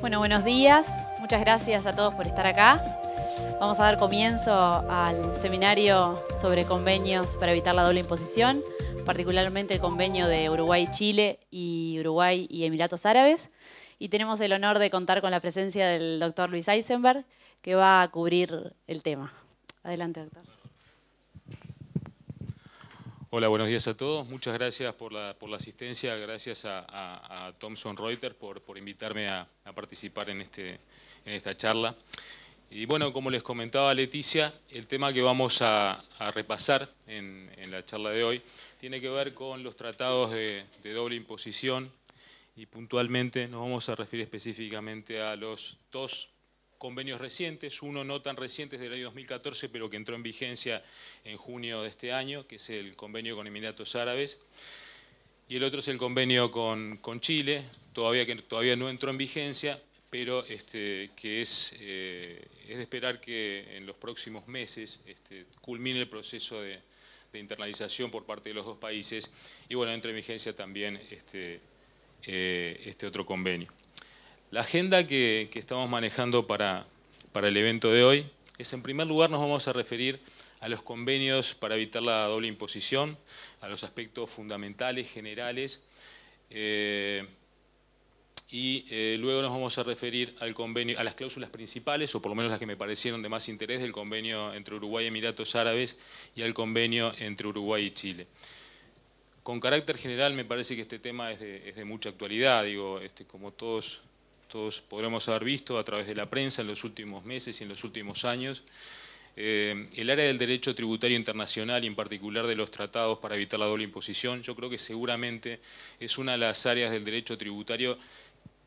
Bueno, buenos días. Muchas gracias a todos por estar acá. Vamos a dar comienzo al seminario sobre convenios para evitar la doble imposición, particularmente el convenio de Uruguay-Chile y Uruguay y Emiratos Árabes y tenemos el honor de contar con la presencia del doctor Luis Eisenberg, que va a cubrir el tema. Adelante, doctor. Hola, buenos días a todos. Muchas gracias por la, por la asistencia, gracias a, Thomson Reuters por, por invitarme a, participar en, este, en esta charla. Y bueno, como les comentaba Leticia, el tema que vamos a, repasar en, la charla de hoy tiene que ver con los tratados de, de doble imposición y puntualmente nos vamos a referir específicamente a los dos convenios recientes, uno no tan reciente del año 2014, pero que entró en vigencia en junio de este año, que es el convenio con Emiratos Árabes, y el otro es el convenio con, con Chile, todavía, que, todavía no entró en vigencia, pero este, que es, eh, es de esperar que en los próximos meses este, culmine el proceso de, internalización por parte de los dos países, y bueno, entre en vigencia también este, eh, este otro convenio. La agenda que, estamos manejando para, el evento de hoy es, en primer lugar, nos vamos a referir a los convenios para evitar la doble imposición, a los aspectos fundamentales, generales, eh, y eh, luego nos vamos a referir al convenio, a las cláusulas principales, o por lo menos las que me parecieron de más interés, del convenio entre Uruguay y Emiratos Árabes y al convenio entre Uruguay y Chile. Con carácter general me parece que este tema es de, mucha actualidad, digo, este, como todos, todos podremos haber visto a través de la prensa en los últimos meses y en los últimos años, eh, el área del derecho tributario internacional y en particular de los tratados para evitar la doble imposición, yo creo que seguramente es una de las áreas del derecho tributario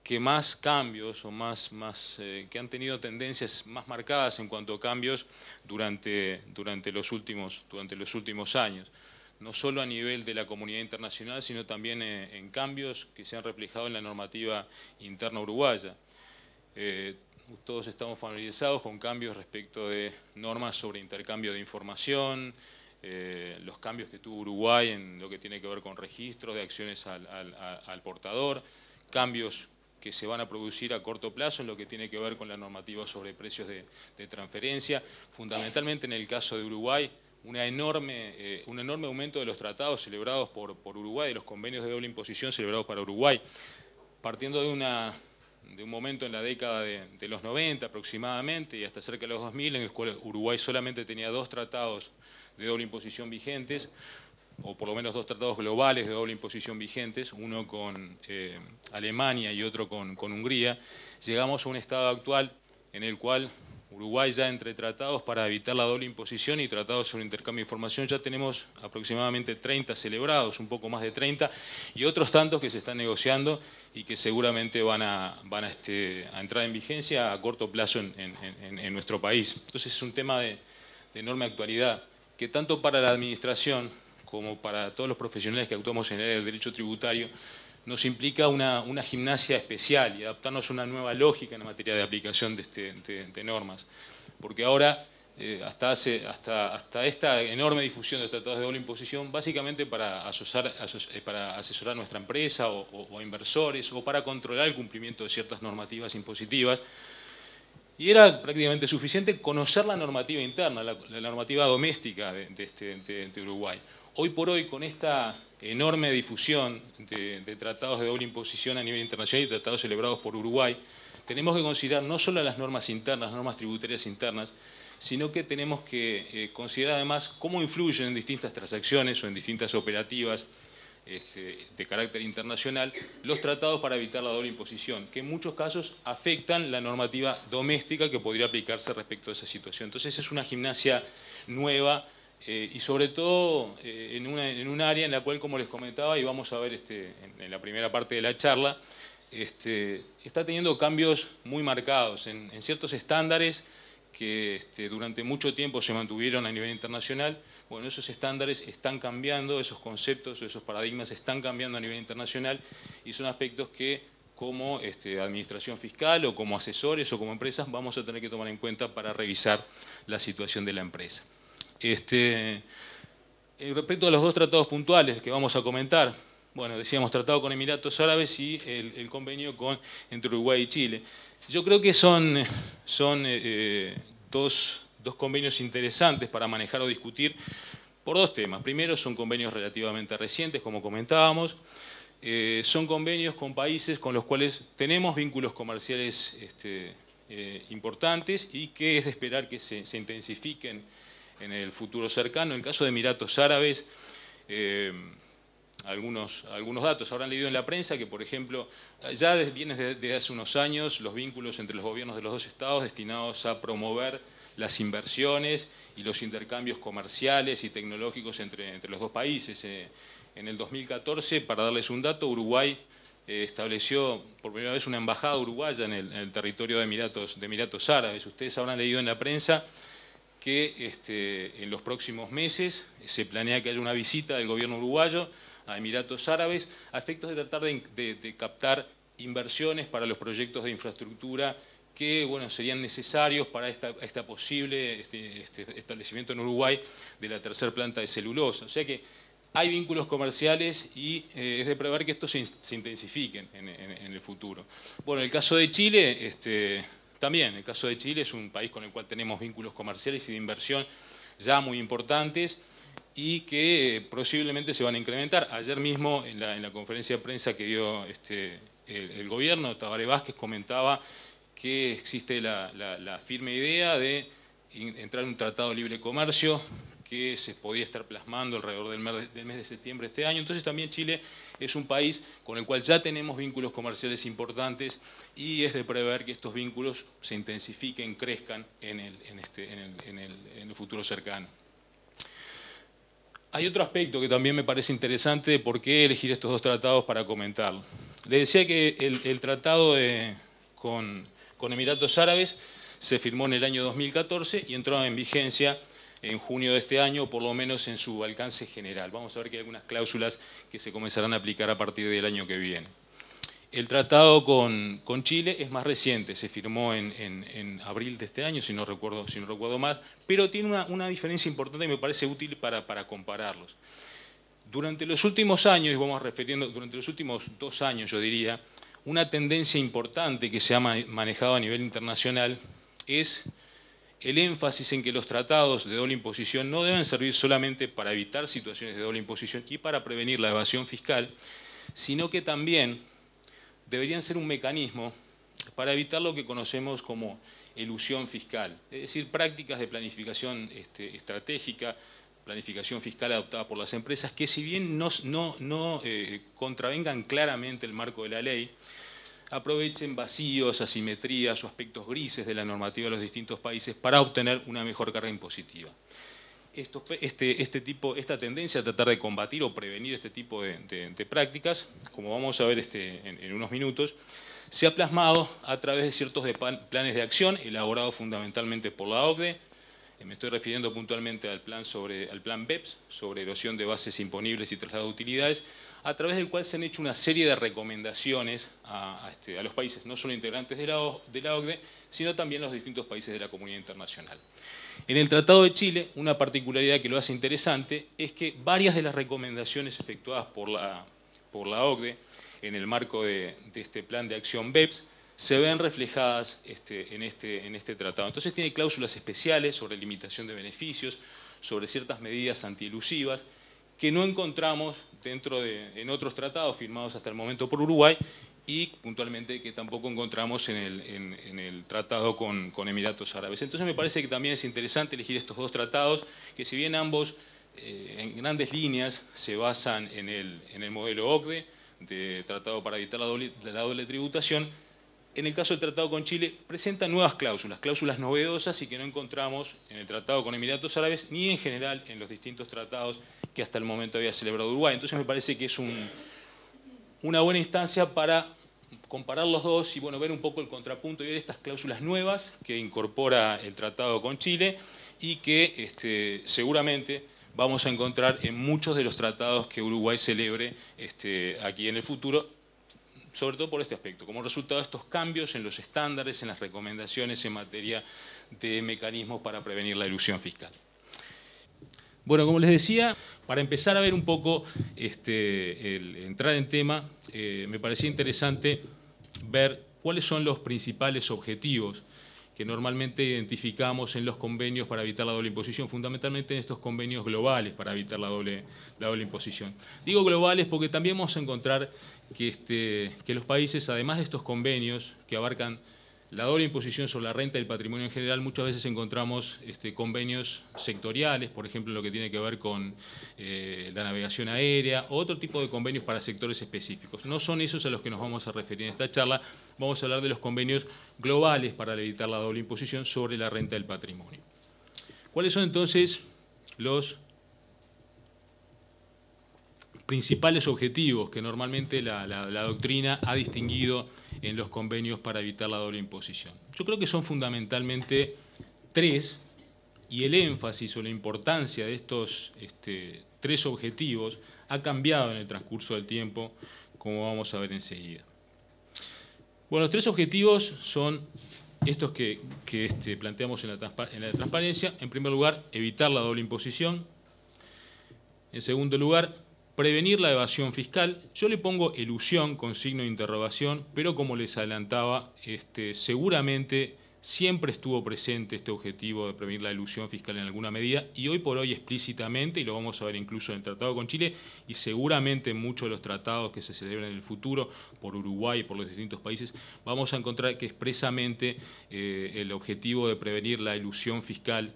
que más cambios o más, más eh, que han tenido tendencias más marcadas en cuanto a cambios durante, durante, los, últimos, durante los últimos años no solo a nivel de la comunidad internacional, sino también eh, en, cambios que se han reflejado en la normativa interna uruguaya. Eh, todos estamos familiarizados con cambios respecto de normas sobre intercambio de información, eh, los cambios que tuvo Uruguay en lo que tiene que ver con registros de acciones al, portador, cambios que se van a producir a corto plazo en lo que tiene que ver con la normativa sobre precios de transferencia, fundamentalmente en el caso de Uruguay, enorme, eh, un enorme aumento de los tratados celebrados por, por Uruguay, y los convenios de doble imposición celebrados para Uruguay, partiendo de, una, de un momento en la década de, los 90 aproximadamente y hasta cerca de los 2000, en el cual Uruguay solamente tenía dos tratados de doble imposición vigentes, o por lo menos dos tratados globales de doble imposición vigentes, uno con eh, Alemania y otro con, con Hungría, llegamos a un estado actual en el cual Uruguay ya entre tratados para evitar la doble imposición y tratados sobre intercambio de información ya tenemos aproximadamente 30 celebrados, un poco más de 30, y otros tantos que se están negociando y que seguramente van a, este, entrar en vigencia a corto plazo en, nuestro país. Entonces es un tema de, de enorme actualidad, que tanto para la administración como para todos los profesionales que actuamos en el área del derecho tributario nos implica una, gimnasia especial y adaptarnos a una nueva lógica en materia de aplicación de, este, normas. Porque ahora, eh, hasta, hace, hasta, hasta esta enorme difusión de los tratados de doble imposición, básicamente para, eh, para asesorar nuestra empresa o, inversores o para controlar el cumplimiento de ciertas normativas impositivas, y era prácticamente suficiente conocer la normativa interna, la, normativa doméstica este, de, de Uruguay. Hoy por hoy, con esta enorme difusión de, tratados de doble imposición a nivel internacional y tratados celebrados por Uruguay, tenemos que considerar no solo las normas internas, las normas tributarias internas, sino que tenemos que eh, considerar además cómo influyen en distintas transacciones o en distintas operativas este, de carácter internacional los tratados para evitar la doble imposición, que en muchos casos afectan la normativa doméstica que podría aplicarse respecto a esa situación. Entonces es una gimnasia nueva eh, y sobre todo eh, en, un área en la cual, como les comentaba, y vamos a ver este, en, la primera parte de la charla, este, está teniendo cambios muy marcados en, ciertos estándares que este, durante mucho tiempo se mantuvieron a nivel internacional. Bueno, esos estándares están cambiando, esos conceptos, o esos paradigmas están cambiando a nivel internacional y son aspectos que como administración fiscal o como asesores o como empresas vamos a tener que tomar en cuenta para revisar la situación de la empresa. Este, eh, respecto a los dos tratados puntuales que vamos a comentar, bueno, decíamos tratado con Emiratos Árabes y el, convenio con, entre Uruguay y Chile. Yo creo que son, son eh, eh, dos, convenios interesantes para manejar o discutir por dos temas. Primero, son convenios relativamente recientes, como comentábamos. son convenios con países con los cuales tenemos vínculos comerciales este, importantes y que es de esperar que se, se intensifiquen en el futuro cercano. En el caso de Emiratos Árabes, eh, algunos, algunos datos habrán leído en la prensa que, por ejemplo, ya viene desde, hace unos años los vínculos entre los gobiernos de los dos estados destinados a promover las inversiones y los intercambios comerciales y tecnológicos entre, entre los dos países. Eh, en el 2014, para darles un dato, Uruguay eh, estableció por primera vez una embajada uruguaya en el, territorio de Emiratos, de Emiratos Árabes. Ustedes habrán leído en la prensa que este, en los próximos meses se planea que haya una visita del gobierno uruguayo a Emiratos Árabes a efectos de tratar de, captar inversiones para los proyectos de infraestructura que bueno, serían necesarios para esta, posible este, este establecimiento en Uruguay de la tercera planta de celulosa. O sea que hay vínculos comerciales y eh, es de prever que estos se, intensifiquen en, el futuro. Bueno, el caso de Chile, también el caso de Chile es un país con el cual tenemos vínculos comerciales y de inversión ya muy importantes y que eh, posiblemente se van a incrementar. Ayer mismo en la, conferencia de prensa que dio este, el, gobierno, Tabaré Vázquez comentaba que existe la, la firme idea de entrar en un tratado de libre comercio que se podía estar plasmando alrededor del mes de septiembre de este año. Entonces también Chile es un país con el cual ya tenemos vínculos comerciales importantes y es de prever que estos vínculos se intensifiquen, crezcan en el, este, futuro cercano. Hay otro aspecto que también me parece interesante por qué elegir estos dos tratados para comentarlo. Le decía que el, tratado con Emiratos Árabes se firmó en el año 2014 y entró en vigencia en junio de este año, por lo menos en su alcance general. Vamos a ver que hay algunas cláusulas que se comenzarán a aplicar a partir del año que viene. El tratado con, Chile es más reciente, se firmó en, abril de este año, si no recuerdo, si recuerdo pero tiene una, diferencia importante y me parece útil para, para compararlos. Durante los últimos años, y vamos refiriendo, durante los últimos dos años yo diría, una tendencia importante que se ha manejado a nivel internacional es el énfasis en que los tratados de doble imposición no deben servir solamente para evitar situaciones de doble imposición y para prevenir la evasión fiscal, sino que también deberían ser un mecanismo para evitar lo que conocemos como elusión fiscal, es decir, prácticas de planificación este, estratégica, planificación fiscal adoptada por las empresas, que si bien no, eh, contravengan claramente el marco de la ley, aprovechen vacíos, asimetrías o aspectos grises de la normativa de los distintos países para obtener una mejor carga impositiva. Este, este, tipo, esta tendencia a tratar de combatir o prevenir este tipo de, prácticas, como vamos a ver este, en, unos minutos, se ha plasmado a través de ciertos planes de acción elaborados fundamentalmente por la OCDE. Eh, me estoy refiriendo puntualmente al plan, sobre, al plan BEPS, sobre erosión de bases imponibles y traslado de utilidades, a través del cual se han hecho una serie de recomendaciones a, este, los países, no solo integrantes de la, OCDE, e, sino también los distintos países de la comunidad internacional. En el Tratado de Chile, una particularidad que lo hace interesante es que varias de las recomendaciones efectuadas por la, por OCDE en el marco de, este plan de acción BEPS se ven reflejadas este, en, este, en este tratado. Entonces tiene cláusulas especiales sobre limitación de beneficios, sobre ciertas medidas antielusivas que no encontramos dentro de, en otros tratados firmados hasta el momento por Uruguay y puntualmente que tampoco encontramos en el, en, el tratado con, Emiratos Árabes. Entonces me parece que también es interesante elegir estos dos tratados, que si bien ambos eh, en grandes líneas se basan en el, modelo OCDE, de Tratado para evitar la doble tributación, en el caso del tratado con Chile, presenta nuevas cláusulas, cláusulas novedosas y que no encontramos en el tratado con Emiratos Árabes ni en general en los distintos tratados que hasta el momento había celebrado Uruguay. Entonces me parece que es una buena instancia para comparar los dos y bueno, ver un poco el contrapunto y ver estas cláusulas nuevas que incorpora el tratado con Chile y que este, seguramente vamos a encontrar en muchos de los tratados que Uruguay celebre este, aquí en el futuro, sobre todo por este aspecto, como resultado de estos cambios en los estándares, en las recomendaciones en materia de mecanismos para prevenir la ilusión fiscal. Bueno, como les decía, para empezar a ver un poco, este, el, entrar en tema, eh, me parecía interesante ver cuáles son los principales objetivos que normalmente identificamos en los convenios para evitar la doble imposición, fundamentalmente en estos convenios globales para evitar la doble, la doble imposición. Digo globales porque también vamos a encontrar que, este, que los países, además de estos convenios que abarcan la doble imposición sobre la renta del patrimonio en general, muchas veces encontramos este, convenios sectoriales, por ejemplo, lo que tiene que ver con eh, la navegación aérea, otro tipo de convenios para sectores específicos. No son esos a los que nos vamos a referir en esta charla, vamos a hablar de los convenios globales para evitar la doble imposición sobre la renta del patrimonio. ¿Cuáles son entonces los principales objetivos que normalmente la doctrina ha distinguido en los convenios para evitar la doble imposición. Yo creo que son fundamentalmente tres, y el énfasis o la importancia de estos este, tres objetivos ha cambiado en el transcurso del tiempo, como vamos a ver enseguida. Bueno, los tres objetivos son estos que, este, planteamos en la, en la transparencia. En primer lugar, evitar la doble imposición. En segundo lugar, prevenir la evasión fiscal. Yo le pongo elusión con signo de interrogación, pero como les adelantaba, este, seguramente siempre estuvo presente este objetivo de prevenir la ilusión fiscal en alguna medida y hoy por hoy explícitamente, y lo vamos a ver incluso en el tratado con Chile y seguramente en muchos de los tratados que se celebran en el futuro por Uruguay y por los distintos países, vamos a encontrar que expresamente eh, el objetivo de prevenir la elusión fiscal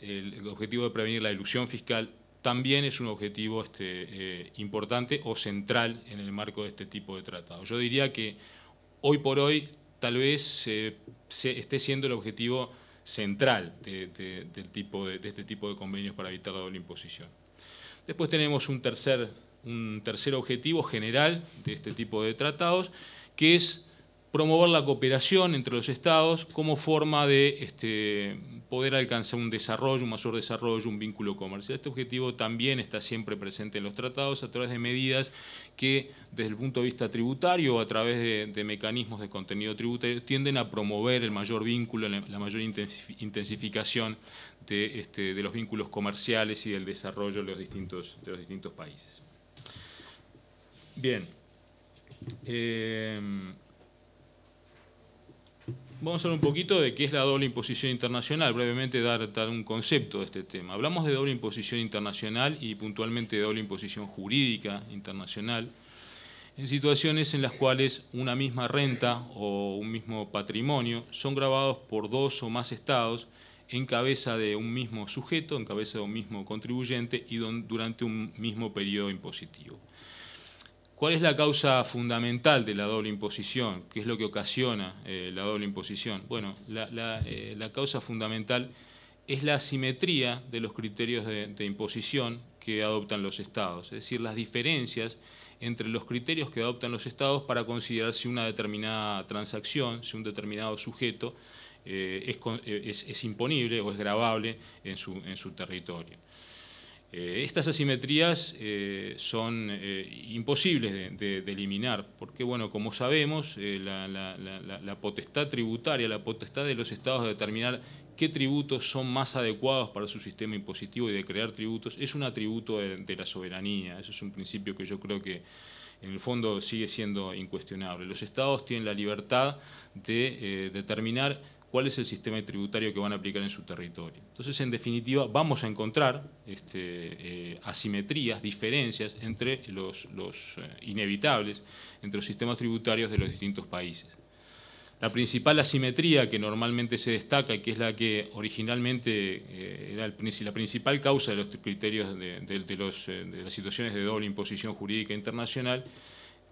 el objetivo de prevenir la ilusión fiscal también es un objetivo este, eh, importante o central en el marco de este tipo de tratados. Yo diría que hoy por hoy tal vez eh, se esté siendo el objetivo central de, del tipo este tipo de convenios para evitar la doble imposición. Después tenemos un tercer, un tercer objetivo general de este tipo de tratados, que es promover la cooperación entre los estados como forma de este, poder alcanzar un desarrollo, un mayor desarrollo, un vínculo comercial. Este objetivo también está siempre presente en los tratados a través de medidas que desde el punto de vista tributario o a través de, mecanismos de contenido tributario tienden a promover el mayor vínculo, la mayor intensificación este, de, los vínculos comerciales y del desarrollo de los distintos, países. Bien. Eh, Vamos a hablar un poquito de qué es la doble imposición internacional, brevemente dar, dar, un concepto de este tema. Hablamos de doble imposición internacional y puntualmente de doble imposición jurídica internacional, en situaciones en las cuales una misma renta o un mismo patrimonio son grabados por dos o más estados en cabeza de un mismo sujeto, en cabeza de un mismo contribuyente y durante un mismo periodo impositivo. ¿Cuál es la causa fundamental de la doble imposición? ¿Qué es lo que ocasiona eh, la doble imposición? Bueno, eh, la, causa fundamental es la asimetría de los criterios de, imposición que adoptan los estados, es decir, las diferencias entre los criterios que adoptan los estados para considerar si una determinada transacción, si un determinado sujeto eh, es, imponible o es grabable en su territorio. Eh, estas asimetrías eh, son eh, imposibles de, eliminar, porque bueno, como sabemos, la, potestad tributaria, la potestad de los estados de determinar qué tributos son más adecuados para su sistema impositivo y de crear tributos, es un atributo de, de la soberanía. Eso es un principio que yo creo que en el fondo sigue siendo incuestionable. Los estados tienen la libertad de determinar cuál es el sistema tributario que van a aplicar en su territorio. Entonces, en definitiva, vamos a encontrar este, eh, asimetrías, diferencias entre los, eh, inevitables, entre los sistemas tributarios de los distintos países. La principal asimetría que normalmente se destaca y que es la que originalmente eh, era la principal causa de los criterios de las situaciones de doble imposición jurídica internacional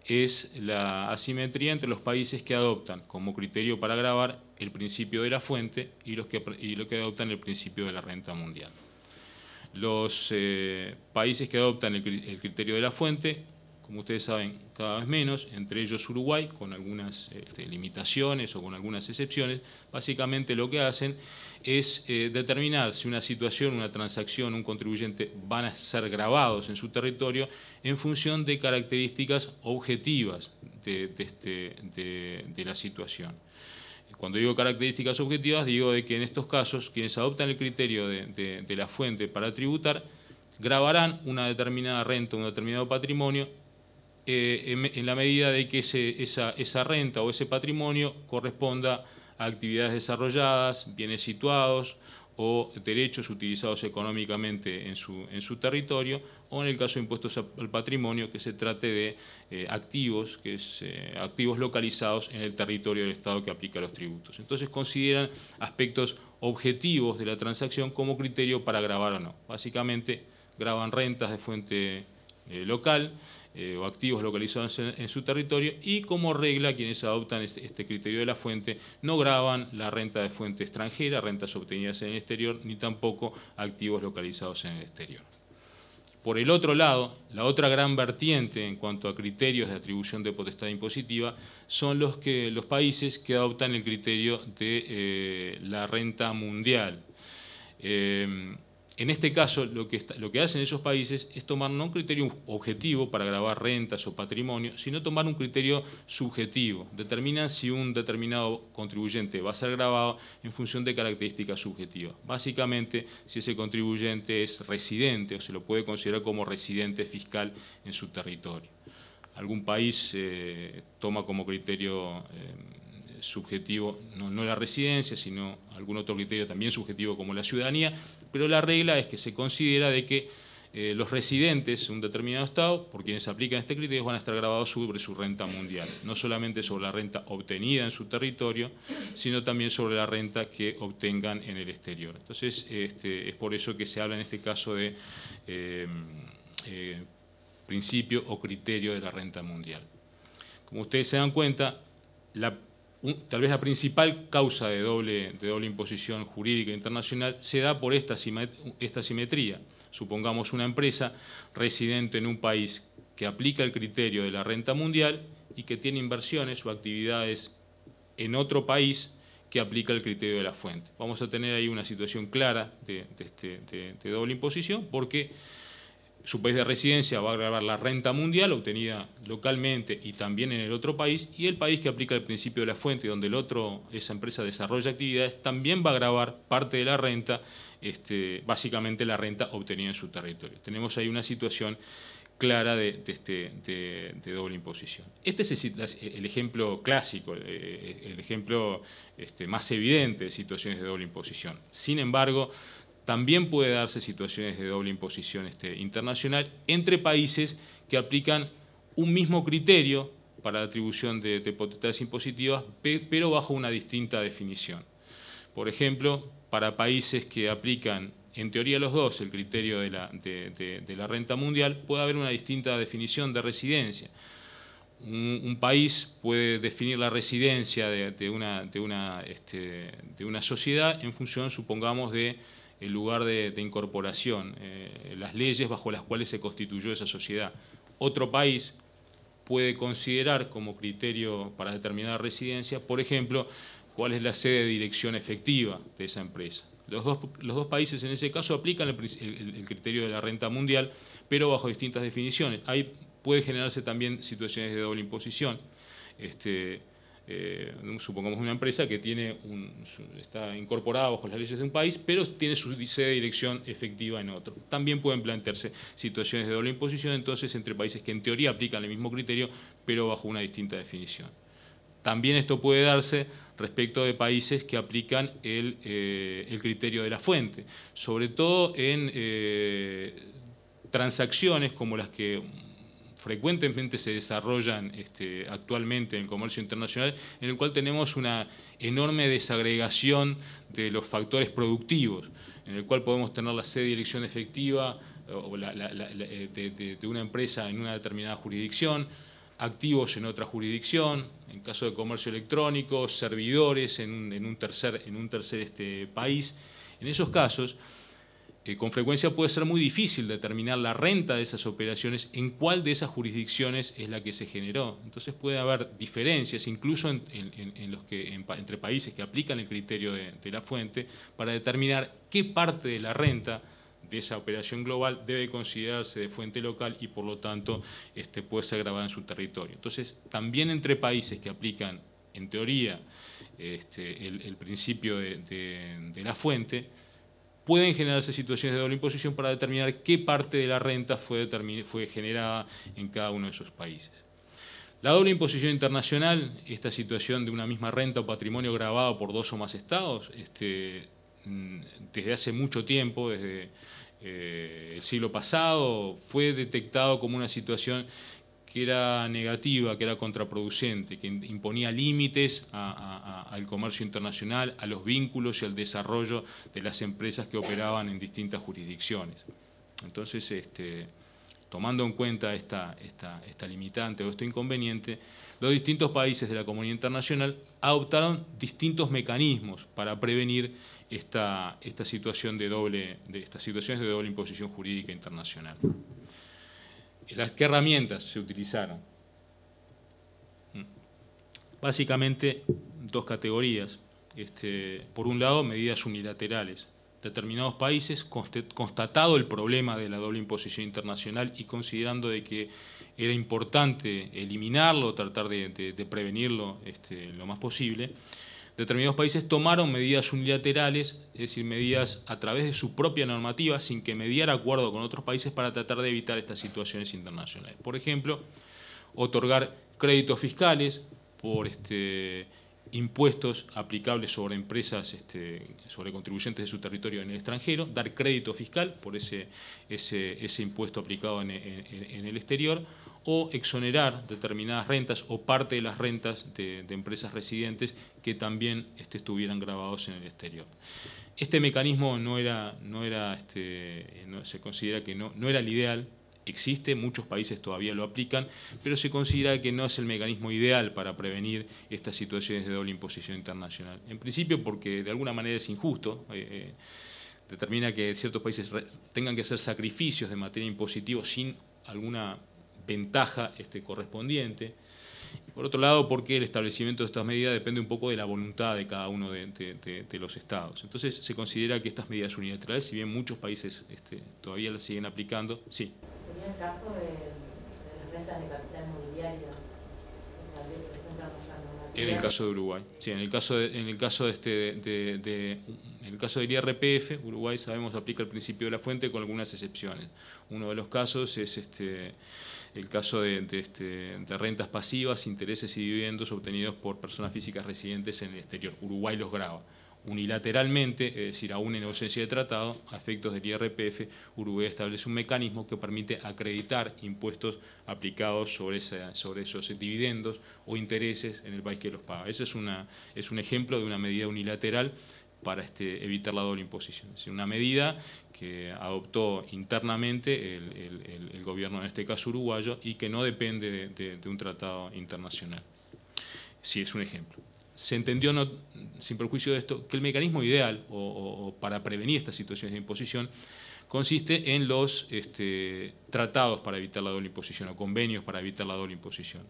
es la asimetría entre los países que adoptan como criterio para grabar el principio de la fuente y los que, que adoptan el principio de la renta mundial. Los eh, países que adoptan el criterio de la fuente como ustedes saben, cada vez menos, entre ellos Uruguay, con algunas este, limitaciones o con algunas excepciones, básicamente lo que hacen es eh, determinar si una situación, una transacción, un contribuyente van a ser grabados en su territorio en función de características objetivas de, este, de, la situación. Cuando digo características objetivas, digo de que en estos casos quienes adoptan el criterio de la fuente para tributar grabarán una determinada renta, un determinado patrimonio eh, en, la medida de que esa, renta o ese patrimonio corresponda a actividades desarrolladas, bienes situados o derechos utilizados económicamente en su, territorio, o en el caso de impuestos al patrimonio, que se trate de eh, activos, que es, eh, activos localizados en el territorio del Estado que aplica los tributos. Entonces consideran aspectos objetivos de la transacción como criterio para grabar o no. Básicamente graban rentas de fuente local, eh, o activos localizados en, su territorio y como regla quienes adoptan este, este, criterio de la fuente no graban la renta de fuente extranjera, rentas obtenidas en el exterior, ni tampoco activos localizados en el exterior. Por el otro lado, la otra gran vertiente en cuanto a criterios de atribución de potestad impositiva son los, que, los países que adoptan el criterio de eh, la renta mundial. Eh, en este caso, lo que, hacen esos países es tomar no un criterio objetivo para grabar rentas o patrimonio, sino tomar un criterio subjetivo. Determinan si un determinado contribuyente va a ser grabado en función de características subjetivas. Básicamente, si ese contribuyente es residente o se lo puede considerar como residente fiscal en su territorio. Algún país eh, toma como criterio... Eh, subjetivo, no, la residencia, sino algún otro criterio también subjetivo como la ciudadanía, pero la regla es que se considera de que eh, los residentes de un determinado estado, por quienes aplican este criterio, van a estar grabados sobre su renta mundial, no solamente sobre la renta obtenida en su territorio, sino también sobre la renta que obtengan en el exterior. Entonces, este, es por eso que se habla en este caso de eh, eh, principio o criterio de la renta mundial. Como ustedes se dan cuenta, la tal vez la principal causa de doble, imposición jurídica e internacional se da por esta, simetría. Supongamos una empresa residente en un país que aplica el criterio de la renta mundial y que tiene inversiones o actividades en otro país que aplica el criterio de la fuente. Vamos a tener ahí una situación clara de este, doble imposición porque su país de residencia va a grabar la renta mundial obtenida localmente y también en el otro país, y el país que aplica el principio de la fuente, donde el otro, esa empresa desarrolla actividades, también va a grabar parte de la renta, este, básicamente la renta obtenida en su territorio. Tenemos ahí una situación clara de, este, doble imposición. Este es el, ejemplo clásico, eh, el, ejemplo este, más evidente de situaciones de doble imposición. Sin embargo, también puede darse situaciones de doble imposición este, internacional entre países que aplican un mismo criterio para la atribución de, potestades impositivas, pero bajo una distinta definición. Por ejemplo, para países que aplican, en teoría los dos, el criterio de la, renta mundial, puede haber una distinta definición de residencia. Un, país puede definir la residencia este, de, una sociedad en función, supongamos, de el lugar de, incorporación, eh, las leyes bajo las cuales se constituyó esa sociedad. Otro país puede considerar como criterio para determinar residencia, por ejemplo, cuál es la sede de dirección efectiva de esa empresa. Los dos, países en ese caso aplican el, criterio de la renta mundial, pero bajo distintas definiciones. Ahí puede generarse también situaciones de doble imposición. Este, eh, supongamos una empresa que tiene está incorporada bajo las leyes de un país, pero tiene su sede de dirección efectiva en otro. También pueden plantearse situaciones de doble imposición, entonces, entre países que en teoría aplican el mismo criterio, pero bajo una distinta definición. También esto puede darse respecto de países que aplican el, eh, criterio de la fuente, sobre todo en eh, transacciones como las que frecuentemente se desarrollan este, actualmente en el comercio internacional, en el cual tenemos una enorme desagregación de los factores productivos, en el cual podemos tener la sede de dirección efectiva de, una empresa en una determinada jurisdicción, activos en otra jurisdicción, en caso de comercio electrónico, servidores en un, en un tercer, en un tercer este, país. En esos casos, eh, con frecuencia puede ser muy difícil determinar la renta de esas operaciones en cuál de esas jurisdicciones es la que se generó. Entonces puede haber diferencias, incluso en, los que, entre países que aplican el criterio de, la fuente, para determinar qué parte de la renta de esa operación global debe considerarse de fuente local y por lo tanto este, puede ser grabada en su territorio. Entonces también entre países que aplican en teoría este, el, principio de la fuente, pueden generarse situaciones de doble imposición para determinar qué parte de la renta fue, fue generada en cada uno de esos países. La doble imposición internacional, esta situación de una misma renta o patrimonio grabado por dos o más estados, este, mm, desde hace mucho tiempo, desde eh, el siglo pasado, fue detectado como una situación que era negativa, que era contraproducente, que imponía límites al comercio internacional, a los vínculos y al desarrollo de las empresas que operaban en distintas jurisdicciones. Entonces, este, tomando en cuenta esta, limitante o este inconveniente, los distintos países de la comunidad internacional adoptaron distintos mecanismos para prevenir esta, situación de doble, estas situaciones de doble imposición jurídica internacional las, ¿Qué herramientas se utilizaron? Mm. Básicamente dos categorías. Este, por un lado, medidas unilaterales. Determinados países, constatado el problema de la doble imposición internacional y considerando de que era importante eliminarlo, tratar de, prevenirlo este, lo más posible, determinados países tomaron medidas unilaterales, es decir, medidas a través de su propia normativa, sin que mediara acuerdo con otros países para tratar de evitar estas situaciones internacionales. Por ejemplo, otorgar créditos fiscales por este, impuestos aplicables sobre empresas, este, sobre contribuyentes de su territorio en el extranjero, dar crédito fiscal por ese, ese, impuesto aplicado en el exterior, o exonerar determinadas rentas o parte de las rentas de, empresas residentes que también este, estuvieran grabados en el exterior. Este mecanismo no era, no era este, se considera que no, no era el ideal, existe, muchos países todavía lo aplican, pero se considera que no es el mecanismo ideal para prevenir estas situaciones de doble imposición internacional. En principio porque de alguna manera es injusto, eh, eh, determina que ciertos países tengan que hacer sacrificios de materia impositiva sin alguna ventaja este, correspondiente. por otro lado, porque el establecimiento de estas medidas depende un poco de la voluntad de cada uno de, los estados. Entonces, se considera que estas medidas unilaterales, si bien muchos países este, todavía las siguen aplicando, sí. ¿Sería el caso de, las rentas de capital inmobiliario? En el caso de Uruguay, sí, en el caso de, en el caso de este, de, en el caso del IRPF, Uruguay sabemos aplica el principio de la fuente con algunas excepciones. Uno de los casos es este el caso de, este, rentas pasivas, intereses y dividendos obtenidos por personas físicas residentes en el exterior. Uruguay los graba unilateralmente, es decir, aún en ausencia de tratado, a efectos del IRPF, Uruguay establece un mecanismo que permite acreditar impuestos aplicados sobre, esos dividendos o intereses en el país que los paga. Ese es, una, es un ejemplo de una medida unilateral para este, evitar la doble imposición. Es una medida que adoptó internamente el, gobierno, en este caso uruguayo, y que no depende de, un tratado internacional. Sí, es un ejemplo. Se entendió, sin perjuicio de esto, que el mecanismo ideal para prevenir estas situaciones de imposición consiste en los este, tratados para evitar la doble imposición o convenios para evitar la doble imposición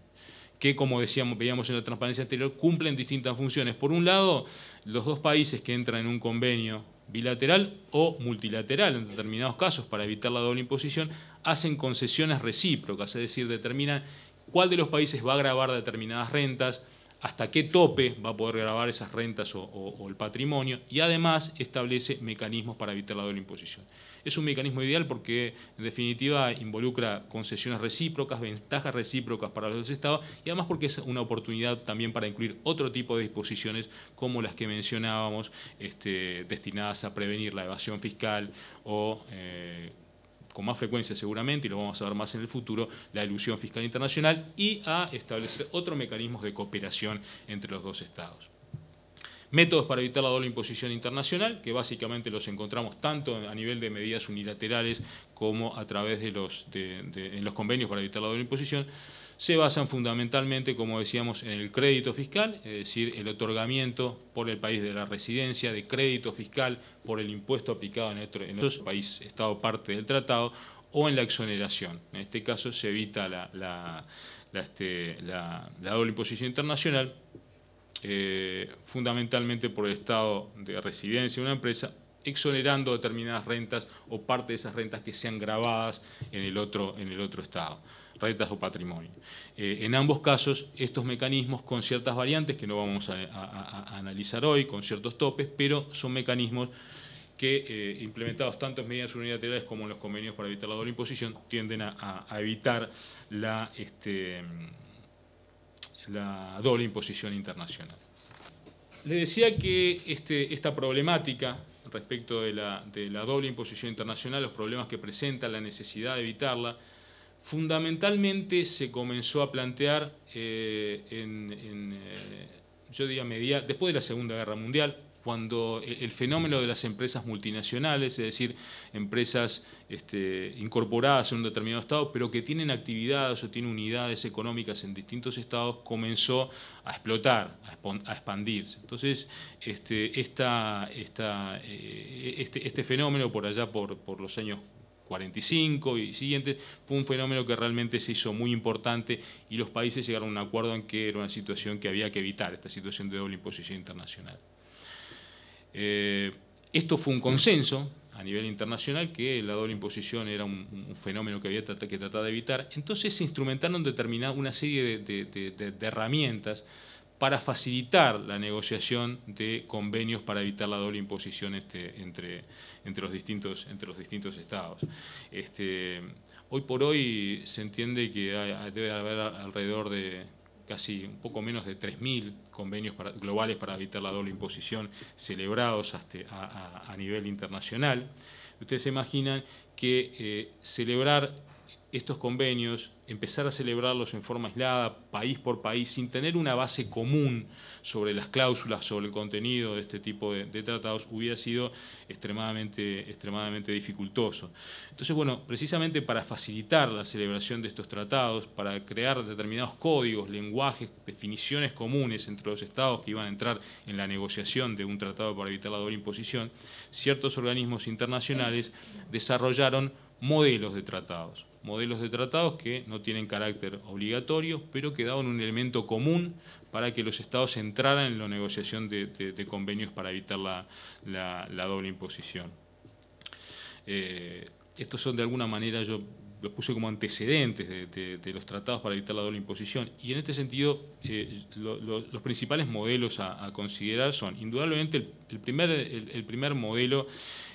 que como decíamos, veíamos en la transparencia anterior, cumplen distintas funciones. Por un lado, los dos países que entran en un convenio bilateral o multilateral en determinados casos para evitar la doble imposición, hacen concesiones recíprocas, es decir, determinan cuál de los países va a grabar determinadas rentas, hasta qué tope va a poder grabar esas rentas o, o el patrimonio, y además establece mecanismos para evitar la doble imposición. Es un mecanismo ideal porque, en definitiva, involucra concesiones recíprocas, ventajas recíprocas para los dos estados y además porque es una oportunidad también para incluir otro tipo de disposiciones como las que mencionábamos, este, destinadas a prevenir la evasión fiscal o... Eh, con más frecuencia seguramente, y lo vamos a ver más en el futuro, la ilusión fiscal internacional y a establecer otros mecanismos de cooperación entre los dos estados. Métodos para evitar la doble imposición internacional, que básicamente los encontramos tanto a nivel de medidas unilaterales como a través de los, los convenios para evitar la doble imposición se basan fundamentalmente, como decíamos, en el crédito fiscal, es decir, el otorgamiento por el país de la residencia de crédito fiscal por el impuesto aplicado en otro, país, Estado parte del tratado, o en la exoneración. En este caso se evita la este, doble imposición internacional eh, fundamentalmente por el estado de residencia de una empresa, exonerando determinadas rentas o parte de esas rentas que sean grabadas en el otro, en el otro estado, rentas o patrimonio. Eh, en ambos casos, estos mecanismos con ciertas variantes, que no vamos a, analizar hoy, con ciertos topes, pero son mecanismos que, eh, implementados tanto en medidas unilaterales como en los convenios para evitar la doble imposición, tienden a, evitar la... Este, la doble imposición internacional. Le decía que este, esta problemática respecto de la, doble imposición internacional, los problemas que presenta, la necesidad de evitarla, fundamentalmente se comenzó a plantear eh, en, eh, yo diría, media, después de la Segunda Guerra Mundial, cuando e-, el fenómeno de las empresas multinacionales, es decir, empresas este, incorporadas en un determinado estado, pero que tienen actividades o tienen unidades económicas en distintos estados, comenzó a explotar, a expandirse. Entonces, este, eh, este, este, fenómeno por allá, por, por los años 45 y siguientes, fue un fenómeno que realmente se hizo muy importante y los países llegaron a un acuerdo en que era una situación que había que evitar, esta situación de doble imposición internacional. Eh, esto fue un consenso a nivel internacional que la doble imposición era un, fenómeno que había que tratar de evitar. Entonces se instrumentaron determinada, una serie de, herramientas para facilitar la negociación de convenios para evitar la doble imposición este, entre, entre, los distintos, entre los distintos estados. Este, hoy por hoy se entiende que debe haber alrededor de casi un poco menos de 3.000 convenios globales para evitar la doble imposición celebrados hasta a, nivel internacional. Ustedes se imaginan que eh, celebrar estos convenios, empezar a celebrarlos en forma aislada, país por país, sin tener una base común sobre las cláusulas, sobre el contenido de este tipo de, tratados, hubiera sido extremadamente, extremadamente dificultoso. Entonces, bueno, precisamente para facilitar la celebración de estos tratados, para crear determinados códigos, lenguajes, definiciones comunes entre los estados que iban a entrar en la negociación de un tratado para evitar la doble imposición, ciertos organismos internacionales desarrollaron modelos de tratados modelos de tratados que no tienen carácter obligatorio, pero que daban un elemento común para que los estados entraran en la negociación de, convenios para evitar la, doble imposición. Eh, estos son de alguna manera, yo los puse como antecedentes de, los tratados para evitar la doble imposición. Y en este sentido, eh, los principales modelos a, considerar son, indudablemente, el, primer, el, primer modelo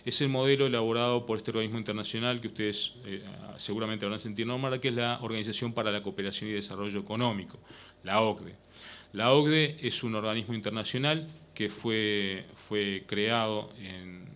es el modelo elaborado por este organismo internacional que ustedes eh, seguramente habrán sentido nombrar, que es la Organización para la Cooperación y Desarrollo Económico, la OCDE. La OCDE es un organismo internacional que fue, fue creado en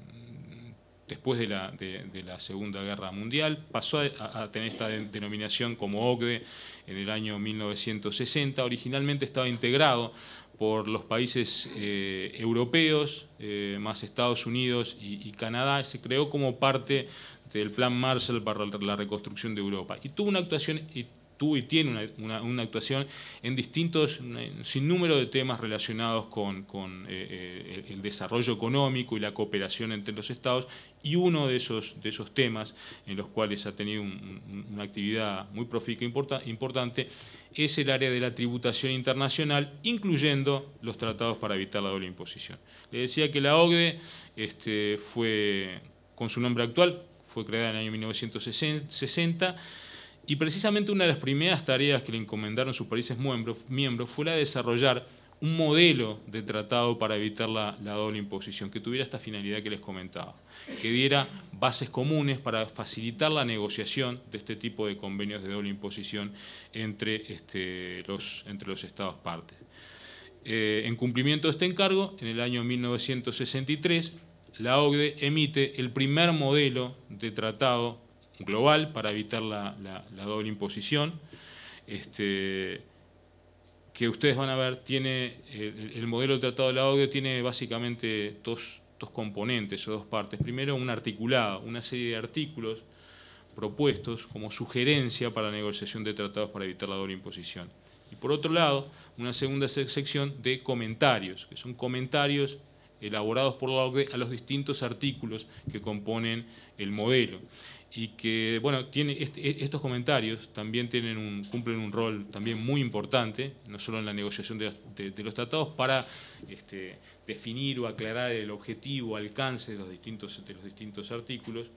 después de la, Segunda Guerra Mundial, pasó a, tener esta denominación como OCDE en el año 1960. Originalmente estaba integrado por los países eh, europeos, eh, más Estados Unidos y, y Canadá, se creó como parte del Plan Marshall para la reconstrucción de Europa. Y tuvo una actuación tuvo y tiene una, actuación en distintos, sin número de temas relacionados con, eh, eh, el desarrollo económico y la cooperación entre los estados, y uno de esos, de esos temas en los cuales ha tenido una actividad muy profícua e importante es el área de la tributación internacional, incluyendo los tratados para evitar la doble imposición. Le decía que la OCDE este, fue, con su nombre actual, fue creada en el año 1960, y precisamente una de las primeras tareas que le encomendaron sus países miembros, fue la de desarrollar un modelo de tratado para evitar la, doble imposición, que tuviera esta finalidad que les comentaba, que diera bases comunes para facilitar la negociación de este tipo de convenios de doble imposición entre, este, los, entre los Estados partes. Eh, en cumplimiento de este encargo, en el año 1963, la OCDE emite el primer modelo de tratado global para evitar la, doble imposición. Este, que ustedes van a ver, tiene el, modelo de tratado de la OCDE tiene básicamente dos, dos, componentes o dos partes. Primero, un articulado, una serie de artículos propuestos como sugerencia para la negociación de tratados para evitar la doble imposición. Y por otro lado, una segunda sección de comentarios, que son comentarios elaborados por la OCDE a los distintos artículos que componen el modelo y que, bueno, tiene este, e, estos comentarios también cumplen un rol también muy importante, no solo en la negociación de, los tratados, para este, definir o aclarar el objetivo, alcance de los distintos, de los distintos artículos,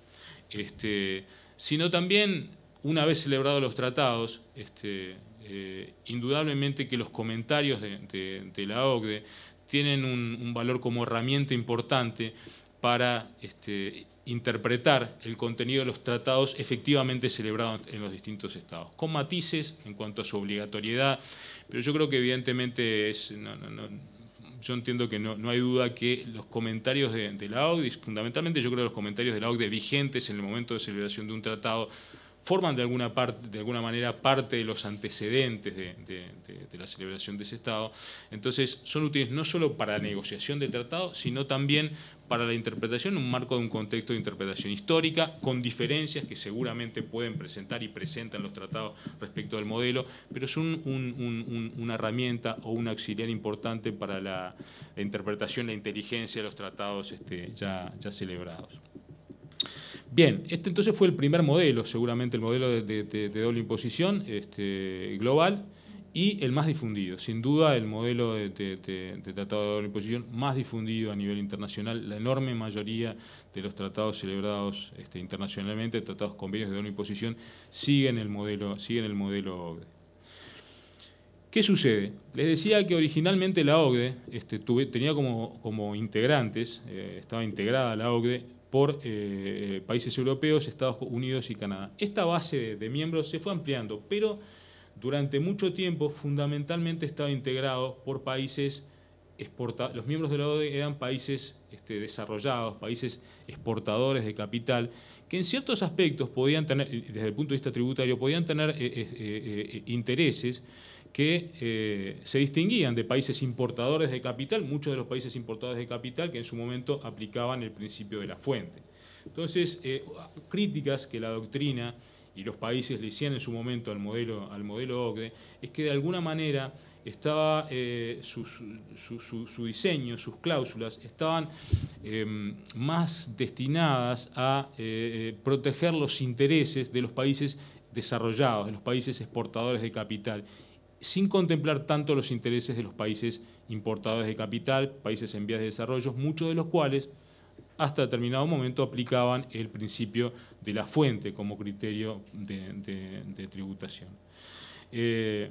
este, sino también, una vez celebrados los tratados, eh, indudablemente que los comentarios de, la OCDE tienen un, valor como herramienta importante para interpretar el contenido de los tratados efectivamente celebrados en los distintos estados, con matices en cuanto a su obligatoriedad, pero yo creo que evidentemente es, no, yo entiendo que no, hay duda que los comentarios de, la OCDE, fundamentalmente yo creo que los comentarios de la OCDE vigentes en el momento de celebración de un tratado, forman de alguna, parte, de alguna manera parte de los antecedentes de, de, la celebración de ese Estado. Entonces, son útiles no solo para la negociación del tratado, sino también para la interpretación en un marco de un contexto de interpretación histórica, con diferencias que seguramente pueden presentar y presentan los tratados respecto al modelo, pero es una herramienta o un auxiliar importante para la, interpretación, la inteligencia de los tratados este, ya, celebrados. Bien, este entonces fue el primer modelo, seguramente el modelo de, doble imposición este, global, y el más difundido, sin duda el modelo de, de, de, tratado de doble más difundido a nivel internacional, la enorme mayoría de los tratados celebrados este, internacionalmente, tratados convenios de doble imposición, siguen el modelo, siguen el modelo ¿Qué sucede? Les decía que originalmente la OCDE este, tenía como, como integrantes, eh, estaba integrada la OCDE por eh, eh, países europeos, Estados Unidos y Canadá. Esta base de miembros se fue ampliando, pero durante mucho tiempo fundamentalmente estaba integrado por países exportadores, los miembros de la ODE eran países este, desarrollados, países exportadores de capital, que en ciertos aspectos podían tener, desde el punto de vista tributario, podían tener eh, eh, eh, intereses que se distinguían de países importadores de capital, muchos de los países importadores de capital que en su momento aplicaban el principio de la fuente. Entonces, críticas que la doctrina y los países le decían en su momento al modelo, al modelo OCDE, es que de alguna manera estaba eh, su, diseño, sus cláusulas, estaban em, más destinadas a eh, eh, proteger los intereses de los países desarrollados, de los países exportadores de capital, sin contemplar tanto los intereses de los países importadores de capital, países en vías de desarrollo, muchos de los cuales hasta determinado momento aplicaban el principio de la fuente como criterio de, tributación. Eh,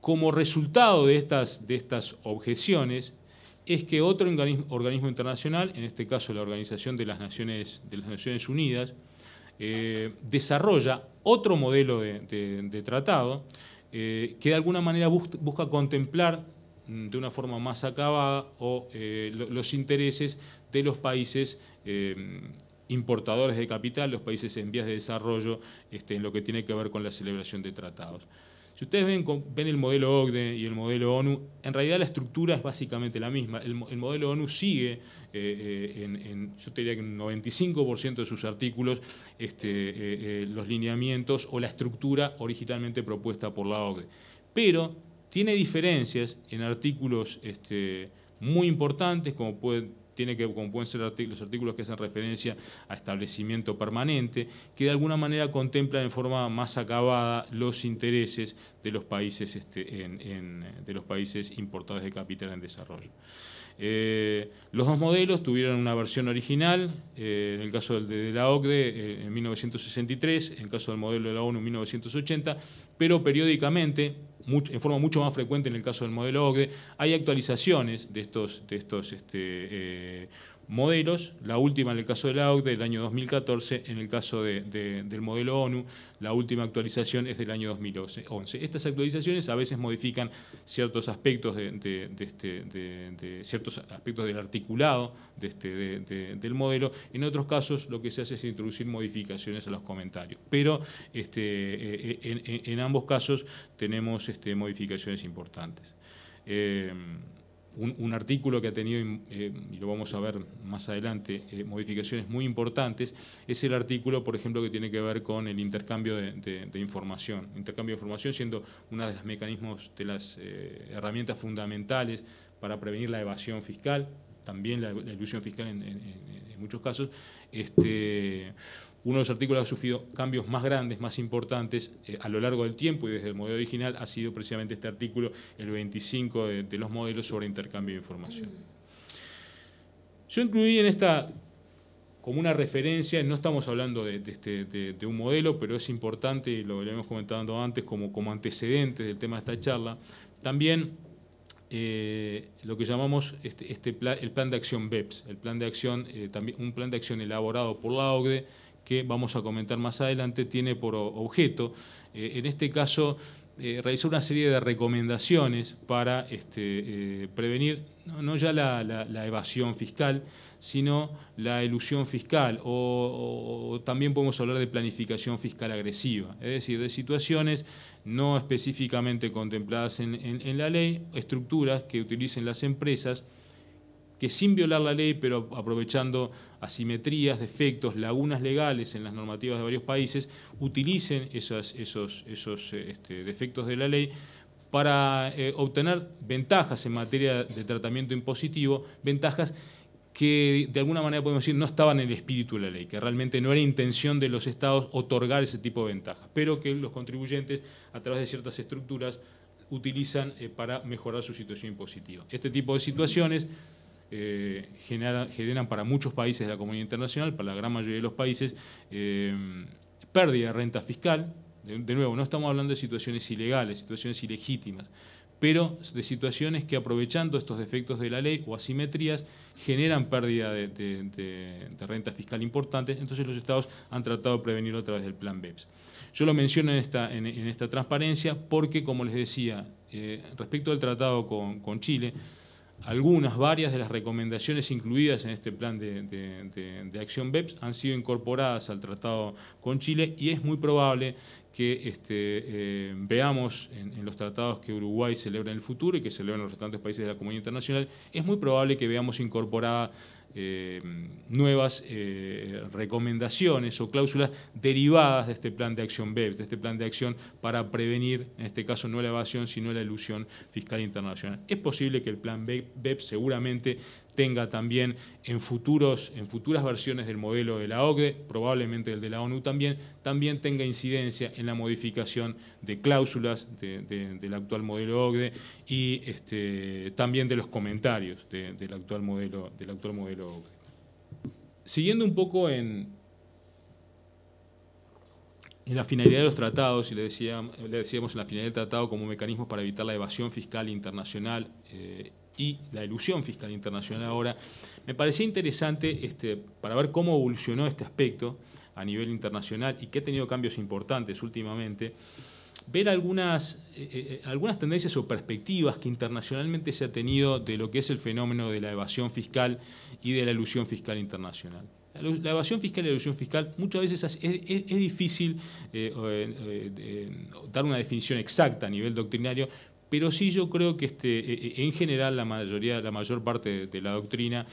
como resultado de estas, de estas objeciones, es que otro organismo, internacional, en este caso la Organización de las Naciones, de las Naciones Unidas, eh, desarrolla otro modelo de, tratado eh, que de alguna manera busca contemplar mm, de una forma más acabada los intereses de los países em, importadores de capital, los países en vías de desarrollo, este, en lo que tiene que ver con la celebración de tratados. Si ustedes ven, el modelo OCDE y el modelo ONU, en realidad la estructura es básicamente la misma. El, modelo ONU sigue, eh, eh, en, yo diría que en un 95% de sus artículos, este, eh, los lineamientos o la estructura originalmente propuesta por la OCDE. Pero tiene diferencias en artículos este, muy importantes, como pueden tiene que, como pueden ser los artículos que hacen referencia a establecimiento permanente, que de alguna manera contemplan en forma más acabada los intereses de los países, este, de los países importadores de capital en desarrollo. Eh, los dos modelos tuvieron una versión original, eh, en el caso de la OCDE eh, en 1963, en el caso del modelo de la ONU en 1980, pero periódicamente en forma mucho más frecuente en el caso del modelo OCDE. Hay actualizaciones de estos, de estos este, eh, modelos, la última en el caso del AUD del año 2014, en el caso del modelo ONU, la última actualización es del año 2011. Estas actualizaciones a veces modifican ciertos aspectos de, de este, ciertos aspectos del articulado este, del modelo. En otros casos lo que se hace es introducir modificaciones a los comentarios, pero este, eh, en, ambos casos tenemos este, modificaciones importantes. Eh, un, artículo que ha tenido, eh, y lo vamos a ver más adelante, eh, modificaciones muy importantes, es el artículo, por ejemplo, que tiene que ver con el intercambio de, información. Intercambio de información siendo uno de los mecanismos, de las eh, herramientas fundamentales para prevenir la evasión fiscal, también la, elusión ilusión fiscal en, muchos casos. Este, uno de los artículos ha sufrido cambios más grandes, más importantes eh, a lo largo del tiempo y desde el modelo original ha sido precisamente este artículo, el 25 de, los modelos sobre intercambio de información. Yo incluí en esta como una referencia, no estamos hablando de, este, un modelo, pero es importante, y lo habíamos comentado antes, como, antecedentes antecedente del tema de esta charla, también eh, lo que llamamos este, este el plan de acción BEPS, el plan de acción, eh, también, un plan de acción elaborado por la OCDE, que vamos a comentar más adelante, tiene por objeto, eh, en este caso, eh, realizar una serie de recomendaciones para este, eh, prevenir no, ya la, evasión fiscal, sino la ilusión fiscal, o, también podemos hablar de planificación fiscal agresiva, es decir, de situaciones no específicamente contempladas en, en la ley, estructuras que utilicen las empresas que sin violar la ley, pero aprovechando asimetrías, defectos, lagunas legales en las normativas de varios países, utilicen esos, esos eh, este, defectos de la ley para eh, obtener ventajas en materia de tratamiento impositivo, ventajas que de alguna manera podemos decir no estaban en el espíritu de la ley, que realmente no era intención de los estados otorgar ese tipo de ventajas, pero que los contribuyentes a través de ciertas estructuras utilizan eh, para mejorar su situación impositiva. Este tipo de situaciones eh, generan, para muchos países de la comunidad internacional, para la gran mayoría de los países, eh, pérdida de renta fiscal. De, nuevo, no estamos hablando de situaciones ilegales, situaciones ilegítimas, pero de situaciones que aprovechando estos defectos de la ley o asimetrías generan pérdida de, renta fiscal importante. Entonces los estados han tratado de prevenirlo a través del plan BEPS. Yo lo menciono en esta, transparencia porque, como les decía, eh, respecto al tratado con Chile, algunas, varias de las recomendaciones incluidas en este plan de, acción BEPS han sido incorporadas al tratado con Chile y es muy probable que este, eh, veamos en, los tratados que Uruguay celebra en el futuro y que celebran los restantes países de la comunidad internacional, es muy probable que veamos incorporada eh, nuevas eh, recomendaciones o cláusulas derivadas de este plan de acción BEPS, de este plan de acción para prevenir, en este caso, no la evasión, sino la ilusión fiscal internacional. Es posible que el plan BEPS seguramente tenga también en, futuros, en futuras versiones del modelo de la OCDE, probablemente el de la ONU también, también tenga incidencia en la modificación de cláusulas del actual modelo OCDE y este, también de los comentarios del, actual modelo, del actual modelo e. Siguiendo un poco en, en la finalidad de los tratados, y le, le decíamos en la finalidad del tratado como mecanismo para evitar la evasión fiscal internacional, eh, y la ilusión fiscal internacional ahora, me parecía interesante este, para ver cómo evolucionó este aspecto a nivel internacional y que ha tenido cambios importantes últimamente, ver algunas, eh, eh, eh, algunas tendencias o perspectivas que internacionalmente se ha tenido de lo que es el fenómeno de la evasión fiscal y de la ilusión fiscal internacional. La evasión fiscal y la ilusión fiscal muchas veces es, difícil dar una definición exacta a nivel doctrinario, pero sí yo creo que este, e, e, en general la mayoría, la mayor parte de, la doctrina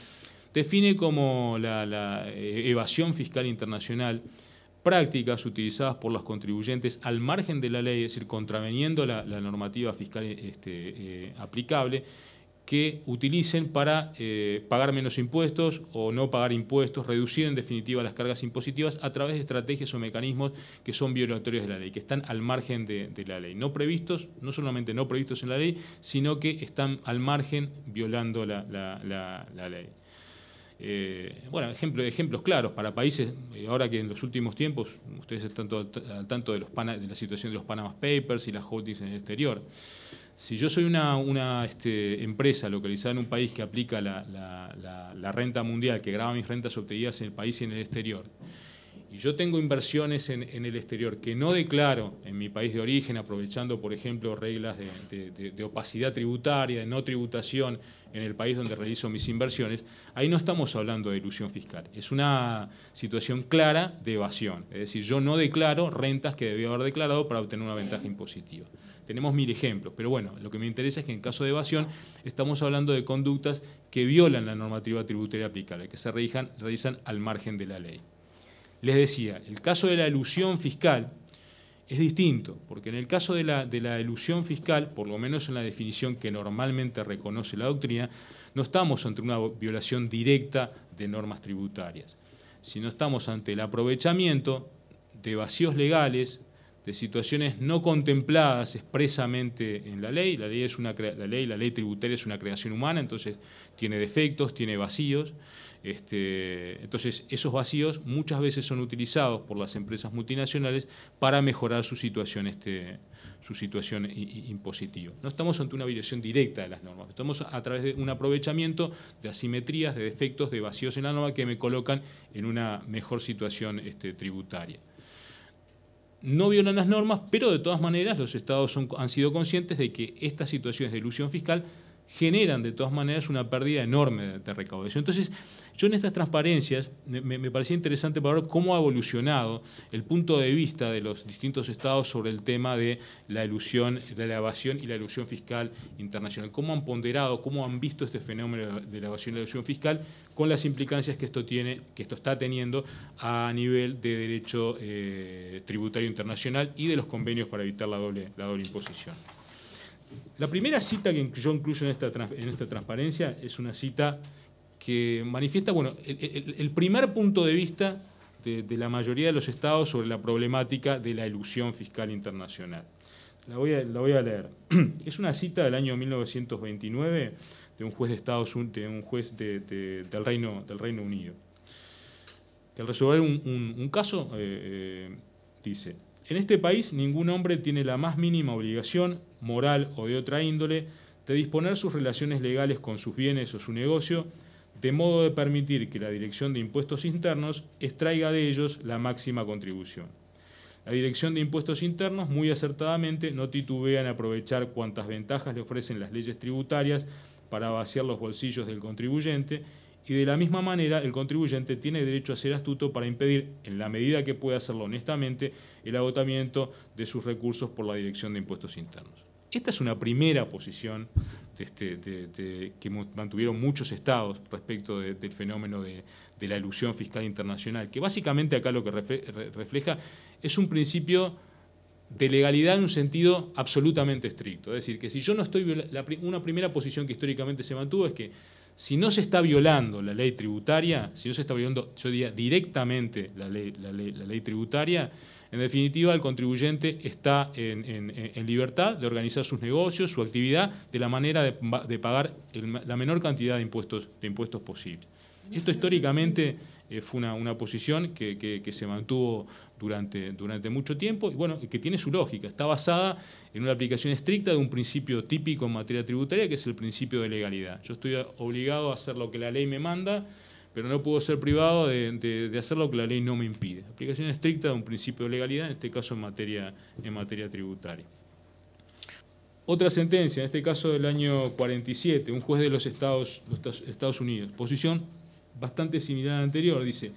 define como la, e, evasión fiscal internacional prácticas utilizadas por los contribuyentes al margen de la ley, es decir, contraveniendo la, normativa fiscal este, eh, aplicable, que utilicen para eh, pagar menos impuestos o no pagar impuestos, reducir en definitiva las cargas impositivas a través de estrategias o mecanismos que son violatorios de la ley, que están al margen de, la ley. No previstos, no solamente no previstos en la ley, sino que están al margen violando la, ley. Eh, bueno, ejemplo, ejemplos claros para países, eh, ahora que en los últimos tiempos, ustedes están al tanto de, los de la situación de los Panama Papers y las holdings en el exterior. Si yo soy una, este, empresa localizada en un país que aplica la, renta mundial, que graba mis rentas obtenidas en el país y en el exterior, y yo tengo inversiones en, el exterior que no declaro en mi país de origen, aprovechando, por ejemplo, reglas de, opacidad tributaria, de no tributación en el país donde realizo mis inversiones, ahí no estamos hablando de ilusión fiscal. Es una situación clara de evasión. Es decir, yo no declaro rentas que debía haber declarado para obtener una ventaja impositiva. Tenemos mil ejemplos, pero bueno, lo que me interesa es que en caso de evasión estamos hablando de conductas que violan la normativa tributaria aplicable, que se realizan, al margen de la ley. Les decía, el caso de la elusión fiscal es distinto, porque en el caso de la, de la elusión fiscal, por lo menos en la definición que normalmente reconoce la doctrina, no estamos ante una violación directa de normas tributarias, sino estamos ante el aprovechamiento de vacíos legales de situaciones no contempladas expresamente en la ley. La ley, es una ley, la ley tributaria es una creación humana, entonces tiene defectos, tiene vacíos. Este, entonces, esos vacíos muchas veces son utilizados por las empresas multinacionales para mejorar su situación, este, su situación impositiva. No estamos ante una violación directa de las normas, estamos a través de un aprovechamiento de asimetrías, de defectos, de vacíos en la norma que me colocan en una mejor situación este, tributaria no violan las normas, pero de todas maneras los estados son, han sido conscientes de que estas situaciones de ilusión fiscal generan de todas maneras una pérdida enorme de, de recaudación. Entonces, yo en estas transparencias me, parecía interesante para ver cómo ha evolucionado el punto de vista de los distintos estados sobre el tema de la ilusión, la evasión y la ilusión fiscal internacional. Cómo han ponderado, cómo han visto este fenómeno de la evasión y la ilusión fiscal con las implicancias que esto tiene, que esto está teniendo a nivel de derecho eh, tributario internacional y de los convenios para evitar la doble, imposición. La primera cita que yo incluyo en esta transparencia es una cita que manifiesta bueno, el, primer punto de vista de, la mayoría de los estados sobre la problemática de la ilusión fiscal internacional. La voy, a, leer. Es una cita del año 1929 de un juez de Estados un juez del, Reino, del Reino Unido, que al resolver un, caso eh, eh, dice, en este país ningún hombre tiene la más mínima obligación, moral o de otra índole, de disponer sus relaciones legales con sus bienes o su negocio, de modo de permitir que la Dirección de Impuestos Internos extraiga de ellos la máxima contribución. La Dirección de Impuestos Internos, muy acertadamente, no titubea en aprovechar cuantas ventajas le ofrecen las leyes tributarias para vaciar los bolsillos del contribuyente y de la misma manera el contribuyente tiene derecho a ser astuto para impedir, en la medida que pueda hacerlo honestamente, el agotamiento de sus recursos por la Dirección de Impuestos Internos. Esta es una primera posición este, que mantuvieron muchos estados respecto del fenómeno de, la ilusión fiscal internacional, que básicamente acá lo que refleja es un principio de legalidad en un sentido absolutamente estricto. Es decir, que si yo no estoy... La, una primera posición que históricamente se mantuvo es que si no se está violando la ley tributaria, si no se está violando, yo diría directamente la ley tributaria, en definitiva, el contribuyente está en, libertad de organizar sus negocios, su actividad, de la manera de, pagar la menor cantidad de impuestos, de impuestos posible. Esto históricamente eh, fue una, posición que, se mantuvo durante, durante mucho tiempo y bueno, que tiene su lógica. Está basada en una aplicación estricta de un principio típico en materia tributaria, que es el principio de legalidad. Yo estoy obligado a hacer lo que la ley me manda pero no puedo ser privado de, hacer lo que la ley no me impide. Aplicación estricta de un principio de legalidad, en este caso en materia, en materia tributaria. Otra sentencia, en este caso del año 47, un juez de los Estados Unidos, posición bastante similar a la anterior, dice,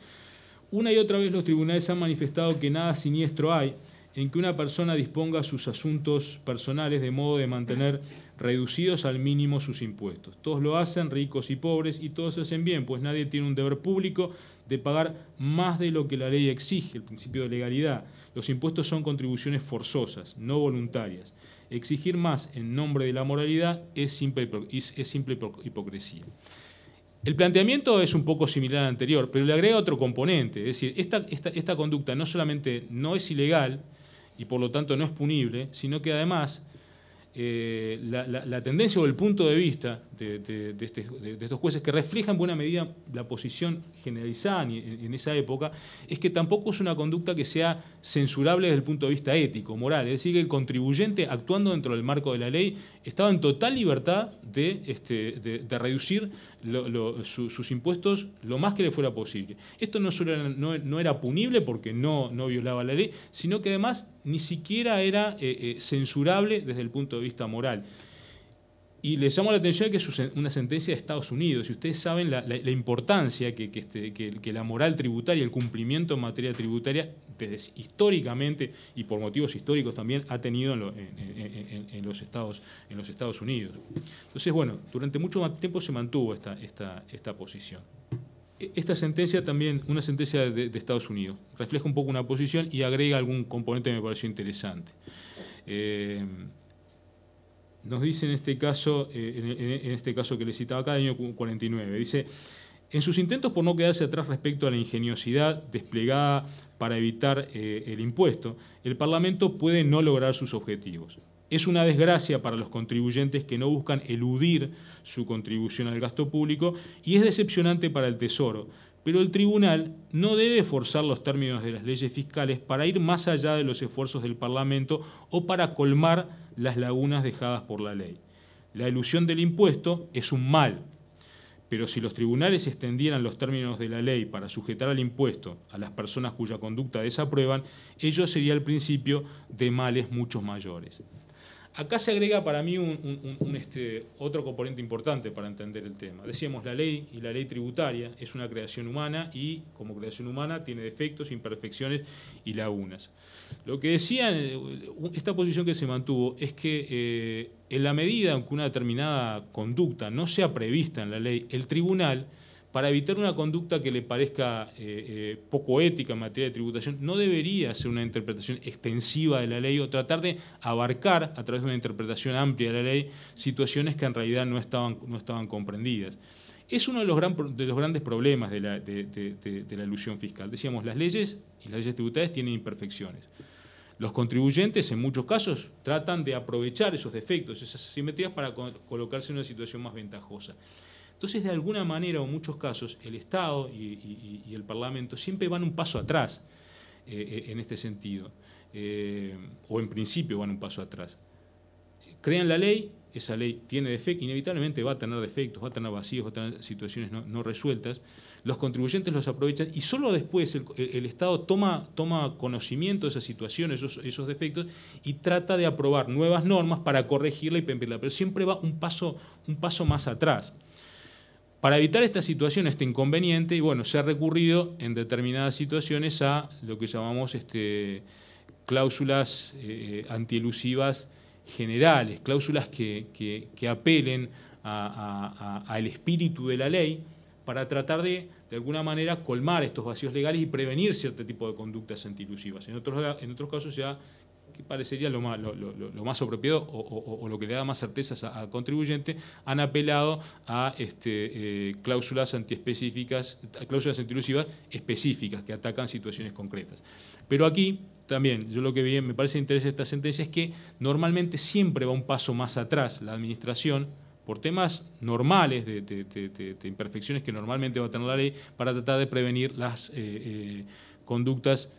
una y otra vez los tribunales han manifestado que nada siniestro hay en que una persona disponga sus asuntos personales de modo de mantener reducidos al mínimo sus impuestos. Todos lo hacen, ricos y pobres, y todos hacen bien, pues nadie tiene un deber público de pagar más de lo que la ley exige, el principio de legalidad. Los impuestos son contribuciones forzosas, no voluntarias. Exigir más en nombre de la moralidad es simple, hipocresía. El planteamiento es un poco similar al anterior, pero le agrega otro componente. Es decir, esta conducta no solamente no es ilegal y por lo tanto no es punible, sino que además eh, la, la tendencia o el punto de vista este, de, estos jueces, que refleja en buena medida la posición generalizada en, esa época, es que tampoco es una conducta que sea censurable desde el punto de vista ético, moral. Es decir, que el contribuyente, actuando dentro del marco de la ley, estaba en total libertad de, este, reducir sus impuestos lo más que le fuera posible. Esto no, solo no, era punible porque no, violaba la ley, sino que además ni siquiera era eh, eh, censurable desde el punto de vista moral. Y les llamó la atención que es una sentencia de Estados Unidos. Y ustedes saben la, importancia que, este, que, la moral tributaria, el cumplimiento en materia tributaria, históricamente y por motivos históricos también, ha tenido en, los, Estados, en los Estados Unidos. Entonces, bueno, durante mucho tiempo se mantuvo esta, esta, esta posición. E, esta sentencia también, una sentencia de, Estados Unidos, refleja un poco una posición y agrega algún componente que me pareció interesante. Eh, nos dice en este caso, eh, en, este caso que le citaba acá, año 49, dice, en sus intentos por no quedarse atrás respecto a la ingeniosidad desplegada para evitar eh, el impuesto, el Parlamento puede no lograr sus objetivos. Es una desgracia para los contribuyentes que no buscan eludir su contribución al gasto público y es decepcionante para el Tesoro, pero el tribunal no debe forzar los términos de las leyes fiscales para ir más allá de los esfuerzos del Parlamento o para colmar las lagunas dejadas por la ley. La ilusión del impuesto es un mal, pero si los tribunales extendieran los términos de la ley para sujetar al impuesto a las personas cuya conducta desaprueban, ello sería el principio de males muchos mayores. Acá se agrega para mí un, este, otro componente importante para entender el tema. Decíamos la ley y la ley tributaria es una creación humana y como creación humana tiene defectos, imperfecciones y lagunas. Lo que decían, eh, esta posición que se mantuvo es que eh, en la medida en que una determinada conducta no sea prevista en la ley, el tribunal para evitar una conducta que le parezca eh, eh, poco ética en materia de tributación, no debería ser una interpretación extensiva de la ley o tratar de abarcar a través de una interpretación amplia de la ley situaciones que en realidad no estaban, no estaban comprendidas. Es uno de los, grandes problemas de la, de la ilusión fiscal. Decíamos, las leyes y las leyes tributarias tienen imperfecciones. Los contribuyentes en muchos casos tratan de aprovechar esos defectos, esas asimetrías para colocarse en una situación más ventajosa. Entonces, de alguna manera o en muchos casos, el Estado y, el Parlamento siempre van un paso atrás eh, eh, en este sentido, eh, o en principio van un paso atrás. Crean la ley, esa ley tiene defectos, inevitablemente va a tener defectos, va a tener vacíos, va a tener situaciones no, resueltas, los contribuyentes los aprovechan y solo después el, Estado toma, toma, conocimiento de esas situaciones, esos, defectos, y trata de aprobar nuevas normas para corregirla y pimperla, pero siempre va un paso, un paso más atrás. Para evitar esta situación, este inconveniente, y bueno, se ha recurrido en determinadas situaciones a lo que llamamos este, cláusulas eh, antielusivas generales, cláusulas que, apelen al espíritu de la ley para tratar de, de alguna manera, colmar estos vacíos legales y prevenir cierto tipo de conductas antielusivas. En otros, en otros casos se ha que parecería lo más, apropiado o, lo que le da más certezas al contribuyente, han apelado a este, eh, cláusulas antiespecíficas, cláusulas antilusivas específicas que atacan situaciones concretas. Pero aquí también, yo lo que me parece interesante esta sentencia es que normalmente siempre va un paso más atrás la administración por temas normales de, imperfecciones que normalmente va a tener la ley para tratar de prevenir las eh, eh, conductas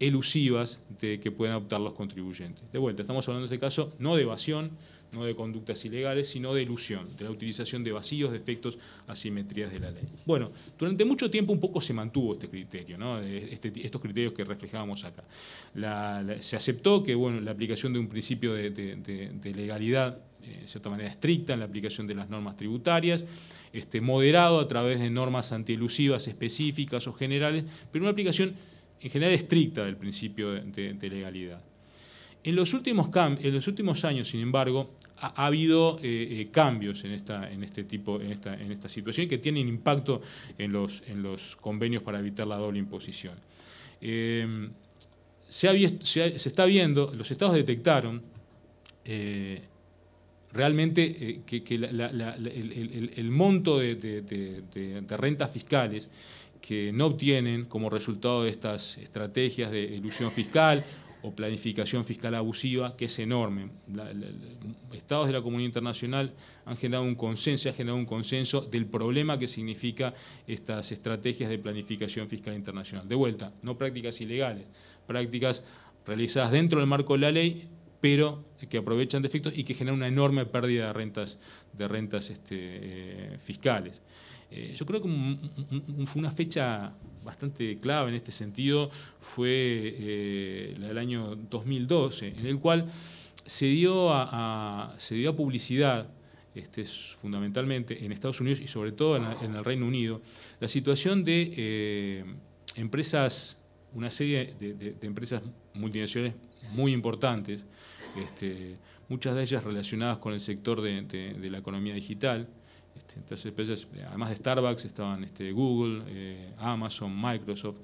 elusivas de que puedan adoptar los contribuyentes. De vuelta, estamos hablando en este caso no de evasión, no de conductas ilegales, sino de ilusión, de la utilización de vacíos, defectos, asimetrías de la ley. Bueno, durante mucho tiempo un poco se mantuvo este criterio, ¿no? Este, estos criterios que reflejábamos acá. se aceptó que bueno, la aplicación de un principio de, de, legalidad eh, cierta manera estricta en la aplicación de las normas tributarias, este, moderado a través de normas antielusivas específicas o generales, pero una aplicación en general estricta del principio de, legalidad. En los, últimos años, sin embargo, ha, habido eh, eh, cambios en esta, este tipo, en, esta, situación que tienen impacto en los, convenios para evitar la doble imposición. Em, se, está viendo, los estados detectaron eh, realmente que, el, monto de rentas fiscales que no obtienen como resultado de estas estrategias de ilusión fiscal o planificación fiscal abusiva, que es enorme. Los estados de la comunidad internacional han generado un consenso, ha generado un consenso del problema que significa estas estrategias de planificación fiscal internacional. De vuelta, no prácticas ilegales, prácticas realizadas dentro del marco de la ley, pero que aprovechan defectos y que generan una enorme pérdida de rentas, de rentas este, eh, fiscales. Eh, yo creo que una fecha bastante clave en este sentido, fue eh, el año 2012, en el cual se dio a, se dio publicidad este, fundamentalmente en Estados Unidos y sobre todo en, el Reino Unido, la situación de eh, empresas, una serie de, empresas multinacionales muy importantes, este, muchas de ellas relacionadas con el sector de la economía digital, este, entonces, eh, además de Starbucks, estaban este, Google, eh, Amazon, Microsoft,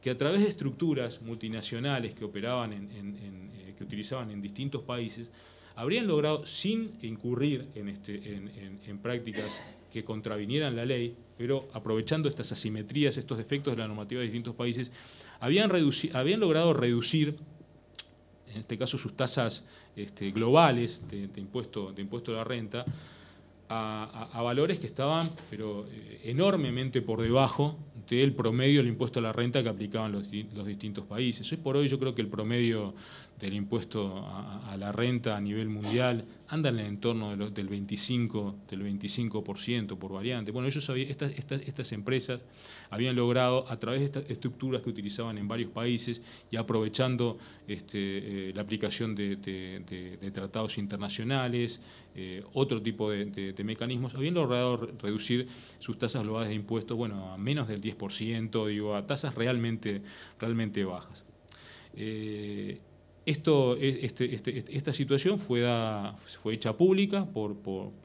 que a través de estructuras multinacionales que operaban, en, eh, que utilizaban en distintos países, habrían logrado, sin incurrir este, en, prácticas que contravinieran la ley, pero aprovechando estas asimetrías, estos defectos de la normativa de distintos países, habían, habían logrado reducir en este caso sus tasas globales de, impuesto, de impuesto a la renta, a, valores que estaban pero eh, enormemente por debajo del promedio del impuesto a la renta que aplicaban los, los, distintos países. Hoy por hoy yo creo que el promedio del impuesto a, la renta a nivel mundial andan en el entorno del 25%, del 25% por variante. Bueno, ellos estas, empresas habían logrado, a través de estas estructuras que utilizaban en varios países y aprovechando este, eh, la aplicación de, tratados internacionales, eh, otro tipo de, mecanismos, habían logrado reducir sus tasas globales de impuestos bueno, a menos del 10%, digo, a tasas realmente, realmente bajas. Eh, esto, e, este, este, este, esta situación fue, fue hecha pública por,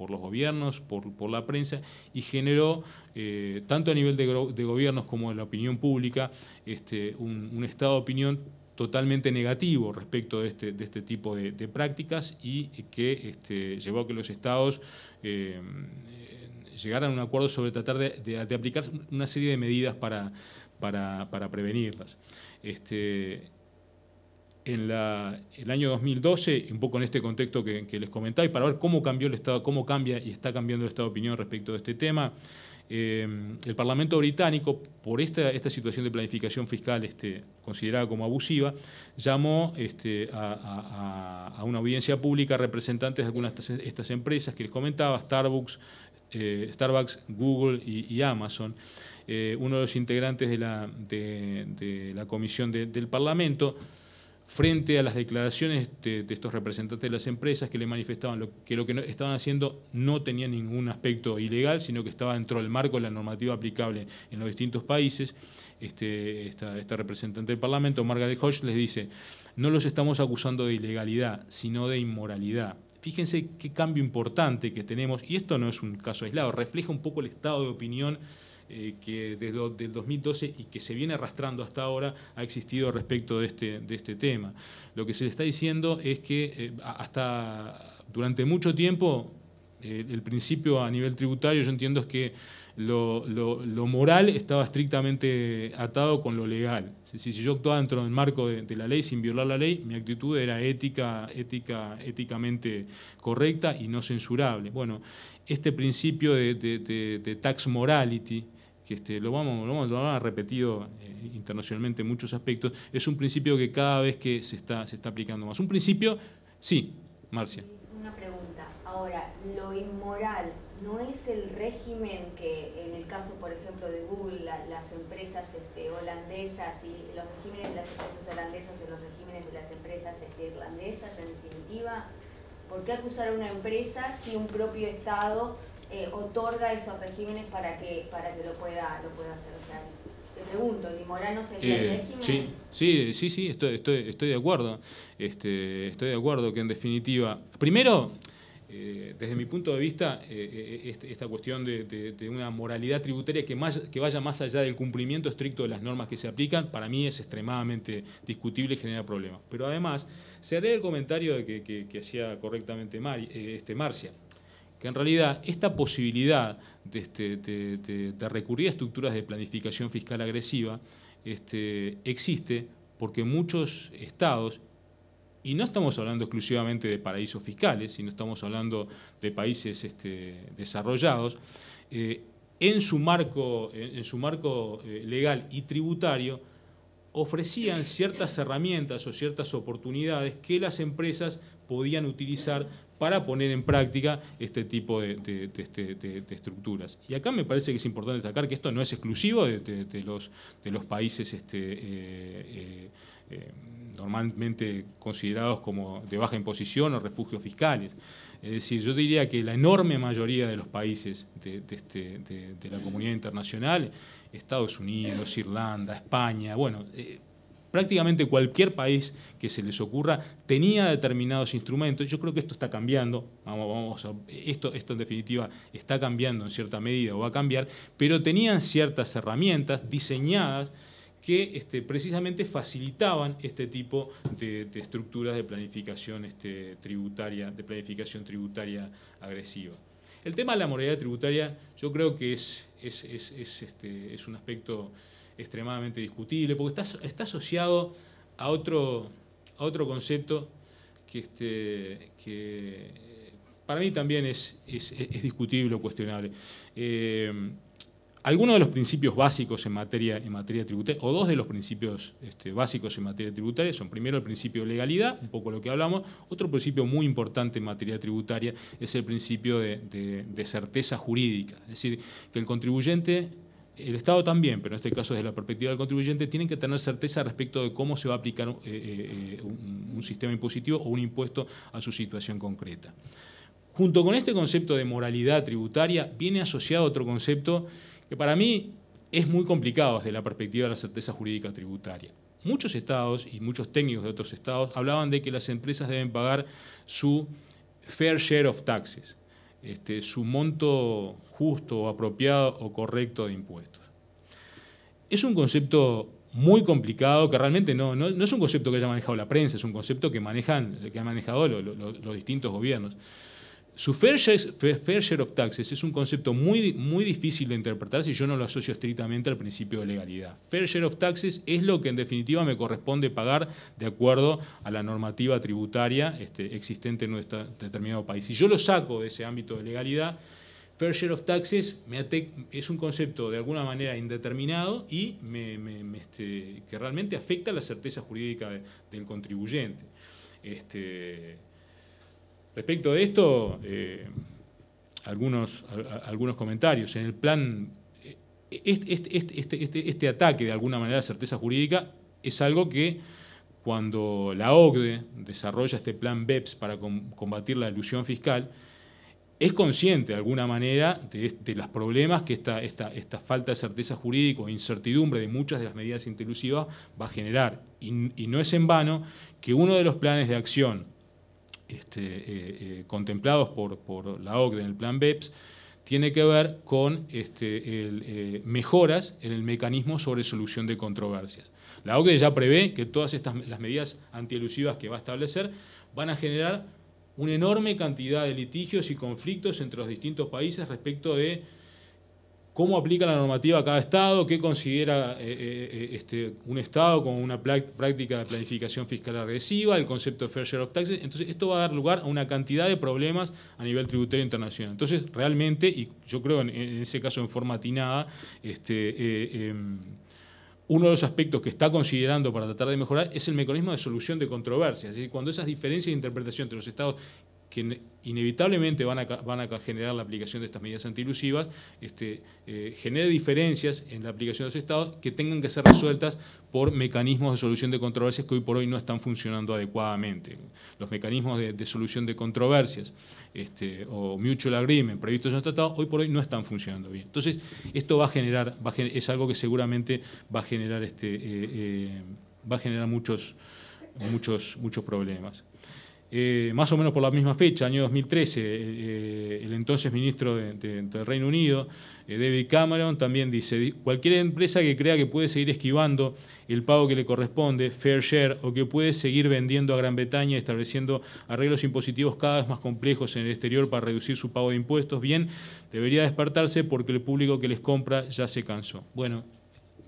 los gobiernos, por, la prensa y generó, eh, tanto a nivel de, gobiernos como de la opinión pública, este, un, estado de opinión totalmente negativo respecto de este, tipo de, prácticas y que llevó a que los estados eh, llegaran a un acuerdo sobre tratar de, aplicar una serie de medidas para, para, prevenirlas. Este, en el año 2012, un poco en este contexto que, les comentaba, y para ver cómo cambió el estado, cómo cambia y está cambiando el estado de opinión respecto de este tema. Eh, el Parlamento británico, por esta, esta situación de planificación fiscal este, considerada como abusiva, llamó este, a, una audiencia pública representantes de algunas de estas empresas que les comentaba, Starbucks, eh, Starbucks Google y, Amazon. Eh, uno de los integrantes de la, de la comisión del Parlamento frente a las declaraciones de, estos representantes de las empresas que le manifestaban que lo que estaban haciendo no tenía ningún aspecto ilegal, sino que estaba dentro del marco de la normativa aplicable en los distintos países. Este, esta, esta, representante del Parlamento, Margaret Hodge, les dice, no los estamos acusando de ilegalidad, sino de inmoralidad. Fíjense qué cambio importante que tenemos, y esto no es un caso aislado, refleja un poco el estado de opinión eh, que desde el 2012 y que se viene arrastrando hasta ahora ha existido respecto de este, de este tema. Lo que se le está diciendo es que eh, hasta durante mucho tiempo eh, el principio a nivel tributario yo entiendo es que lo, lo, moral estaba estrictamente atado con lo legal. Si, yo actuaba dentro del marco de, la ley sin violar la ley, mi actitud era ética, ética, éticamente correcta y no censurable. Bueno, este principio de, de tax morality, que este, lo, vamos, lo, vamos, lo repetido eh, internacionalmente en muchos aspectos, es un principio que cada vez que se está, se está aplicando más. Un principio, sí, Marcia. Una pregunta. Ahora, lo inmoral no es el régimen que en el caso, por ejemplo, de Google, las empresas este, holandesas y los regímenes de las empresas holandesas o los regímenes de las empresas este, irlandesas, en definitiva, ¿por qué acusar a una empresa si un propio Estado eh, otorga esos regímenes para que, para que lo, pueda, lo pueda hacer. te pregunto, ¿Dimorano sería el eh, régimen? Sí, sí, sí, sí estoy, de acuerdo. Este, estoy de acuerdo que en definitiva, primero, eh, desde mi punto de vista, este, esta cuestión de, una moralidad tributaria que, más, que vaya más allá del cumplimiento estricto de las normas que se aplican, para mí es extremadamente discutible y genera problemas. Pero además, se haré el comentario que, hacía correctamente Mar, este, Marcia que en realidad esta posibilidad este, de, recurrir a estructuras de planificación fiscal agresiva este, existe porque muchos estados, y no estamos hablando exclusivamente de paraísos fiscales, sino estamos hablando de países este, desarrollados, eh, en su marco, en su marco eh, legal y tributario, ofrecían ciertas herramientas o ciertas oportunidades que las empresas podían utilizar para poner en práctica este tipo este, de, estructuras. Y acá me parece que es importante destacar que esto no es exclusivo de, los, países este, eh, eh, eh, normalmente considerados como de baja imposición o refugios fiscales. Es decir, yo diría que la enorme mayoría de los países de, este, la comunidad internacional, Estados Unidos, Irlanda, España, bueno, prácticamente cualquier país que se les ocurra tenía determinados instrumentos. Yo creo que esto está cambiando, vamos, vamos esto, esto en definitiva está cambiando en cierta medida o va a cambiar, pero tenían ciertas herramientas diseñadas que este, precisamente facilitaban este tipo de, estructuras de planificación este, tributaria, de planificación tributaria agresiva. El tema de la moralidad tributaria yo creo que es, es, este, un aspecto extremadamente discutible, porque está, asociado a otro, a otro concepto que, este, eh, para mí también es, es, discutible o cuestionable. Eh, algunos de los principios básicos en materia, en materia tributaria, o dos de los principios este, básicos en materia tributaria, son primero el principio de legalidad, un poco lo que hablamos, otro principio muy importante en materia tributaria es el principio de, de certeza jurídica, es decir, que el contribuyente el Estado también, pero en este caso desde la perspectiva del contribuyente, tienen que tener certeza respecto de cómo se va a aplicar eh, eh, eh, un, un, sistema impositivo o un impuesto a su situación concreta. Junto con este concepto de moralidad tributaria viene asociado otro concepto que para mí es muy complicado desde la perspectiva de la certeza jurídica tributaria. Muchos estados y muchos técnicos de otros estados hablaban de que las empresas deben pagar su fair share of taxes, este, su monto justo, apropiado o correcto de impuestos. Es un concepto muy complicado que realmente no, es un concepto que haya manejado la prensa, es un concepto que, manejan, que han manejado los distintos gobiernos su fair share, of taxes es un concepto muy, muy difícil de interpretar si yo no lo asocio estrictamente al principio de legalidad. Fair share of taxes es lo que en definitiva me corresponde pagar de acuerdo a la normativa tributaria este, existente en nuestro determinado país. Si yo lo saco de ese ámbito de legalidad, fair share of taxes es un concepto de alguna manera indeterminado y me, este, que realmente afecta la certeza jurídica del contribuyente. Este, Respecto de esto, eh, algunos, algunos comentarios. En el plan, eh, este, este, este, ataque de alguna manera a la certeza jurídica es algo que cuando la OCDE desarrolla este plan BEPS para combatir la ilusión fiscal, es consciente de alguna manera de, los problemas que esta, esta, falta de certeza jurídica o incertidumbre de muchas de las medidas intelusivas va a generar. y no es en vano que uno de los planes de acción este, eh, eh, contemplados por, la OCDE en el plan BEPS, tiene que ver con este, eh, mejoras en el mecanismo sobre solución de controversias. La OCDE ya prevé que todas estas, las medidas antielusivas que va a establecer van a generar una enorme cantidad de litigios y conflictos entre los distintos países respecto de cómo aplica la normativa a cada Estado, qué considera eh, eh, eh, este, un Estado con una práctica de planificación fiscal agresiva, el concepto de fair share of taxes. Entonces, esto va a dar lugar a una cantidad de problemas a nivel tributario internacional. Entonces, realmente, y yo creo en, ese caso en forma atinada, este, em, uno de los aspectos que está considerando para tratar de mejorar es el mecanismo de solución de controversias. Es decir, cuando esas diferencias de interpretación entre los estados que inevitablemente van a, generar la aplicación de estas medidas antilusivas, este, eh, genere diferencias en la aplicación de los estados que tengan que ser resueltas por mecanismos de solución de controversias que hoy por hoy no están funcionando adecuadamente. Los mecanismos de, solución de controversias este, o mutual agreement previstos en el tratados hoy por hoy no están funcionando bien. Entonces, esto va a generar, es algo que seguramente va a generar, este, eh, eh, va a generar muchos, muchos, muchos problemas. Eh, más o menos por la misma fecha, año 2013, eh, eh, el entonces ministro del Reino Unido, David Cameron, también dice, cualquier empresa que crea que puede seguir esquivando el pago que le corresponde, fair share, o que puede seguir vendiendo a Gran Bretaña, estableciendo arreglos impositivos cada vez más complejos en el exterior para reducir su pago de impuestos, bien, debería despertarse porque el público que les compra ya se cansó. Bueno,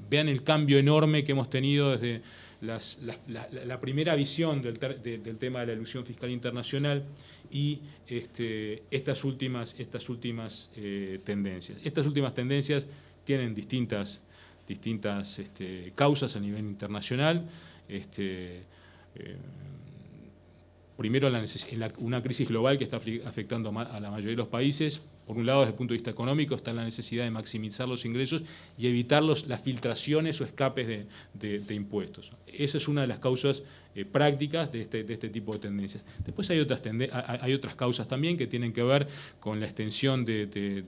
vean el cambio enorme que hemos tenido desde la, primera visión del, tema de la ilusión fiscal internacional y este, estas últimas, estas últimas eh, tendencias. Estas últimas tendencias tienen distintas, distintas este, causas a nivel internacional. Este, eh, primero una crisis global que está afectando a la mayoría de los países. Por un lado, desde el punto de vista económico, está la necesidad de maximizar los ingresos y evitar las filtraciones o escapes de, impuestos. Esa es una de las causas eh, prácticas este, de este, tipo de tendencias. Después hay otras, causas también que tienen que ver con la extensión este,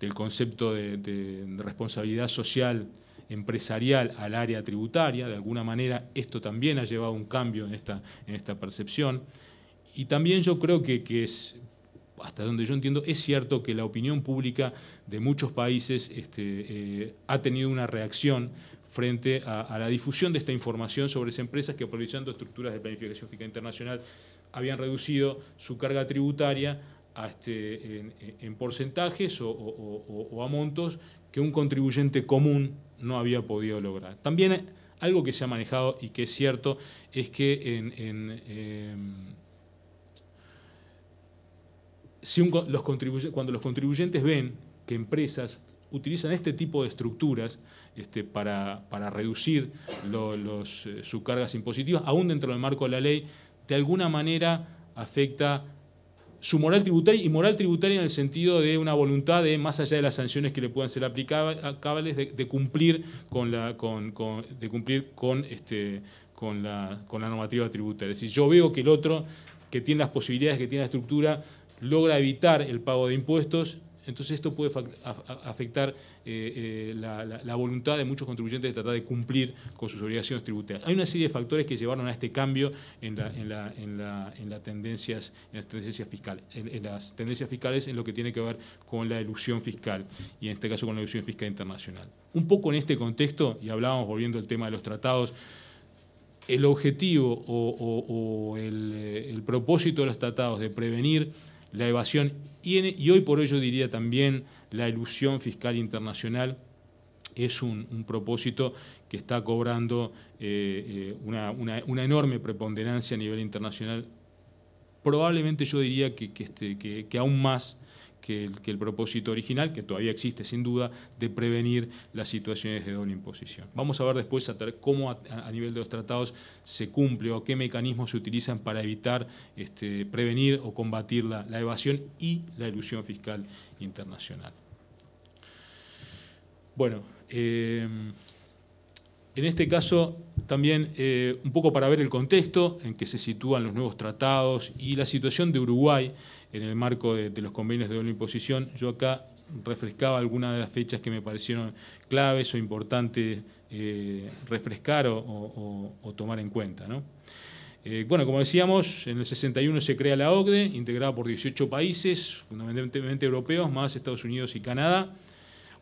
del concepto de responsabilidad social empresarial al área tributaria. De alguna manera esto también ha llevado a un cambio en esta, en esta percepción. Y también yo creo que, que es, hasta donde yo entiendo, es cierto que la opinión pública de muchos países este, eh, ha tenido una reacción frente a, la difusión de esta información sobre esas empresas que aprovechando estructuras de planificación fiscal internacional habían reducido su carga tributaria este, en, porcentajes o a montos que un contribuyente común no había podido lograr. También eh, algo que se ha manejado y que es cierto es que eh, cuando los contribuyentes ven que empresas utilizan este tipo de estructuras este, para, reducir eh, sus cargas impositivas, aún dentro del marco de la ley, de alguna manera afecta su moral tributaria y moral tributaria en el sentido de una voluntad de, más allá de las sanciones que le puedan ser aplicables, de, de cumplir con la, con, con, de cumplir con, este, con, la, con la normativa tributaria. Es decir, yo veo que el otro, que tiene las posibilidades, que tiene la estructura, logra evitar el pago de impuestos, entonces esto puede afectar eh, eh, la, voluntad de muchos contribuyentes de tratar de cumplir con sus obligaciones tributarias. Hay una serie de factores que llevaron a este cambio en, las tendencias, en las tendencias fiscales, en, las tendencias fiscales en lo que tiene que ver con la ilusión fiscal y en este caso con la ilusión fiscal internacional. Un poco en este contexto y hablábamos volviendo al tema de los tratados el objetivo o, el, eh, el propósito de los tratados de prevenir la evasión y, hoy por ello diría también la ilusión fiscal internacional es un, propósito que está cobrando eh, eh, una, enorme preponderancia a nivel internacional. Probablemente yo diría que este, aún más que el, propósito original, que todavía existe sin duda, de prevenir las situaciones de doble imposición. Vamos a ver después cómo a, nivel de los tratados se cumple o qué mecanismos se utilizan para evitar, este, prevenir o combatir la, evasión y la ilusión fiscal internacional. Bueno, eh, en este caso, también eh, un poco para ver el contexto en que se sitúan los nuevos tratados y la situación de Uruguay en el marco de, los convenios de doble imposición. Yo acá refrescaba algunas de las fechas que me parecieron claves o importantes eh, refrescar o, tomar en cuenta. Eh, bueno, como decíamos, en el 61 se crea la OCDE, integrada por 18 países, fundamentalmente europeos, más Estados Unidos y Canadá.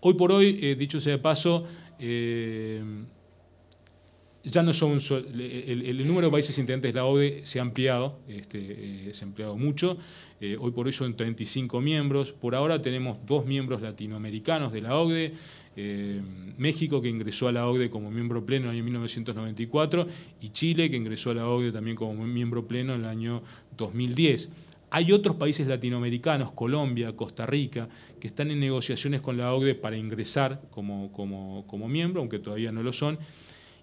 Hoy por hoy, eh, dicho sea de paso, ya no son el, el, número de países integrantes de la ODE se ha ampliado, este, eh, se ha ampliado mucho, eh, hoy por hoy son 35 miembros, por ahora tenemos dos miembros latinoamericanos de la ODE, eh, México que ingresó a la ODE como miembro pleno en el año 1994 y Chile que ingresó a la ODE también como miembro pleno en el año 2010. Hay otros países latinoamericanos, Colombia, Costa Rica, que están en negociaciones con la ODE para ingresar como miembro, aunque todavía no lo son.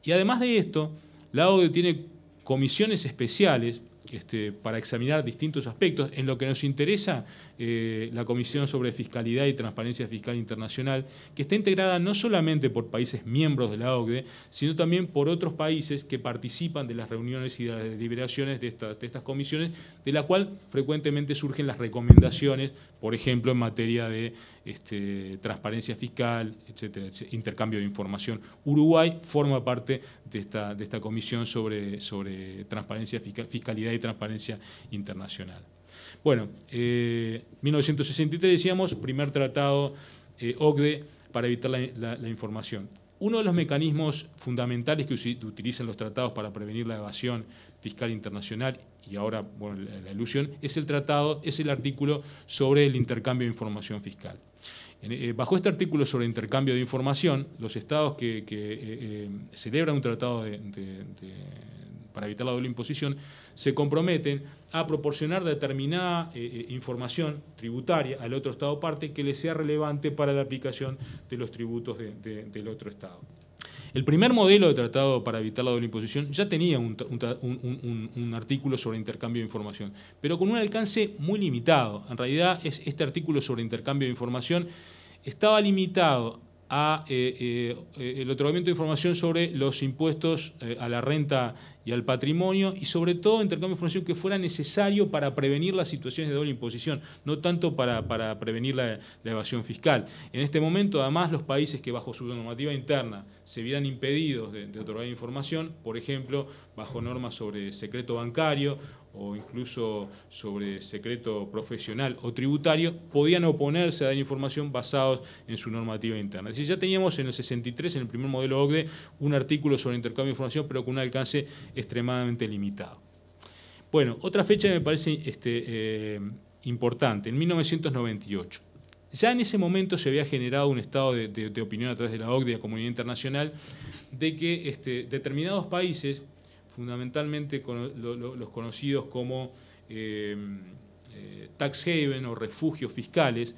Y además de esto, la ODE tiene comisiones especiales este, para examinar distintos aspectos. En lo que nos interesa, eh, la Comisión sobre Fiscalidad y Transparencia Fiscal Internacional, que está integrada no solamente por países miembros de la OCDE, sino también por otros países que participan de las reuniones y de las deliberaciones de, de estas comisiones, de la cual frecuentemente surgen las recomendaciones, por ejemplo, en materia de este, transparencia fiscal, etcétera, intercambio de información. Uruguay forma parte de esta, de esta comisión sobre, sobre transparencia fiscalidad y transparencia internacional. Bueno, 1963 eh, decíamos, primer tratado eh, OCDE para evitar la, información. Uno de los mecanismos fundamentales que utilizan los tratados para prevenir la evasión fiscal internacional y ahora la, ilusión es el tratado, es el artículo sobre el intercambio de información fiscal. Eh, bajo este artículo sobre intercambio de información, los estados que, eh, eh, celebran un tratado para evitar la doble imposición se comprometen a proporcionar determinada información tributaria al otro estado parte que le sea relevante para la aplicación de los tributos del otro estado. El primer modelo de tratado para evitar la doble imposición ya tenía un, artículo sobre intercambio de información, pero con un alcance muy limitado. En realidad, es este artículo sobre intercambio de información estaba limitado a eh, eh, eh, el otorgamiento de información sobre los impuestos a la renta y al patrimonio y sobre todo intercambio de información que fuera necesario para prevenir las situaciones de doble imposición, no tanto para, prevenir la, evasión fiscal. En este momento, además, los países que bajo su normativa interna se vieran impedidos de otorgar información, por ejemplo, bajo normas sobre secreto bancario o incluso sobre secreto profesional o tributario, podían oponerse a dar información basados en su normativa interna. Es decir, ya teníamos en el 63, en el primer modelo OCDE, un artículo sobre intercambio de información, pero con un alcance extremadamente limitado. Bueno, otra fecha que me parece este, eh, importante, en 1998. Ya en ese momento se había generado un estado de, opinión a través de la OCDE y la comunidad internacional de que este, determinados países fundamentalmente los conocidos como eh, eh, tax haven o refugios fiscales,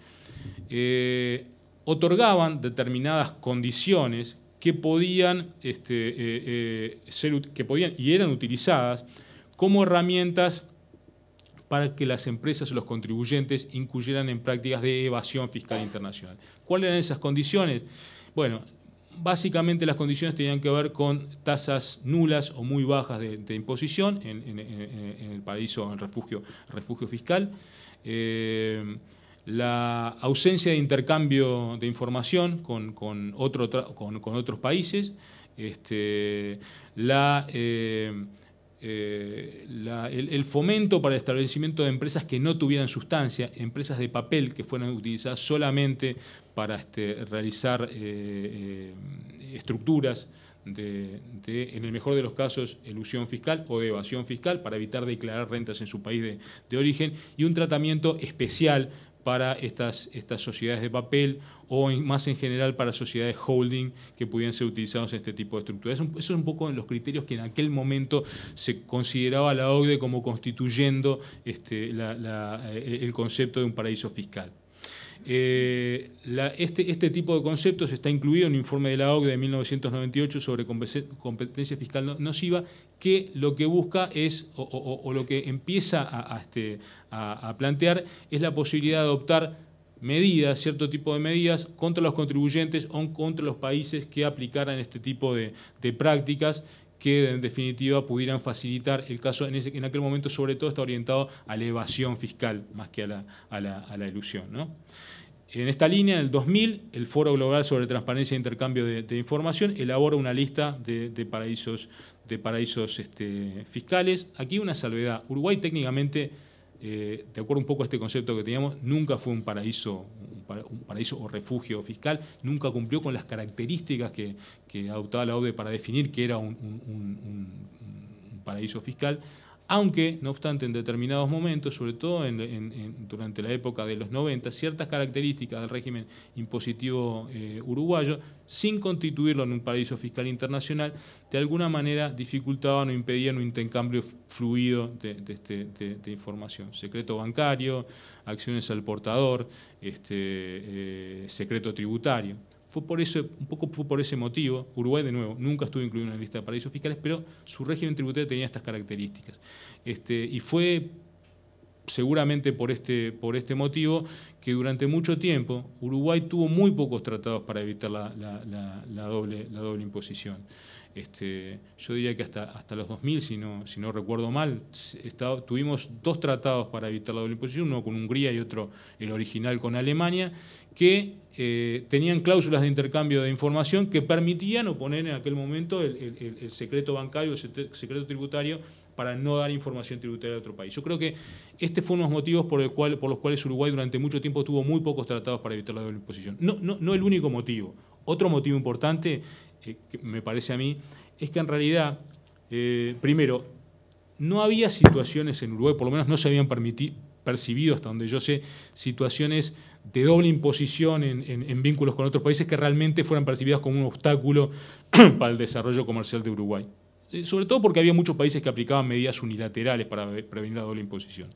eh, otorgaban determinadas condiciones que podían, este, ser, que podían y eran utilizadas como herramientas para que las empresas o los contribuyentes incluyeran en prácticas de evasión fiscal internacional. ¿Cuáles eran esas condiciones? Bueno, básicamente las condiciones tenían que ver con tasas nulas o muy bajas de, imposición en, el paraíso, en refugio, refugio fiscal. Eh, la ausencia de intercambio de información con, otros países, este, eh, eh, el, el, fomento para el establecimiento de empresas que no tuvieran sustancia, empresas de papel que fueran utilizadas solamente para este, realizar eh, eh, estructuras de, en el mejor de los casos, elusión fiscal o evasión fiscal para evitar declarar rentas en su país de, origen y un tratamiento especial para estas, estas sociedades de papel o más en general para sociedades holding que pudieran ser utilizadas en este tipo de estructuras. Eso, es un poco en los criterios que en aquel momento se consideraba la OCDE como constituyendo este, eh, el concepto de un paraíso fiscal. Eh, este, este, tipo de conceptos está incluido en un informe de la OCDE de 1998 sobre competencia fiscal nociva, que lo que busca es, o, lo que empieza este, a, plantear, es la posibilidad de adoptar medidas, cierto tipo de medidas contra los contribuyentes o contra los países que aplicaran este tipo de, prácticas que en definitiva pudieran facilitar el caso, en, ese, aquel momento sobre todo está orientado a la evasión fiscal más que a la, ilusión. ¿no? En esta línea, en el 2000, el Foro Global sobre Transparencia e Intercambio de, Información elabora una lista de, paraísos, este, fiscales. Aquí una salvedad. Uruguay técnicamente, eh, de acuerdo un poco a este concepto que teníamos, nunca fue un paraíso, un, paraíso o refugio fiscal, nunca cumplió con las características que, adoptaba la ODE para definir que era un paraíso fiscal aunque, no obstante, en determinados momentos, sobre todo durante la época de los 90, ciertas características del régimen impositivo eh, uruguayo, sin constituirlo en un paraíso fiscal internacional, de alguna manera dificultaban o impedían un intercambio fluido este, de, información. Secreto bancario, acciones al portador, este, eh, secreto tributario. Fue por eso, un poco fue por ese motivo, Uruguay de nuevo nunca estuvo incluido en la lista de paraísos fiscales, pero su régimen tributario tenía estas características. Este, y fue seguramente por este, por este motivo que durante mucho tiempo Uruguay tuvo muy pocos tratados para evitar la, la, la, doble imposición. Este, yo diría que hasta, hasta los 2000, si no, si no recuerdo mal, tuvimos dos tratados para evitar la doble imposición, uno con Hungría y otro, el original, con Alemania, que eh, tenían cláusulas de intercambio de información que permitían oponer en aquel momento el, secreto bancario, el secreto tributario para no dar información tributaria a otro país. Yo creo que este fue uno de los motivos por, el cual, por los cuales Uruguay durante mucho tiempo tuvo muy pocos tratados para evitar la doble imposición. No, no, no el único motivo. Otro motivo importante eh, me parece a mí, es que en realidad, eh, primero, no había situaciones en Uruguay, por lo menos no se habían percibido, hasta donde yo sé, situaciones de doble imposición en, vínculos con otros países que realmente fueran percibidas como un obstáculo para el desarrollo comercial de Uruguay. Eh, sobre todo porque había muchos países que aplicaban medidas unilaterales para prevenir la doble imposición.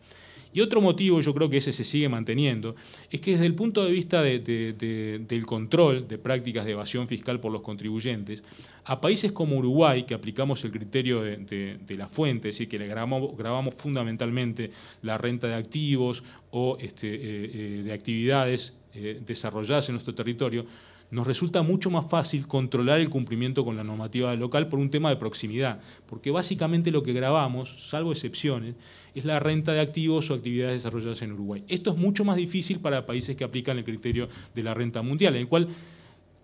Y otro motivo, yo creo que ese se sigue manteniendo, es que desde el punto de vista del control de prácticas de evasión fiscal por los contribuyentes, a países como Uruguay, que aplicamos el criterio de, la fuente, es decir, que le grabamos, fundamentalmente la renta de activos o este, eh, eh, de actividades eh, desarrolladas en nuestro territorio, nos resulta mucho más fácil controlar el cumplimiento con la normativa local por un tema de proximidad, porque básicamente lo que grabamos, salvo excepciones, es la renta de activos o actividades desarrolladas en Uruguay. Esto es mucho más difícil para países que aplican el criterio de la renta mundial, en el cual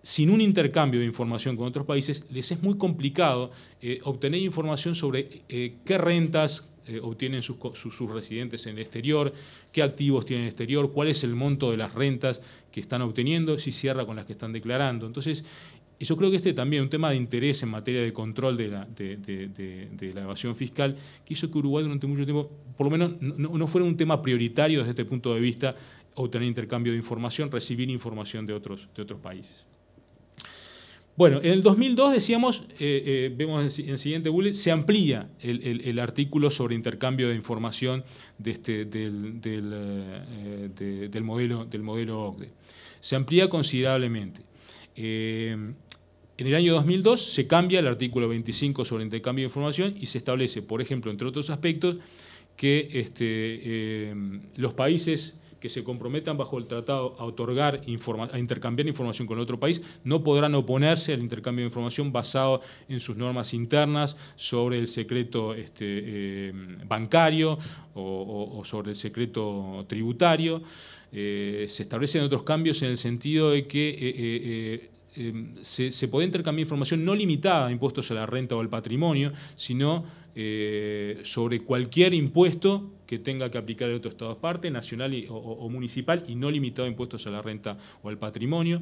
sin un intercambio de información con otros países, les es muy complicado eh, obtener información sobre eh, qué rentas, eh, obtienen sus, residentes en el exterior, qué activos tienen en el exterior, cuál es el monto de las rentas que están obteniendo, si cierra con las que están declarando. Entonces, yo creo que este también es un tema de interés en materia de control de la, de, la evasión fiscal, que hizo que Uruguay durante mucho tiempo, por lo menos, no, no fuera un tema prioritario desde este punto de vista obtener intercambio de información, recibir información de otros, de otros países. Bueno, en el 2002 decíamos, eh, eh, vemos en el siguiente bullet, se amplía el, artículo sobre intercambio de información de este, del, eh, modelo, del modelo OCDE. Se amplía considerablemente. en el año 2002 se cambia el artículo 25 sobre intercambio de información y se establece, por ejemplo, entre otros aspectos, que este, los países que se comprometan bajo el tratado a otorgar, a intercambiar información con otro país, no podrán oponerse al intercambio de información basado en sus normas internas sobre el secreto este, eh, bancario o, sobre el secreto tributario. Eh, se establecen otros cambios en el sentido de que eh, em, se, se, puede intercambiar información no limitada a impuestos a la renta o al patrimonio, sino sobre cualquier impuesto que tenga que aplicar el otro Estado aparte, nacional o, municipal, y no limitado a impuestos a la renta o al patrimonio.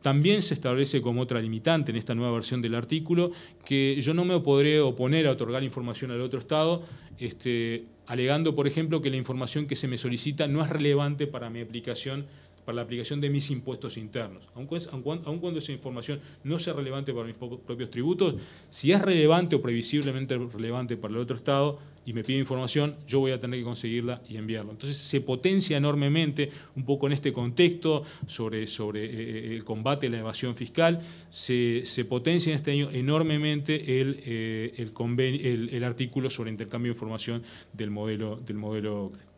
También se establece como otra limitante en esta nueva versión del artículo que yo no me podré oponer a otorgar información al otro Estado este, alegando, por ejemplo, que la información que se me solicita no es relevante para mi aplicación para la aplicación de mis impuestos internos. Aun, cuando esa información no sea relevante para mis propios tributos, si es relevante o previsiblemente relevante para el otro Estado y me pide información, yo voy a tener que conseguirla y enviarla. Entonces se potencia enormemente, un poco en este contexto, sobre, sobre eh, eh, el combate a la evasión fiscal, se, potencia en este año enormemente eh, el, el, artículo sobre intercambio de información del modelo, del modelo OCDE.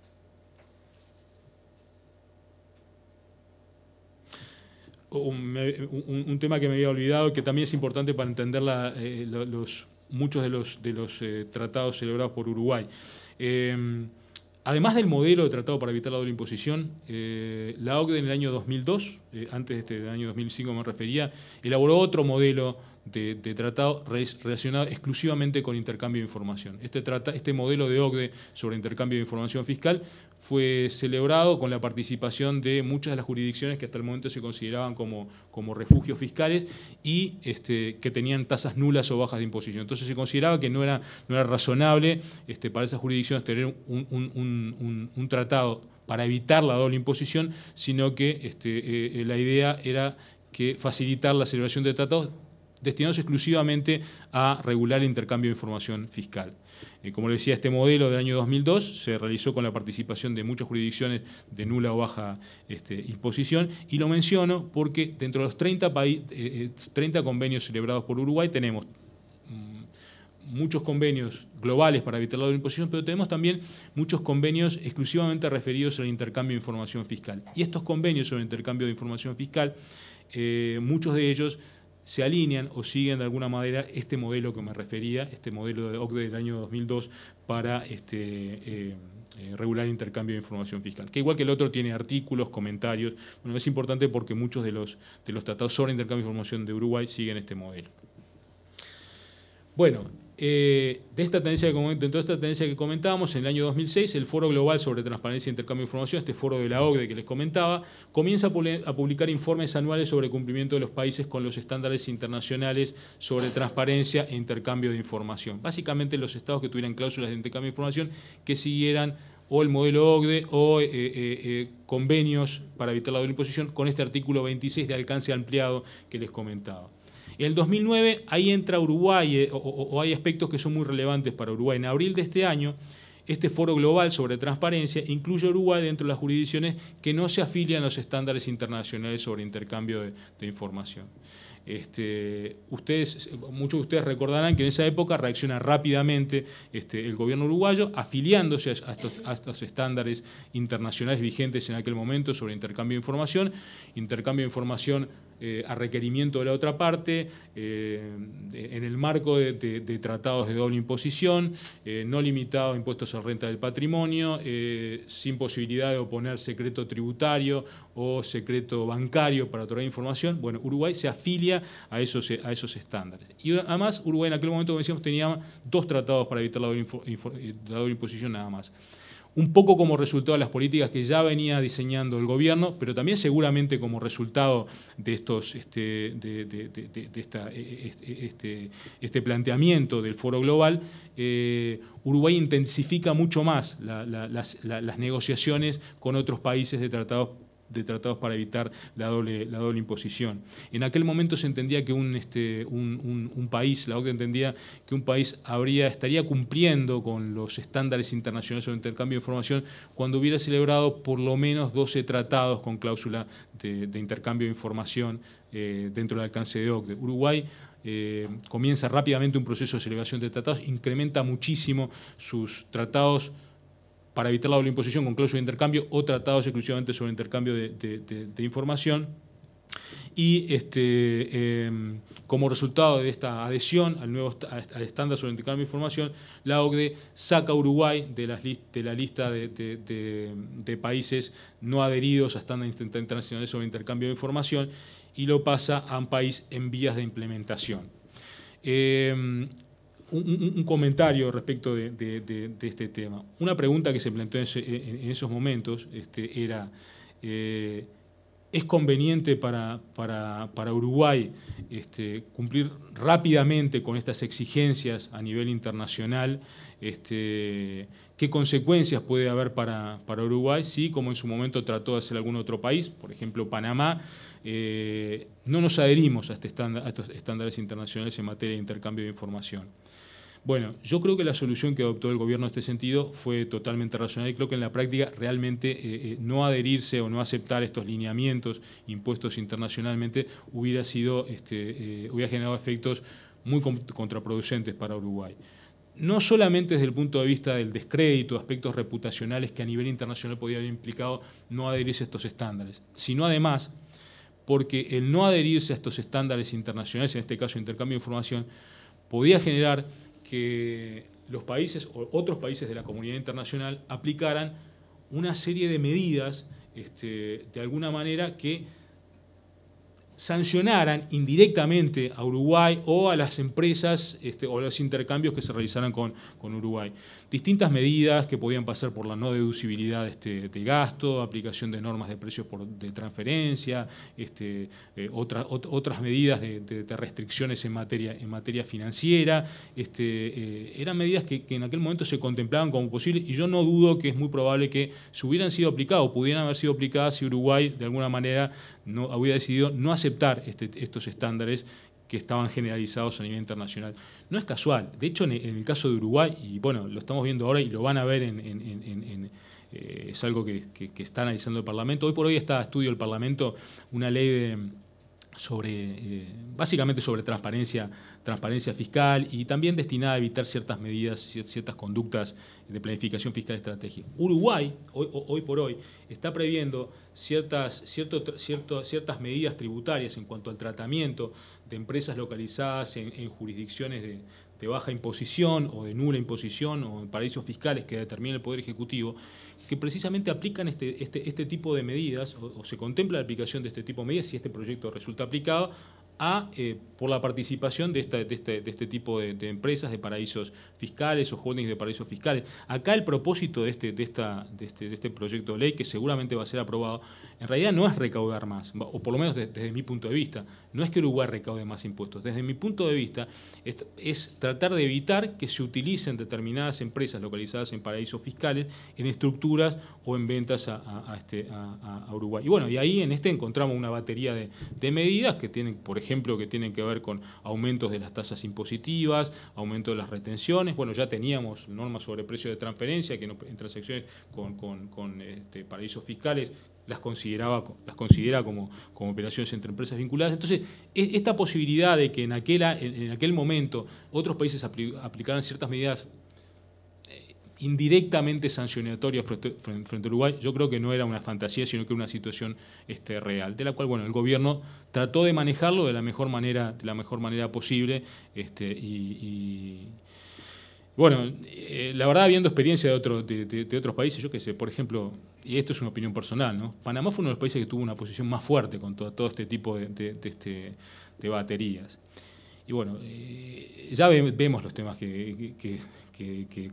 un, tema que me había olvidado, y que también es importante para entender eh, los, muchos de los, de los eh, tratados celebrados por Uruguay. Em, además del modelo de tratado para evitar la doble imposición, eh, la OCDE en el año 2002, antes de este del año 2005 me refería, elaboró otro modelo de, tratado relacionado exclusivamente con intercambio de información. Este, trata, este modelo de OCDE sobre intercambio de información fiscal fue celebrado con la participación de muchas de las jurisdicciones que hasta el momento se consideraban como, como refugios fiscales y este, que tenían tasas nulas o bajas de imposición. Entonces se consideraba que no era, no era razonable este, para esas jurisdicciones tener un, un, tratado para evitar la doble imposición, sino que este, eh, eh, la idea era que facilitar la celebración de tratados destinados exclusivamente a regular el intercambio de información fiscal. Eh, como le decía, este modelo del año 2002 se realizó con la participación de muchas jurisdicciones de nula o baja este, imposición y lo menciono porque dentro de los 30, países, 30 convenios celebrados por Uruguay tenemos mm, muchos convenios globales para evitar la imposición, pero tenemos también muchos convenios exclusivamente referidos al intercambio de información fiscal. Y estos convenios sobre intercambio de información fiscal, eh, muchos de ellos se alinean o siguen de alguna manera este modelo que me refería, este modelo de OCDE del año 2002 para este, eh, eh, regular intercambio de información fiscal, que igual que el otro tiene artículos, comentarios. Bueno, es importante porque muchos de los, de los tratados sobre intercambio de información de Uruguay siguen este modelo. Bueno, eh, de esta tendencia que, esta tendencia que comentábamos, en el año 2006, el Foro Global sobre Transparencia e Intercambio de Información, este foro de la OCDE que les comentaba, comienza a publicar informes anuales sobre cumplimiento de los países con los estándares internacionales sobre transparencia e intercambio de información. Básicamente los estados que tuvieran cláusulas de intercambio de información que siguieran o el modelo OCDE o eh, eh, convenios para evitar la doble imposición con este artículo 26 de alcance ampliado que les comentaba. En el 2009 ahí entra Uruguay, eh, o, hay aspectos que son muy relevantes para Uruguay. En abril de este año, este foro global sobre transparencia incluye a Uruguay dentro de las jurisdicciones que no se afilian a los estándares internacionales sobre intercambio de, información. Este, ustedes, muchos de ustedes recordarán que en esa época reacciona rápidamente este, el gobierno uruguayo afiliándose a estos, a estos, estándares internacionales vigentes en aquel momento sobre intercambio de información, intercambio de información eh, a requerimiento de la otra parte, eh, en el marco de, tratados de doble imposición, eh, no limitados a impuestos a renta del patrimonio, sin posibilidad de oponer secreto tributario o secreto bancario para otorgar información. Bueno, Uruguay se afilia a esos, a esos estándares. Y además, Uruguay en aquel momento, como decíamos, tenía dos tratados para evitar la doble imposición nada más un poco como resultado de las políticas que ya venía diseñando el gobierno, pero también seguramente como resultado de, estos, este, de, e, e, este, este, este, planteamiento del foro global, eh, Uruguay intensifica mucho más las, las negociaciones con otros países de tratados de tratados para evitar la doble, la doble imposición. En aquel momento se entendía que un, este, un, país, la OCDE entendía que un país habría, estaría cumpliendo con los estándares internacionales sobre intercambio de información cuando hubiera celebrado por lo menos 12 tratados con cláusula de, intercambio de información eh, dentro del alcance de OCDE. Uruguay eh, comienza rápidamente un proceso de celebración de tratados, incrementa muchísimo sus tratados para evitar la doble imposición con cláusulas de intercambio o tratados exclusivamente sobre intercambio de, información. Y este, em, como resultado de esta adhesión al nuevo estándar sobre intercambio de información, la OCDE saca a Uruguay de, la lista de, países no adheridos a estándares internacionales sobre intercambio de información y lo pasa a un país en vías de implementación. Em, un, comentario respecto de, este tema. Una pregunta que se planteó en, esos momentos este, era, eh, ¿es conveniente para, para, Uruguay este, cumplir rápidamente con estas exigencias a nivel internacional? Este, ¿Qué consecuencias puede haber para, Uruguay sí, como en su momento trató de hacer algún otro país, por ejemplo Panamá, eh, no nos adherimos este a, estos estándares internacionales en materia de intercambio de información. Bueno, yo creo que la solución que adoptó el gobierno en este sentido fue totalmente racional y creo que en la práctica realmente eh, eh, no adherirse o no aceptar estos lineamientos impuestos internacionalmente hubiera sido, este, eh, hubiera generado efectos muy contraproducentes para Uruguay. No solamente desde el punto de vista del descrédito, aspectos reputacionales que a nivel internacional podría haber implicado no adherirse a estos estándares, sino además porque el no adherirse a estos estándares internacionales, en este caso intercambio de información, podía generar que los países o otros países de la comunidad internacional aplicaran una serie de medidas, este, de alguna manera, que sancionaran indirectamente a Uruguay o a las empresas este, o los intercambios que se realizaran con, Uruguay. Distintas medidas que podían pasar por la no deducibilidad este, de, gasto, aplicación de normas de precios de transferencia, este, eh, otras medidas de, restricciones en materia, en materia financiera. Este, eh, eran medidas que, en aquel momento se contemplaban como posibles y yo no dudo que es muy probable que se hubieran sido aplicadas o pudieran haber sido aplicadas si Uruguay de alguna manera no, hubiera decidido no hacer aceptar este, estos estándares que estaban generalizados a nivel internacional. No es casual. De hecho, en, el caso de Uruguay, y bueno, lo estamos viendo ahora y lo van a ver eh, es algo que, que, está analizando el Parlamento. Hoy por hoy está a estudio el Parlamento una ley de sobre, eh, básicamente sobre transparencia, transparencia fiscal y también destinada a evitar ciertas medidas, ciertas conductas de planificación fiscal estratégica. Uruguay, hoy, por hoy, está previendo ciertas, cierto, cierto, ciertas medidas tributarias en cuanto al tratamiento de empresas localizadas en, jurisdicciones de, de baja imposición o de nula imposición o en paraísos fiscales que determina el Poder Ejecutivo que precisamente aplican este, este, este tipo de medidas, o, se contempla la aplicación de este tipo de medidas, si este proyecto resulta aplicado, a, eh, por la participación de, esta, de, este, de este, tipo de, de, empresas, de paraísos fiscales o holdings de paraísos fiscales. Acá el propósito de este, esta, este, de, este, proyecto de ley, que seguramente va a ser aprobado, en realidad no es recaudar más, o por lo menos desde, mi punto de vista, no es que Uruguay recaude más impuestos. Desde mi punto de vista es, tratar de evitar que se utilicen determinadas empresas localizadas en paraísos fiscales en estructuras o en ventas este, a, Uruguay. Y bueno, y ahí en este encontramos una batería de, de medidas que tienen, por ejemplo, que tienen que ver con aumentos de las tasas impositivas, aumento de las retenciones, bueno, ya teníamos normas sobre precios de transferencia, que en transacciones con, con, con este, paraísos fiscales las, consideraba, las considera como, como operaciones entre empresas vinculadas. Entonces, e, esta posibilidad de que en, aquel, en aquel momento otros países aplicaran ciertas medidas eh, indirectamente sancionatorias frente a Uruguay, yo creo que no era una fantasía, sino que era una situación este, real, de la cual bueno, el gobierno trató de manejarlo de la mejor manera, de la mejor manera posible este, y bueno, eh, la verdad, viendo experiencia de, otro, de, otros países, yo qué sé, por ejemplo, y esto es una opinión personal, ¿no? Panamá fue uno de los países que tuvo una posición más fuerte con todo este tipo de, este, baterías. Y bueno, eh, ya vemos los temas que, qué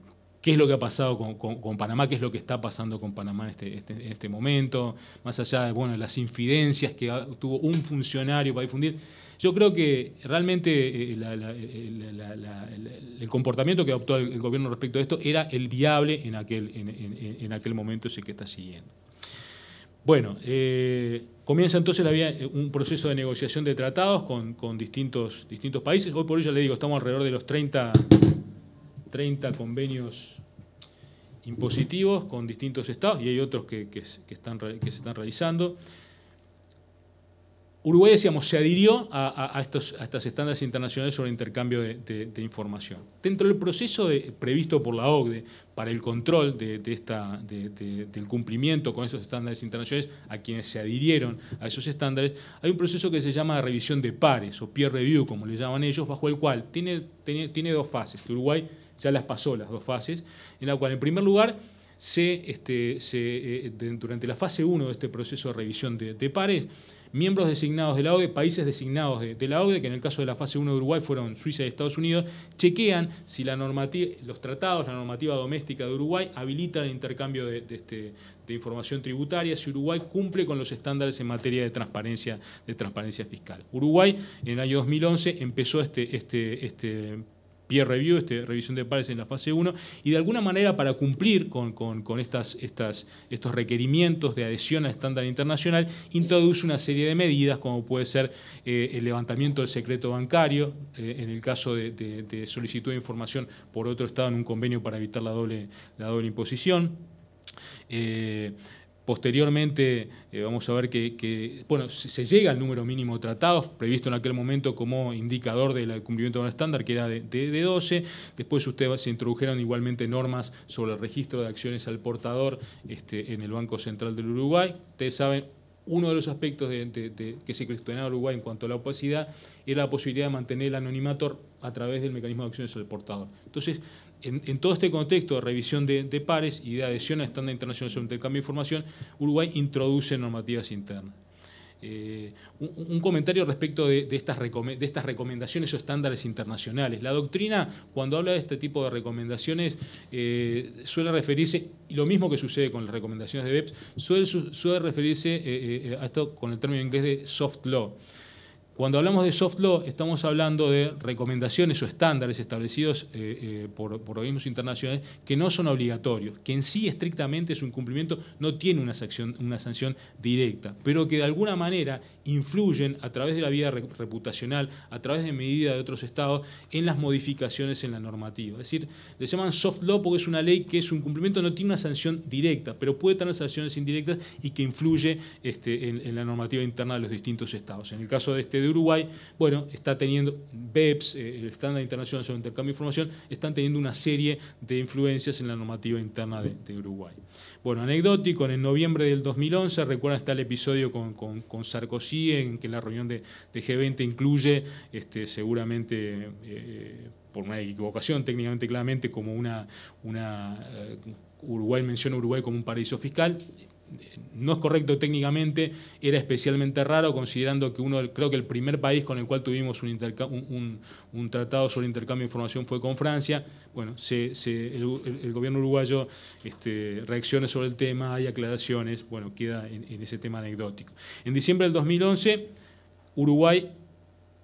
es lo que ha pasado con, Panamá, qué es lo que está pasando con Panamá en este, este, este momento, más allá de bueno, las infidencias que tuvo un funcionario para difundir. Yo creo que realmente eh, eh, el comportamiento que adoptó el, gobierno respecto a esto era el viable en aquel, en, aquel momento ese que está siguiendo. Bueno, eh, comienza entonces un proceso de negociación de tratados con, distintos, distintos países. Hoy por hoy ya le digo, estamos alrededor de los 30, 30 convenios impositivos con distintos estados y hay otros están, que se están realizando. Uruguay, decíamos, se adhirió a, estos, estas estándares internacionales sobre intercambio de, información. Dentro del proceso previsto por la OCDE para el control de, esta, del cumplimiento con esos estándares internacionales, a quienes se adhirieron a esos estándares, hay un proceso que se llama revisión de pares o peer review, como le llaman ellos, bajo el cual tiene, tiene, dos fases, Uruguay ya las pasó las dos fases, en la cual, en primer lugar, se, este, se, eh, durante la fase 1 de este proceso de revisión de pares, miembros designados de la ODE, países designados de, la ODE, que en el caso de la fase 1 de Uruguay fueron Suiza y Estados Unidos, chequean si los tratados, la normativa doméstica de Uruguay habilita el intercambio este, de, información tributaria, si Uruguay cumple con los estándares en materia de transparencia, fiscal. Uruguay en el año 2011 empezó este, este, este peer review, este, revisión de pares en la fase 1, y de alguna manera para cumplir con, estas, estos requerimientos de adhesión al estándar internacional, introduce una serie de medidas como puede ser eh, el levantamiento del secreto bancario, eh, en el caso de, solicitud de información por otro Estado en un convenio para evitar la doble, la doble imposición. Eh, Posteriormente, eh, vamos a ver que, bueno, se, llega al número mínimo de tratados, previsto en aquel momento como indicador del cumplimiento de un estándar, que era de, 12. Después se introdujeron igualmente normas sobre el registro de acciones al portador este, en el Banco Central del Uruguay. Ustedes saben, uno de los aspectos de, que se cuestionaba Uruguay en cuanto a la opacidad era la posibilidad de mantener el anonimato a través del mecanismo de acciones al portador. Entonces, en, todo este contexto de revisión de, pares y de adhesión a estándar internacional sobre intercambio de información, Uruguay introduce normativas internas. Eh, un, comentario respecto de, estas recomendaciones o estándares internacionales. La doctrina, cuando habla de este tipo de recomendaciones, eh, suele referirse, y lo mismo que sucede con las recomendaciones de BEPS, suele, referirse eh, a esto con el término inglés de soft law. Cuando hablamos de soft law, estamos hablando de recomendaciones o estándares establecidos eh, eh, por, organismos internacionales que no son obligatorios, que en sí estrictamente es un cumplimiento, no tiene una, sanción, directa, pero que de alguna manera influyen a través de la vía reputacional, a través de medidas de otros estados, en las modificaciones en la normativa. Es decir, le llaman soft law porque es una ley que es un cumplimiento, no tiene una sanción directa, pero puede tener sanciones indirectas y que influye este, en, en, la normativa interna de los distintos estados. En el caso de este Uruguay, bueno, está teniendo, BEPS, eh, el Estándar Internacional sobre Intercambio de Información, están teniendo una serie de influencias en la normativa interna de, Uruguay. Bueno, anecdótico, en noviembre del 2011, recuerda está el episodio con, Sarkozy, en que la reunión de, G20 incluye este, seguramente... Eh, por una equivocación técnicamente claramente como una, una eh, Uruguay menciona Uruguay como un paraíso fiscal, no es correcto técnicamente, era especialmente raro considerando que uno, creo que el primer país con el cual tuvimos un, un, un, tratado sobre intercambio de información fue con Francia. Bueno, se, el, gobierno uruguayo este, reacciona sobre el tema, hay aclaraciones, bueno, queda en, en ese tema anecdótico. En diciembre del 2011, Uruguay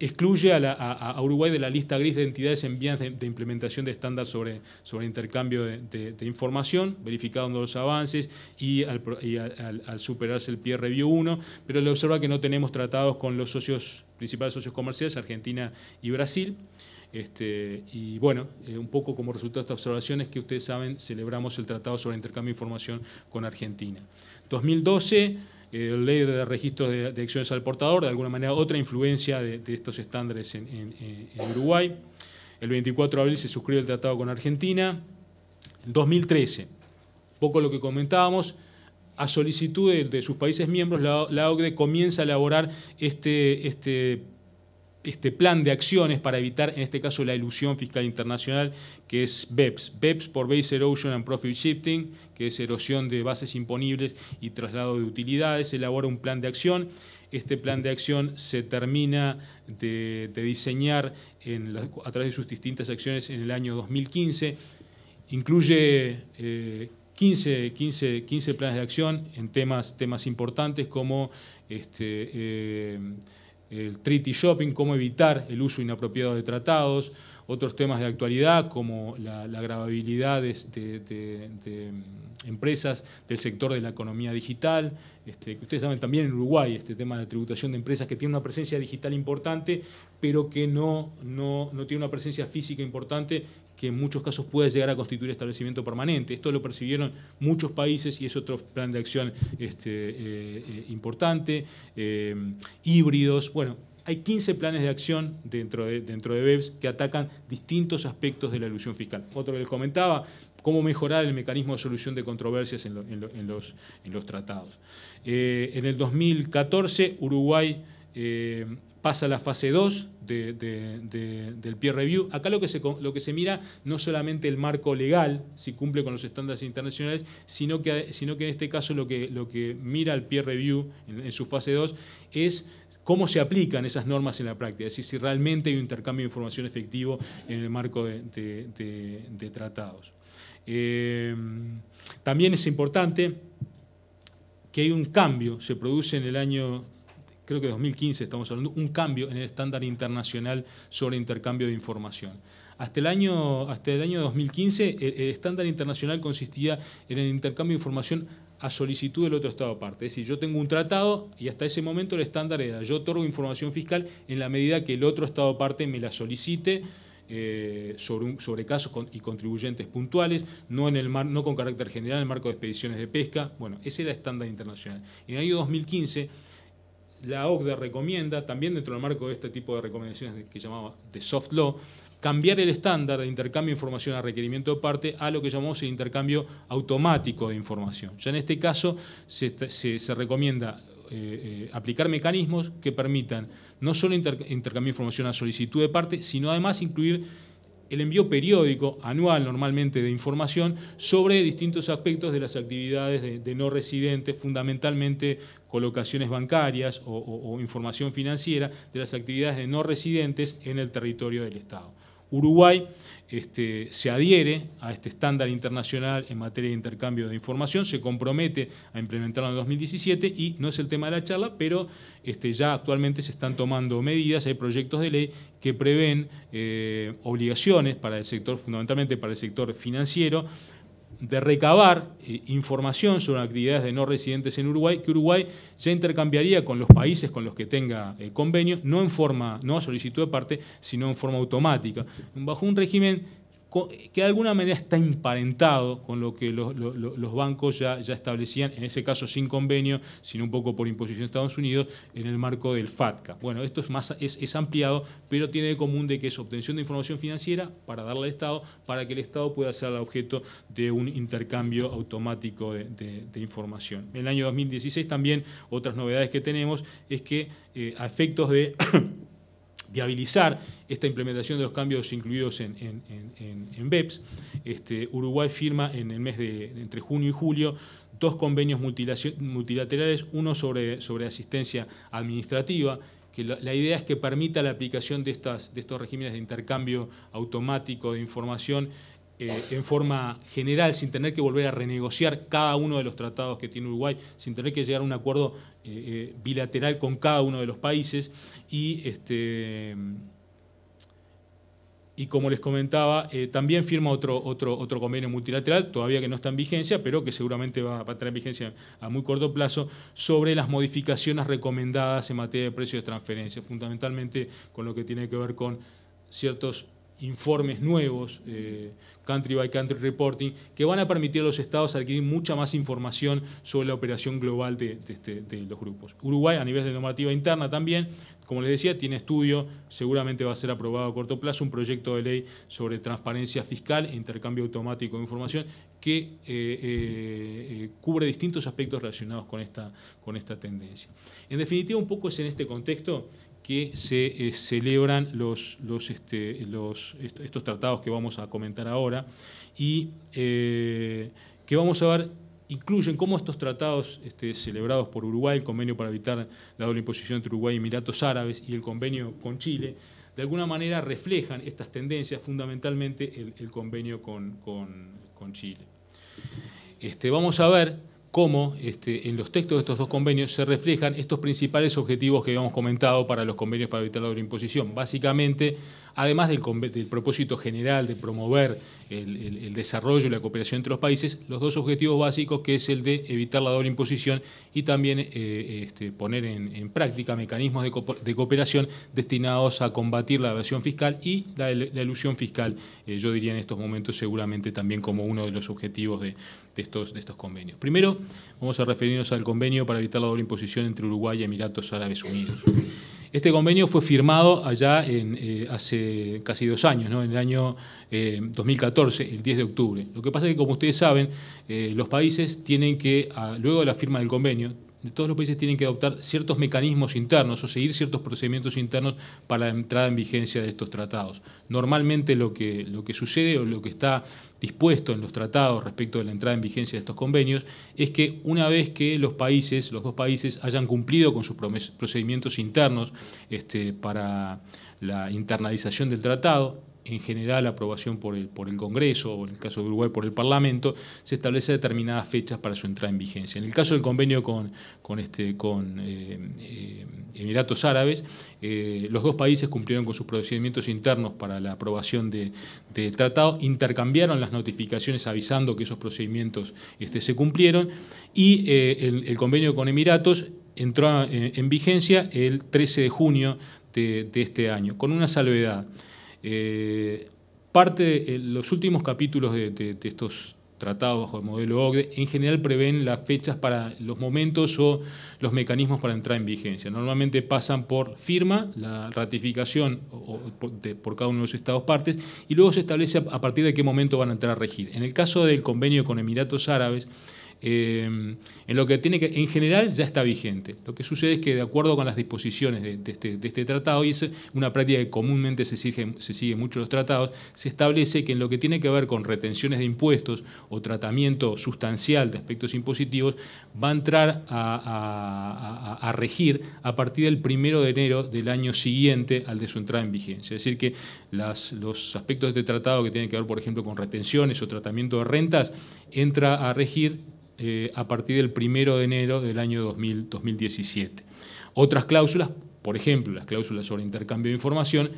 excluye a, Uruguay de la lista gris de entidades en vías de, implementación de estándar sobre, sobre intercambio de, información, verificando los avances y, al, superarse el peer review 1, pero le observa que no tenemos tratados con los socios principales socios comerciales, Argentina y Brasil. Este, y bueno, eh, un poco como resultado de esta observación que ustedes saben, celebramos el Tratado sobre Intercambio de Información con Argentina. 2012 el eh, ley de registros de, acciones al portador, de alguna manera otra influencia de, estos estándares en, Uruguay. El 24 de abril se suscribe el tratado con Argentina. 2013, poco lo que comentábamos, a solicitud de, sus países miembros, la, OCDE comienza a elaborar este, este este plan de acciones para evitar, en este caso, la ilusión fiscal internacional, que es BEPS. BEPS por Base Erosion and Profit Shifting, que es erosión de bases imponibles y traslado de utilidades. Elabora un plan de acción. Este plan de acción se termina de, diseñar a través de sus distintas acciones en el año 2015. Incluye 15, 15, 15, planes de acción en temas, temas importantes como este, eh, el treaty shopping, cómo evitar el uso inapropiado de tratados, otros temas de actualidad como la, gravabilidad este, de, mm, empresas del sector de la economía digital. Este, ustedes saben también en Uruguay este tema de tributación de empresas que tiene una presencia digital importante, pero que no, no, no tiene una presencia física importante que en muchos casos puede llegar a constituir establecimiento permanente. Esto lo percibieron muchos países y es otro plan de acción este, eh, eh, importante. Eh, híbridos, bueno, hay 15 planes de acción dentro de, dentro de BEPS que atacan distintos aspectos de la ilusión fiscal. Otro que les comentaba, cómo mejorar el mecanismo de solución de controversias en, los, en los, tratados. en el 2014, Uruguay pasa la fase 2 del peer review. Acá lo que, se, lo que se mira no solamente el marco legal, si cumple con los estándares internacionales, sino que, sino que en este caso lo que, lo que mira el peer review en, su fase 2 es cómo se aplican esas normas en la práctica, es decir, si realmente hay un intercambio de información efectivo en el marco de, tratados. Eh, también es importante que hay un cambio, se produce en el año creo que 2015 estamos hablando, un cambio en el estándar internacional sobre intercambio de información. Hasta el año, hasta el año 2015 e, el, estándar internacional consistía en el intercambio de información a solicitud del otro Estado parte. Es decir, yo tengo un tratado y hasta ese momento el estándar era yo otorgo información fiscal en la medida que el otro Estado parte me la solicite eh, sobre, sobre, casos y contribuyentes puntuales, no, en el mar, no con carácter general en el marco de expediciones de pesca. Bueno, ese era el estándar internacional. En el año 2015 la OCDE recomienda, también dentro del marco de este tipo de recomendaciones que llamaba de soft law, cambiar el estándar de intercambio de información a requerimiento de parte a lo que llamamos el intercambio automático de información. Ya en este caso se, recomienda eh, eh, aplicar mecanismos que permitan no solo intercambio de información a solicitud de parte, sino además incluir el envío periódico, anual normalmente, de información sobre distintos aspectos de las actividades de, no residentes, fundamentalmente colocaciones bancarias o, o información financiera de las actividades de no residentes en el territorio del Estado. Uruguay este, se adhiere a este estándar internacional en materia de intercambio de información, se compromete a implementarlo en 2017 y no es el tema de la charla, pero este, ya actualmente se están tomando medidas, hay proyectos de ley que prevén eh, obligaciones para el sector, fundamentalmente para el sector financiero, de recabar eh, información sobre actividades de no residentes en Uruguay, que Uruguay ya intercambiaría con los países con los que tenga eh, convenio, no en forma, no a solicitud de parte, sino en forma automática. Bajo un régimen que de alguna manera está emparentado con lo que los, bancos ya, establecían, en ese caso sin convenio, sino un poco por imposición de Estados Unidos, en el marco del FATCA. Bueno, esto es, más, es, ampliado, pero tiene de común de que es obtención de información financiera para darle al Estado, para que el Estado pueda ser objeto de un intercambio automático de, información. En el año 2016 también otras novedades que tenemos es que eh, a efectos de viabilizar esta implementación de los cambios incluidos en, BEPS, este, Uruguay firma en el mes de entre junio y julio dos convenios multilaterales, uno sobre, sobre asistencia administrativa, que la, idea es que permita la aplicación de, estas, de estos regímenes de intercambio automático de información eh, en forma general, sin tener que volver a renegociar cada uno de los tratados que tiene Uruguay, sin tener que llegar a un acuerdo eh, eh, bilateral con cada uno de los países y, este, y como les comentaba, eh, también firma otro, otro, otro convenio multilateral, todavía que no está en vigencia, pero que seguramente va a estar en vigencia a muy corto plazo, sobre las modificaciones recomendadas en materia de precios de transferencia, fundamentalmente con lo que tiene que ver con ciertos informes nuevos, country by country reporting, que van a permitir a los estados adquirir mucha más información sobre la operación global este, de, los grupos. Uruguay, a nivel de normativa interna también, como les decía, tiene estudio, seguramente va a ser aprobado a corto plazo, un proyecto de ley sobre transparencia fiscal e intercambio automático de información que eh, eh, eh, cubre distintos aspectos relacionados con esta, con esta tendencia. En definitiva, un poco es en este contexto que se eh, celebran los, los, este, estos tratados que vamos a comentar ahora y eh, que vamos a ver incluyen cómo estos tratados este, celebrados por Uruguay, el convenio para evitar la doble imposición entre Uruguay y Emiratos Árabes y el convenio con Chile, de alguna manera reflejan estas tendencias, fundamentalmente el, convenio con, Chile. Este, vamos a ver cómo este, en los textos de estos dos convenios se reflejan estos principales objetivos que habíamos comentado para los convenios para evitar la doble imposición. Básicamente, además del, propósito general de promover el, desarrollo y la cooperación entre los países, los dos objetivos básicos que es el de evitar la doble imposición y también eh, este, poner en, práctica mecanismos de, cooperación destinados a combatir la evasión fiscal y la, ilusión fiscal, eh, yo diría en estos momentos seguramente también como uno de los objetivos de, de estos, de estos convenios. Primero, vamos a referirnos al convenio para evitar la doble imposición entre Uruguay y Emiratos Árabes Unidos. Este convenio fue firmado allá en, eh, hace casi dos años, ¿no? en el año 2014, eh, el 10 de octubre. Lo que pasa es que, como ustedes saben, eh, los países tienen que, luego de la firma del convenio, todos los países tienen que adoptar ciertos mecanismos internos o seguir ciertos procedimientos internos para la entrada en vigencia de estos tratados. Normalmente lo que, lo que sucede o lo que está dispuesto en los tratados respecto de la entrada en vigencia de estos convenios es que una vez que los países, los dos países, hayan cumplido con sus procedimientos internos este, para la internalización del tratado, en general aprobación por el, por el Congreso o en el caso de Uruguay por el Parlamento, se establece determinadas fechas para su entrada en vigencia. En el caso del convenio con, con, este, con eh, eh, Emiratos Árabes, eh, los dos países cumplieron con sus procedimientos internos para la aprobación de, tratado, intercambiaron las notificaciones avisando que esos procedimientos este, se cumplieron y el, convenio con Emiratos entró en, vigencia el 13 de junio de, de, este año, con una salvedad. Eh, parte eh, los últimos capítulos de, estos tratados bajo el modelo OCDE, en general prevén las fechas para los momentos o los mecanismos para entrar en vigencia. Normalmente pasan por firma, la ratificación por, cada uno de los estados partes, y luego se establece a partir de qué momento van a entrar a regir. En el caso del convenio con Emiratos Árabes, Em, en lo que tiene que, en general ya está vigente. Lo que sucede es que de acuerdo con las disposiciones de, este, este, tratado, y es una práctica que comúnmente se sigue, se sigue los tratados, se establece que en lo que tiene que ver con retenciones de impuestos o tratamiento sustancial de aspectos impositivos, va a entrar a, regir a partir del primero de enero del año siguiente al de su entrada en vigencia. Es decir, que los aspectos de este tratado que tienen que ver, por ejemplo, con retenciones o tratamiento de rentas, entra a regir eh, a partir del 1 de enero del año 2017. Otras cláusulas, por ejemplo, las cláusulas sobre intercambio de información,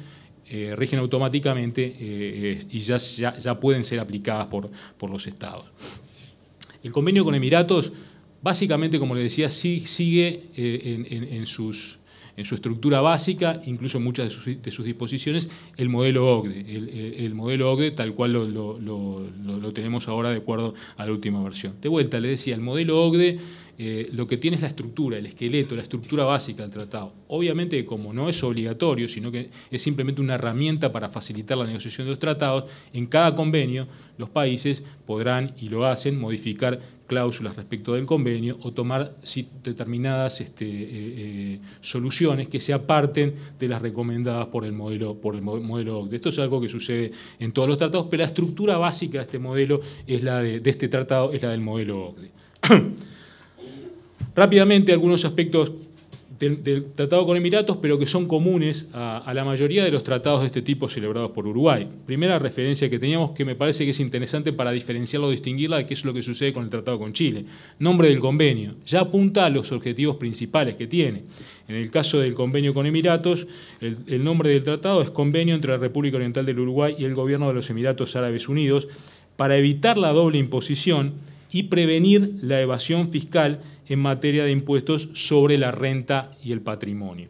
eh, rigen automáticamente eh, y ya, ya, pueden ser aplicadas por, los estados. El convenio con Emiratos, básicamente, como le decía, sí, sigue en sus en su estructura básica, incluso en muchas de sus, disposiciones, el modelo OCDE, el, modelo OCDE tal cual lo, tenemos ahora de acuerdo a la última versión. De vuelta, le decía, el modelo OCDE eh, lo que tiene es la estructura, el esqueleto, la estructura básica del tratado. Obviamente, como no es obligatorio, sino que es simplemente una herramienta para facilitar la negociación de los tratados, en cada convenio los países podrán, y lo hacen, modificar cláusulas respecto del convenio o tomar determinadas este, eh, eh, soluciones que se aparten de las recomendadas por el modelo por el modelo OCDE. Esto es algo que sucede en todos los tratados, pero la estructura básica de este modelo es la de, de este tratado es la del modelo OCDE. Rápidamente algunos aspectos del, tratado con Emiratos, pero que son comunes a, la mayoría de los tratados de este tipo celebrados por Uruguay. Primera referencia que teníamos que me parece que es interesante para diferenciarlo o distinguirla de qué es lo que sucede con el tratado con Chile. Nombre del convenio. Ya apunta a los objetivos principales que tiene. En el caso del convenio con Emiratos, el, el nombre del tratado es Convenio entre la República Oriental del Uruguay y el Gobierno de los Emiratos Árabes Unidos para evitar la doble imposición y prevenir la evasión fiscal en materia de impuestos sobre la renta y el patrimonio.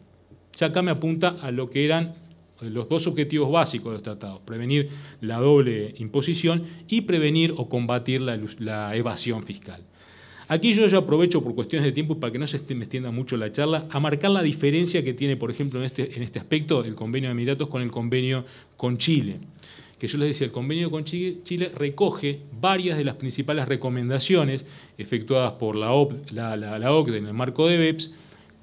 Ya acá me apunta a lo que eran eh, los dos objetivos básicos de los tratados, prevenir la doble imposición y prevenir o combatir la, evasión fiscal. Aquí yo ya aprovecho por cuestiones de tiempo para que no se me extienda mucho la charla, a marcar la diferencia que tiene, por ejemplo, en este, en este aspecto el convenio de Emiratos con el convenio con Chile que yo les decía, el convenio con Chile recoge varias de las principales recomendaciones efectuadas por la, la, OCDE en el marco de BEPS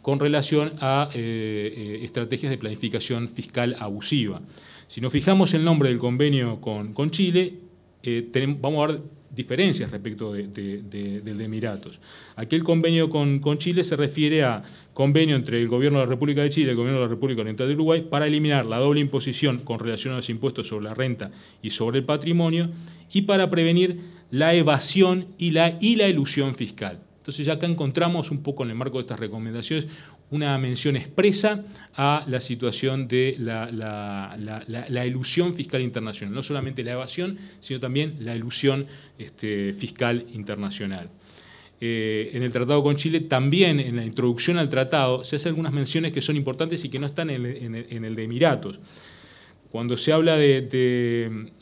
con relación a eh, eh, estrategias de planificación fiscal abusiva. Si nos fijamos el nombre del convenio con, Chile, eh, vamos a ver diferencias respecto del de Emiratos. Aquel convenio con, con Chile se refiere a convenio entre el Gobierno de la República de Chile y el Gobierno de la República Oriental de Uruguay para eliminar la doble imposición con relación a los impuestos sobre la renta y sobre el patrimonio y para prevenir la evasión y la, y ilusión fiscal. Entonces ya acá encontramos un poco en el marco de estas recomendaciones una mención expresa a la situación de la, la, ilusión fiscal internacional, no solamente la evasión, sino también la ilusión este, fiscal internacional. Eh, en el tratado con Chile, también en la introducción al tratado, se hacen algunas menciones que son importantes y que no están en el, de Emiratos. Cuando se habla de,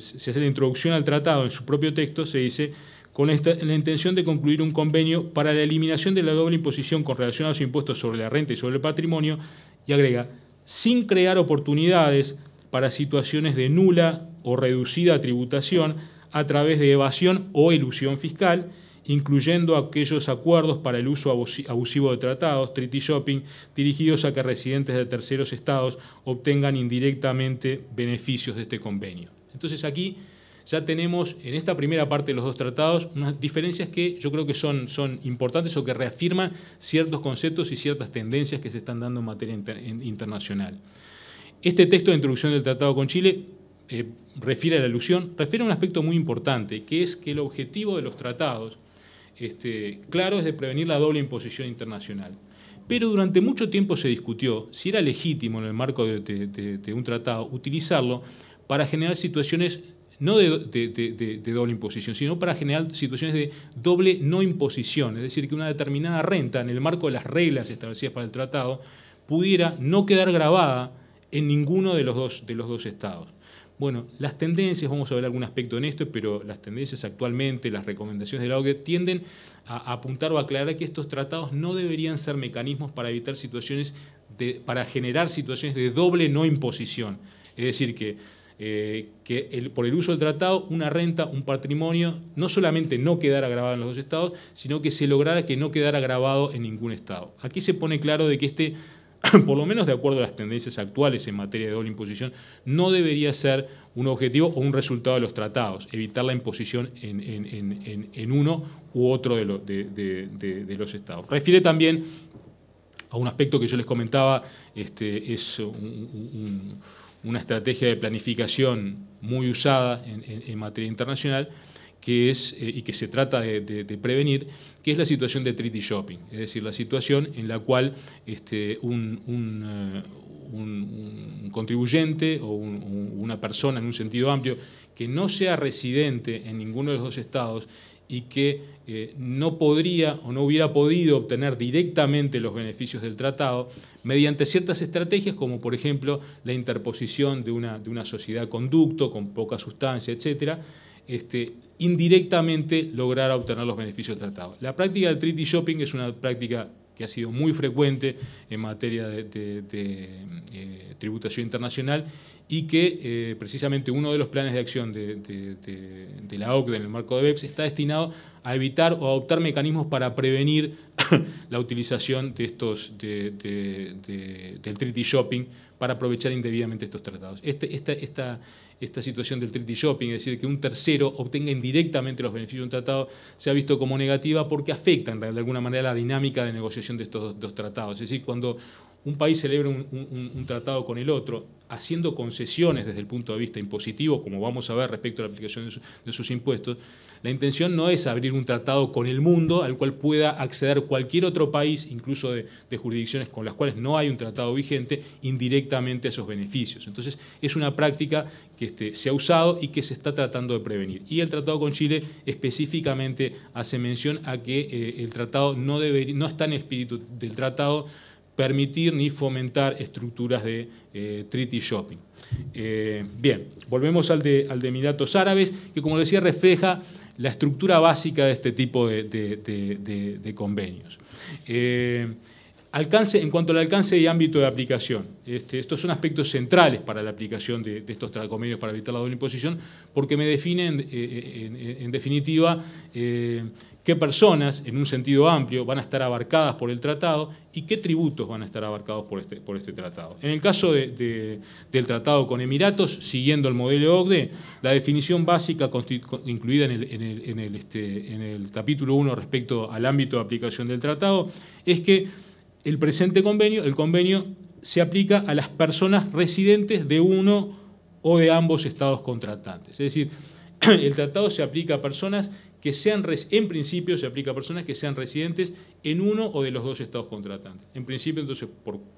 se hace la introducción al tratado en su propio texto, se dice con la intención de concluir un convenio para la eliminación de la doble imposición con relación a los impuestos sobre la renta y sobre el patrimonio, y agrega, sin crear oportunidades para situaciones de nula o reducida tributación a través de evasión o ilusión fiscal, incluyendo aquellos acuerdos para el uso abusivo de tratados, treaty shopping, dirigidos a que residentes de terceros estados obtengan indirectamente beneficios de este convenio. Entonces aquí ya tenemos en esta primera parte de los dos tratados unas diferencias que yo creo que son, son importantes o que reafirman ciertos conceptos y ciertas tendencias que se están dando en materia internacional. Este texto de introducción del tratado con Chile eh, refiere a la alusión, refiere a un aspecto muy importante, que es que el objetivo de los tratados este, claro es de prevenir la doble imposición internacional. Pero durante mucho tiempo se discutió si era legítimo en el marco de, un tratado utilizarlo para generar situaciones no de, doble imposición, sino para generar situaciones de doble no imposición, es decir, que una determinada renta en el marco de las reglas establecidas para el tratado pudiera no quedar grabada en ninguno de los dos estados. Bueno, las tendencias, vamos a ver algún aspecto en esto, pero las tendencias actualmente, las recomendaciones de la e tienden a apuntar o aclarar que estos tratados no deberían ser mecanismos para evitar situaciones, para generar situaciones de doble no imposición. Es decir, que, eh, que por el uso del tratado una renta, un patrimonio, no solamente no quedara grabado en los dos estados, sino que se lograra que no quedara grabado en ningún estado. Aquí se pone claro de que este por lo menos de acuerdo a las tendencias actuales en materia de doble imposición, no debería ser un objetivo o un resultado de los tratados, evitar la imposición en, uno u otro de, de, los estados. Refiere también a un aspecto que yo les comentaba, este, es una estrategia de planificación muy usada en materia internacional, que es, eh, y que se trata de, prevenir, que es la situación de treaty shopping, es decir, la situación en la cual este, un, eh, contribuyente o una persona en un sentido amplio que no sea residente en ninguno de los dos estados y que eh, no podría o no hubiera podido obtener directamente los beneficios del tratado mediante ciertas estrategias como por ejemplo la interposición de una, de una sociedad conducto con poca sustancia, etcétera, este, indirectamente lograr obtener los beneficios del tratado. La práctica del treaty shopping es una práctica que ha sido muy frecuente en materia de, eh, tributación internacional y que eh, precisamente uno de los planes de acción de, la OCDE en el marco de BEPS está destinado a evitar o adoptar mecanismos para prevenir la utilización de estos del treaty shopping para aprovechar indebidamente estos tratados. Este, esta, esta situación del treaty shopping, es decir, que un tercero obtenga indirectamente los beneficios de un tratado, se ha visto como negativa porque afecta de alguna manera la dinámica de negociación de estos dos tratados. Es decir, cuando un país celebra un, tratado con el otro, haciendo concesiones desde el punto de vista impositivo, como vamos a ver respecto a la aplicación de, sus impuestos, la intención no es abrir un tratado con el mundo al cual pueda acceder cualquier otro país, incluso de, jurisdicciones con las cuales no hay un tratado vigente, indirectamente a esos beneficios. Entonces, es una práctica que este, se ha usado y que se está tratando de prevenir. Y el tratado con Chile específicamente hace mención a que eh, el tratado no, no está en el espíritu del tratado, permitir ni fomentar estructuras de eh, treaty shopping. Eh, bien, volvemos al de, al de, Emiratos Árabes, que como decía refleja la estructura básica de este tipo de, convenios. Eh, alcance, en cuanto al alcance y ámbito de aplicación, este, estos son aspectos centrales para la aplicación de, estos convenios para evitar la doble imposición, porque me definen, en definitiva, qué personas, en un sentido amplio, van a estar abarcadas por el tratado y qué tributos van a estar abarcados por este, por este tratado. En el caso del tratado con Emiratos, siguiendo el modelo OCDE, la definición básica incluida en el, en el este, capítulo 1 respecto al ámbito de aplicación del tratado es que el presente convenio, el convenio se aplica a las personas residentes de uno o de ambos estados contratantes. Es decir, el tratado se aplica a personas que sean, en principio se aplica a personas que sean residentes en uno o de los dos estados contratantes. En principio, entonces,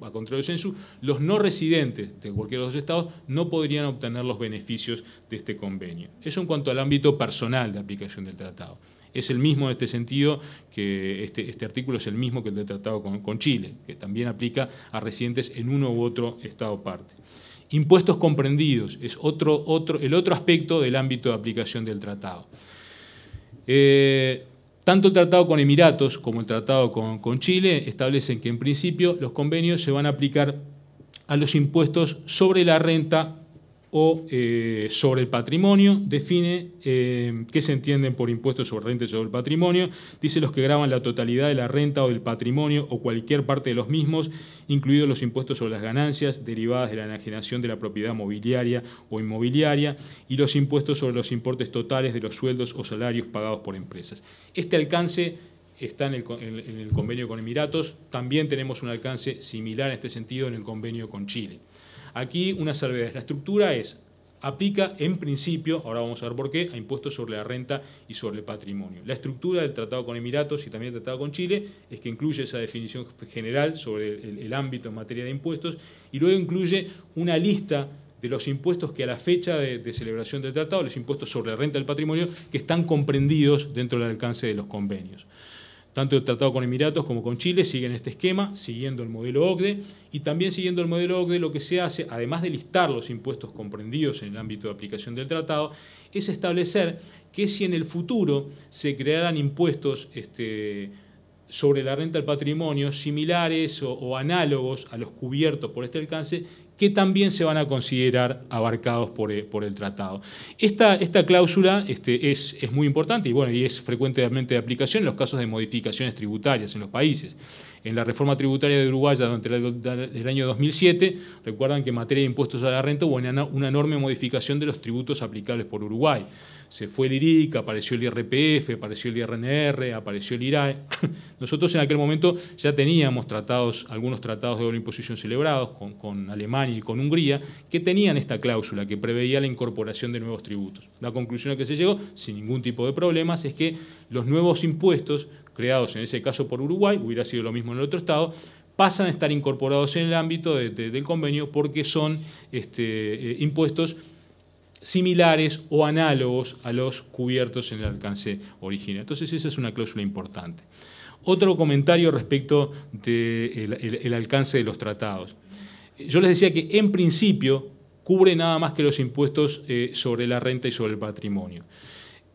a contrario de censo, los no residentes de cualquiera de los dos estados no podrían obtener los beneficios de este convenio. Eso en cuanto al ámbito personal de aplicación del tratado. Es el mismo en este sentido que este, este artículo es el mismo que el del tratado con, Chile, que también aplica a residentes en uno u otro estado parte. Impuestos comprendidos es otro, el otro aspecto del ámbito de aplicación del tratado. Eh, tanto el tratado con Emiratos como el tratado con Chile establecen que en principio los convenios se van a aplicar a los impuestos sobre la renta o eh, sobre el patrimonio, define eh, qué se entienden por impuestos sobre renta y sobre el patrimonio, dice los que graban la totalidad de la renta o del patrimonio o cualquier parte de los mismos, incluidos los impuestos sobre las ganancias derivadas de la enajenación de la propiedad mobiliaria o inmobiliaria y los impuestos sobre los importes totales de los sueldos o salarios pagados por empresas. Este alcance está en el convenio con Emiratos, también tenemos un alcance similar en este sentido en el convenio con Chile. Aquí una salvedad. La estructura es, aplica en principio, ahora vamos a ver por qué, a impuestos sobre la renta y sobre el patrimonio. La estructura del tratado con Emiratos y también el tratado con Chile es que incluye esa definición general sobre el, ámbito en materia de impuestos y luego incluye una lista de los impuestos que a la fecha de, de, celebración del tratado, los impuestos sobre la renta del patrimonio, que están comprendidos dentro del alcance de los convenios. Tanto el tratado con Emiratos como con Chile siguen este esquema, siguiendo el modelo OCDE, y también siguiendo el modelo OCDE lo que se hace, además de listar los impuestos comprendidos en el ámbito de aplicación del tratado, es establecer que si en el futuro se crearán impuestos este, sobre la renta del patrimonio similares o, análogos a los cubiertos por este alcance, que también se van a considerar abarcados por, eh, el tratado. Esta, cláusula este, es, muy importante y, es frecuentemente de aplicación en los casos de modificaciones tributarias en los países. En la reforma tributaria de Uruguay durante el año 2007, recuerdan que en materia de impuestos a la renta hubo una enorme modificación de los tributos aplicables por Uruguay se fue el IRIC, apareció el IRPF, apareció el IRNR, apareció el IRAE. Nosotros en aquel momento ya teníamos tratados, algunos tratados de doble imposición celebrados con, Alemania y con Hungría, que tenían esta cláusula que preveía la incorporación de nuevos tributos. La conclusión a que se llegó, sin ningún tipo de problemas, es que los nuevos impuestos creados en ese caso por Uruguay, hubiera sido lo mismo en el otro estado, pasan a estar incorporados en el ámbito del convenio porque son este, eh, impuestos similares o análogos a los cubiertos en el alcance original. Entonces esa es una cláusula importante. Otro comentario respecto del alcance de los tratados. Yo les decía que en principio cubre nada más que los impuestos eh, sobre la renta y sobre el patrimonio.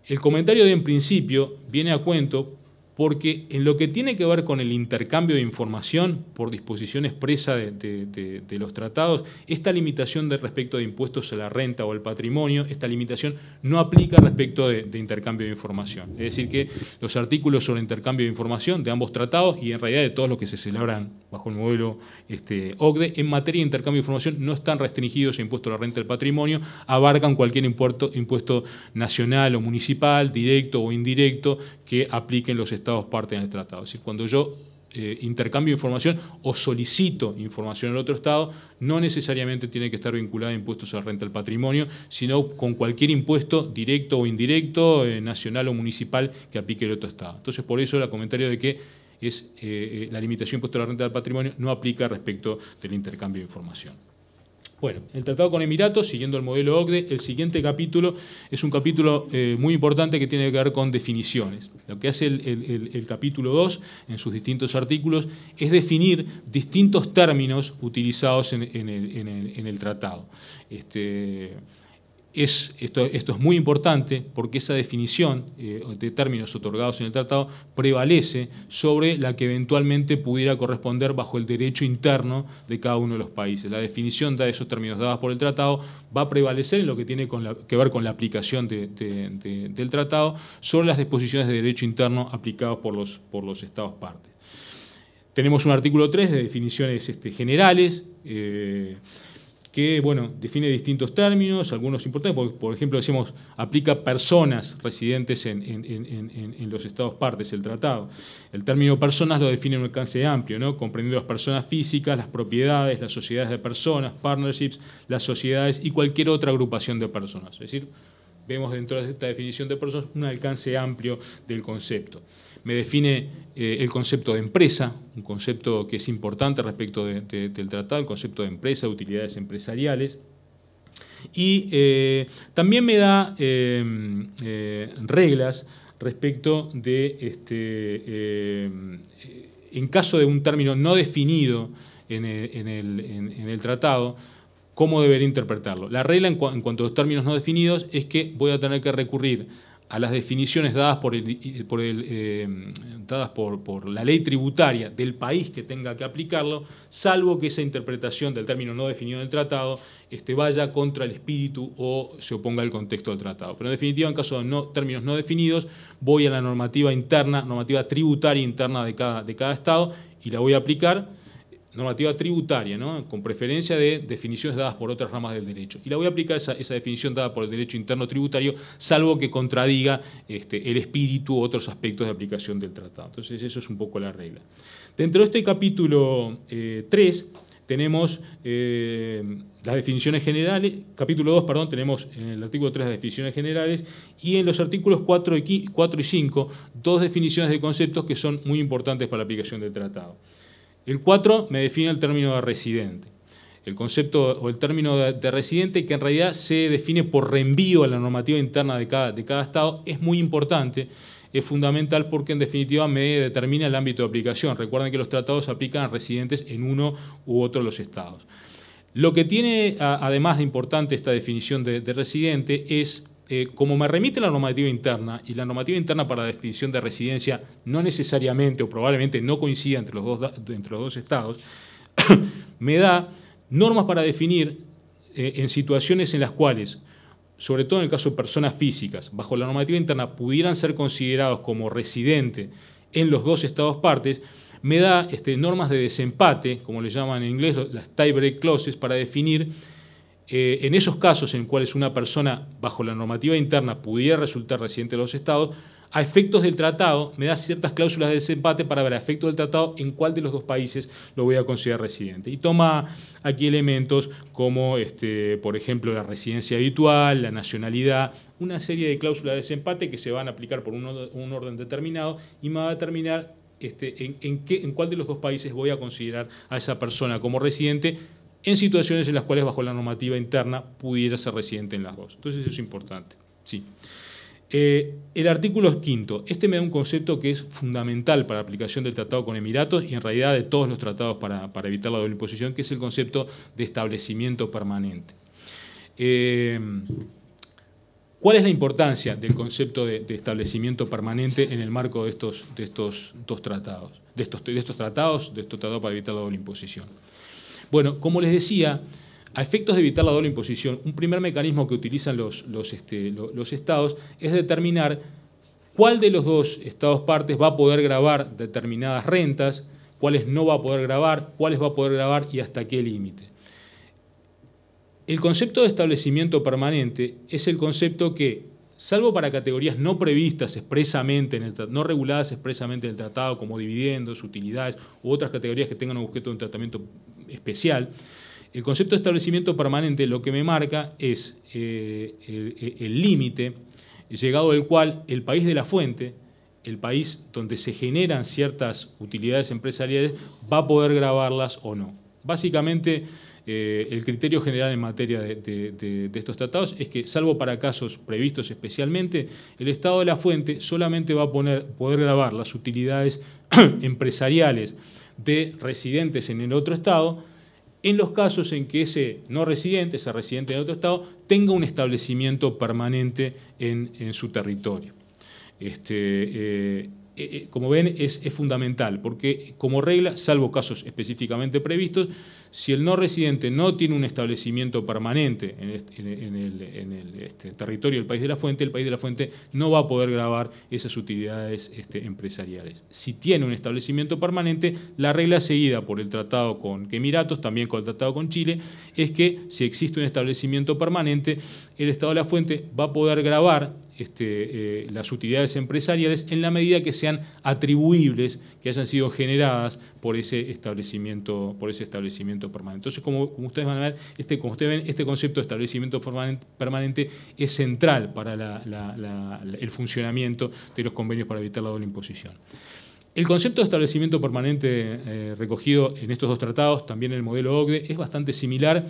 El comentario de en principio viene a cuento porque en lo que tiene que ver con el intercambio de información por disposición expresa de, los tratados, esta limitación de respecto de impuestos a la renta o al patrimonio, esta limitación no aplica respecto de, intercambio de información. Es decir, que los artículos sobre intercambio de información de ambos tratados y en realidad de todos los que se celebran bajo el modelo este, OCDE, en materia de intercambio de información no están restringidos a impuestos a la renta al patrimonio, abarcan cualquier impuesto, impuesto nacional o municipal, directo o indirecto, que apliquen los Estados parte del tratado. Es decir, cuando yo eh, intercambio información o solicito información al otro Estado, no necesariamente tiene que estar vinculada a impuestos a la renta al patrimonio, sino con cualquier impuesto directo o indirecto, eh, nacional o municipal, que aplique el otro Estado. Entonces, por eso el comentario de que es eh, la limitación impuesto a la renta del patrimonio no aplica respecto del intercambio de información. Bueno, el tratado con Emiratos, siguiendo el modelo OCDE, el siguiente capítulo es un capítulo eh, muy importante que tiene que ver con definiciones. Lo que hace el, capítulo 2 en sus distintos artículos es definir distintos términos utilizados en, el, en el, tratado. Este, esto, es muy importante porque esa definición eh, de términos otorgados en el tratado prevalece sobre la que eventualmente pudiera corresponder bajo el derecho interno de cada uno de los países. La definición de esos términos dados por el tratado va a prevalecer en lo que tiene que ver con la aplicación del tratado sobre las disposiciones de derecho interno aplicadas por los, por los Estados partes. Tenemos un artículo 3 de definiciones este, generales. Eh, que bueno, define distintos términos, algunos importantes, por ejemplo decimos, aplica personas residentes en, los estados partes, el tratado. El término personas lo define en un alcance amplio, ¿no? comprendiendo las personas físicas, las propiedades, las sociedades de personas, partnerships, las sociedades y cualquier otra agrupación de personas. Es decir, vemos dentro de esta definición de personas un alcance amplio del concepto me define eh, el concepto de empresa, un concepto que es importante respecto del tratado, el concepto de empresa, utilidades empresariales. Y eh, también me da eh, reglas respecto de, este, en caso de un término no definido en el, tratado, cómo debería interpretarlo. La regla en cuanto a los términos no definidos es que voy a tener que recurrir a las definiciones dadas por, por, eh, dadas por, la ley tributaria del país que tenga que aplicarlo, salvo que esa interpretación del término no definido del tratado este, vaya contra el espíritu o se oponga al contexto del tratado. Pero en definitiva, en caso de no, términos no definidos, voy a la normativa interna, normativa tributaria interna de de cada Estado y la voy a aplicar normativa tributaria, con preferencia de definiciones dadas por otras ramas del derecho. Y la voy a aplicar esa, definición dada por el derecho interno tributario, salvo que contradiga este, el espíritu u otros aspectos de aplicación del tratado. Entonces, eso es un poco la regla. Dentro de este capítulo 3 eh, tenemos eh, las definiciones generales, capítulo 2, perdón, tenemos en el artículo 3 las definiciones generales y en los artículos 4 y 5 dos definiciones de conceptos que son muy importantes para la aplicación del tratado. El 4 me define el término de residente. El concepto o el término de, residente, que en realidad se define por reenvío a la normativa interna de cada, de cada Estado, es muy importante, es fundamental porque en definitiva me determina el ámbito de aplicación. Recuerden que los tratados aplican a residentes en uno u otro de los Estados. Lo que tiene, además de importante esta definición de, de residente, es eh, como me remite la normativa interna y la normativa interna para la definición de residencia no necesariamente o probablemente no coincida entre los dos, entre dos estados, me da normas para definir eh, en situaciones en las cuales, sobre todo en el caso de personas físicas, bajo la normativa interna pudieran ser considerados como residentes en los dos estados partes, me da este, normas de desempate, como le llaman en inglés las tie break clauses, para definir eh, en esos casos en cuales una persona bajo la normativa interna pudiera resultar residente de los estados, a efectos del tratado, me da ciertas cláusulas de desempate para ver a efectos del tratado en cuál de los dos países lo voy a considerar residente. Y toma aquí elementos como, este, por ejemplo, la residencia habitual, la nacionalidad, una serie de cláusulas de desempate que se van a aplicar por un, orden determinado y me va a determinar este, en cuál de los dos países voy a considerar a esa persona como residente en situaciones en las cuales bajo la normativa interna pudiera ser residente en las dos. Entonces eso es importante. Eh, el artículo quinto. Este me da un concepto que es fundamental para la aplicación del tratado con Emiratos y en realidad de todos los tratados para, evitar la doble imposición, que es el concepto de establecimiento permanente. Eh, ¿Cuál es la importancia del concepto de, establecimiento permanente en el marco de estos, de estos dos tratados? De estos, de estos tratados, de estos tratados para evitar la doble imposición. Bueno, como les decía, a efectos de evitar la doble imposición, un primer mecanismo que utilizan los, este, los, estados es determinar cuál de los dos estados partes va a poder grabar determinadas rentas, cuáles no va a poder grabar, cuáles va a poder grabar y hasta qué límite. El concepto de establecimiento permanente es el concepto que, salvo para categorías no previstas expresamente, en el, no reguladas expresamente en el tratado, como dividendos, utilidades u otras categorías que tengan objeto de un tratamiento especial. El concepto de establecimiento permanente lo que me marca es eh, el límite llegado del cual el país de la fuente, el país donde se generan ciertas utilidades empresariales, va a poder grabarlas o no. Básicamente, eh, el criterio general en materia de, estos tratados es que, salvo para casos previstos especialmente, el Estado de la fuente solamente va a poder grabar las utilidades empresariales de residentes en el otro estado, en los casos en que ese no residente, ese residente en otro estado, tenga un establecimiento permanente en, su territorio. Este, eh, eh, eh, como ven, es fundamental, porque como regla, salvo casos específicamente previstos, si el no residente no tiene un establecimiento permanente en, el, este, territorio del país de la fuente, el país de la fuente no va a poder grabar esas utilidades este, empresariales. Si tiene un establecimiento permanente, la regla seguida por el tratado con Emiratos, también con el tratado con Chile, es que si existe un establecimiento permanente, el Estado de la fuente va a poder grabar este, eh, las utilidades empresariales en la medida que sean atribuibles que hayan sido generadas por ese establecimiento, por ese establecimiento permanente. Entonces, como, ustedes van a ver, este, como ustedes ven, este concepto de establecimiento permanente es central para el funcionamiento de los convenios para evitar la doble imposición. El concepto de establecimiento permanente eh, recogido en estos dos tratados, también en el modelo OCDE, es bastante similar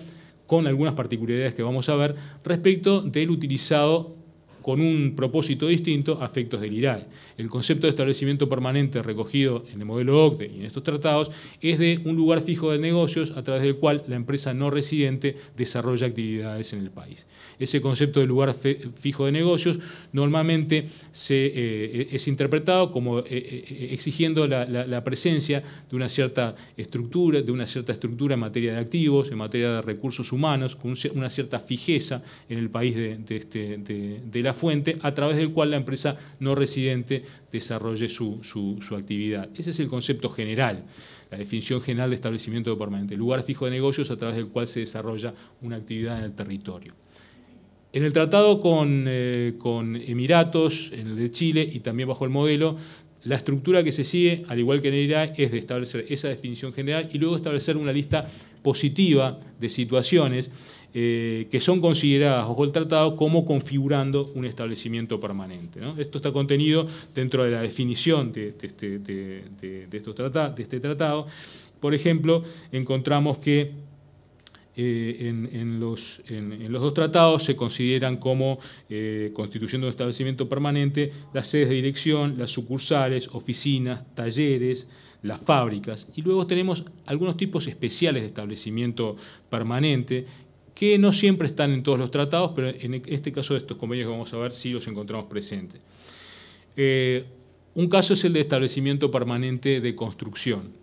con algunas particularidades que vamos a ver respecto del utilizado con un propósito distinto a efectos del IRAE. El concepto de establecimiento permanente recogido en el modelo OCDE y en estos tratados es de un lugar fijo de negocios a través del cual la empresa no residente desarrolla actividades en el país ese concepto de lugar fijo de negocios normalmente se, eh, eh, es interpretado como eh, exigiendo la, presencia de una cierta estructura, de una cierta estructura en materia de activos, en materia de recursos humanos, con una cierta fijeza en el país este, de, la fuente, a través del cual la empresa no residente desarrolle su, su actividad. Ese es el concepto general la definición general de establecimiento permanente, lugar fijo de negocios a través del cual se desarrolla una actividad en el territorio. En el tratado eh, con, Emiratos, en el de Chile y también bajo el modelo, la estructura que se sigue, al igual que en el es de establecer esa definición general y luego establecer una lista positiva de situaciones eh, que son consideradas bajo el tratado como configurando un establecimiento permanente. Esto está contenido dentro de la definición de, de este, este tratado. Por ejemplo, encontramos que eh, en, los, en, los, dos tratados se consideran como eh, constituyendo un establecimiento permanente las sedes de dirección, las sucursales, oficinas, talleres, las fábricas. Y luego tenemos algunos tipos especiales de establecimiento permanente que no siempre están en todos los tratados, pero en este caso de estos convenios que vamos a ver sí los encontramos presentes. Eh, un caso es el de establecimiento permanente de construcción.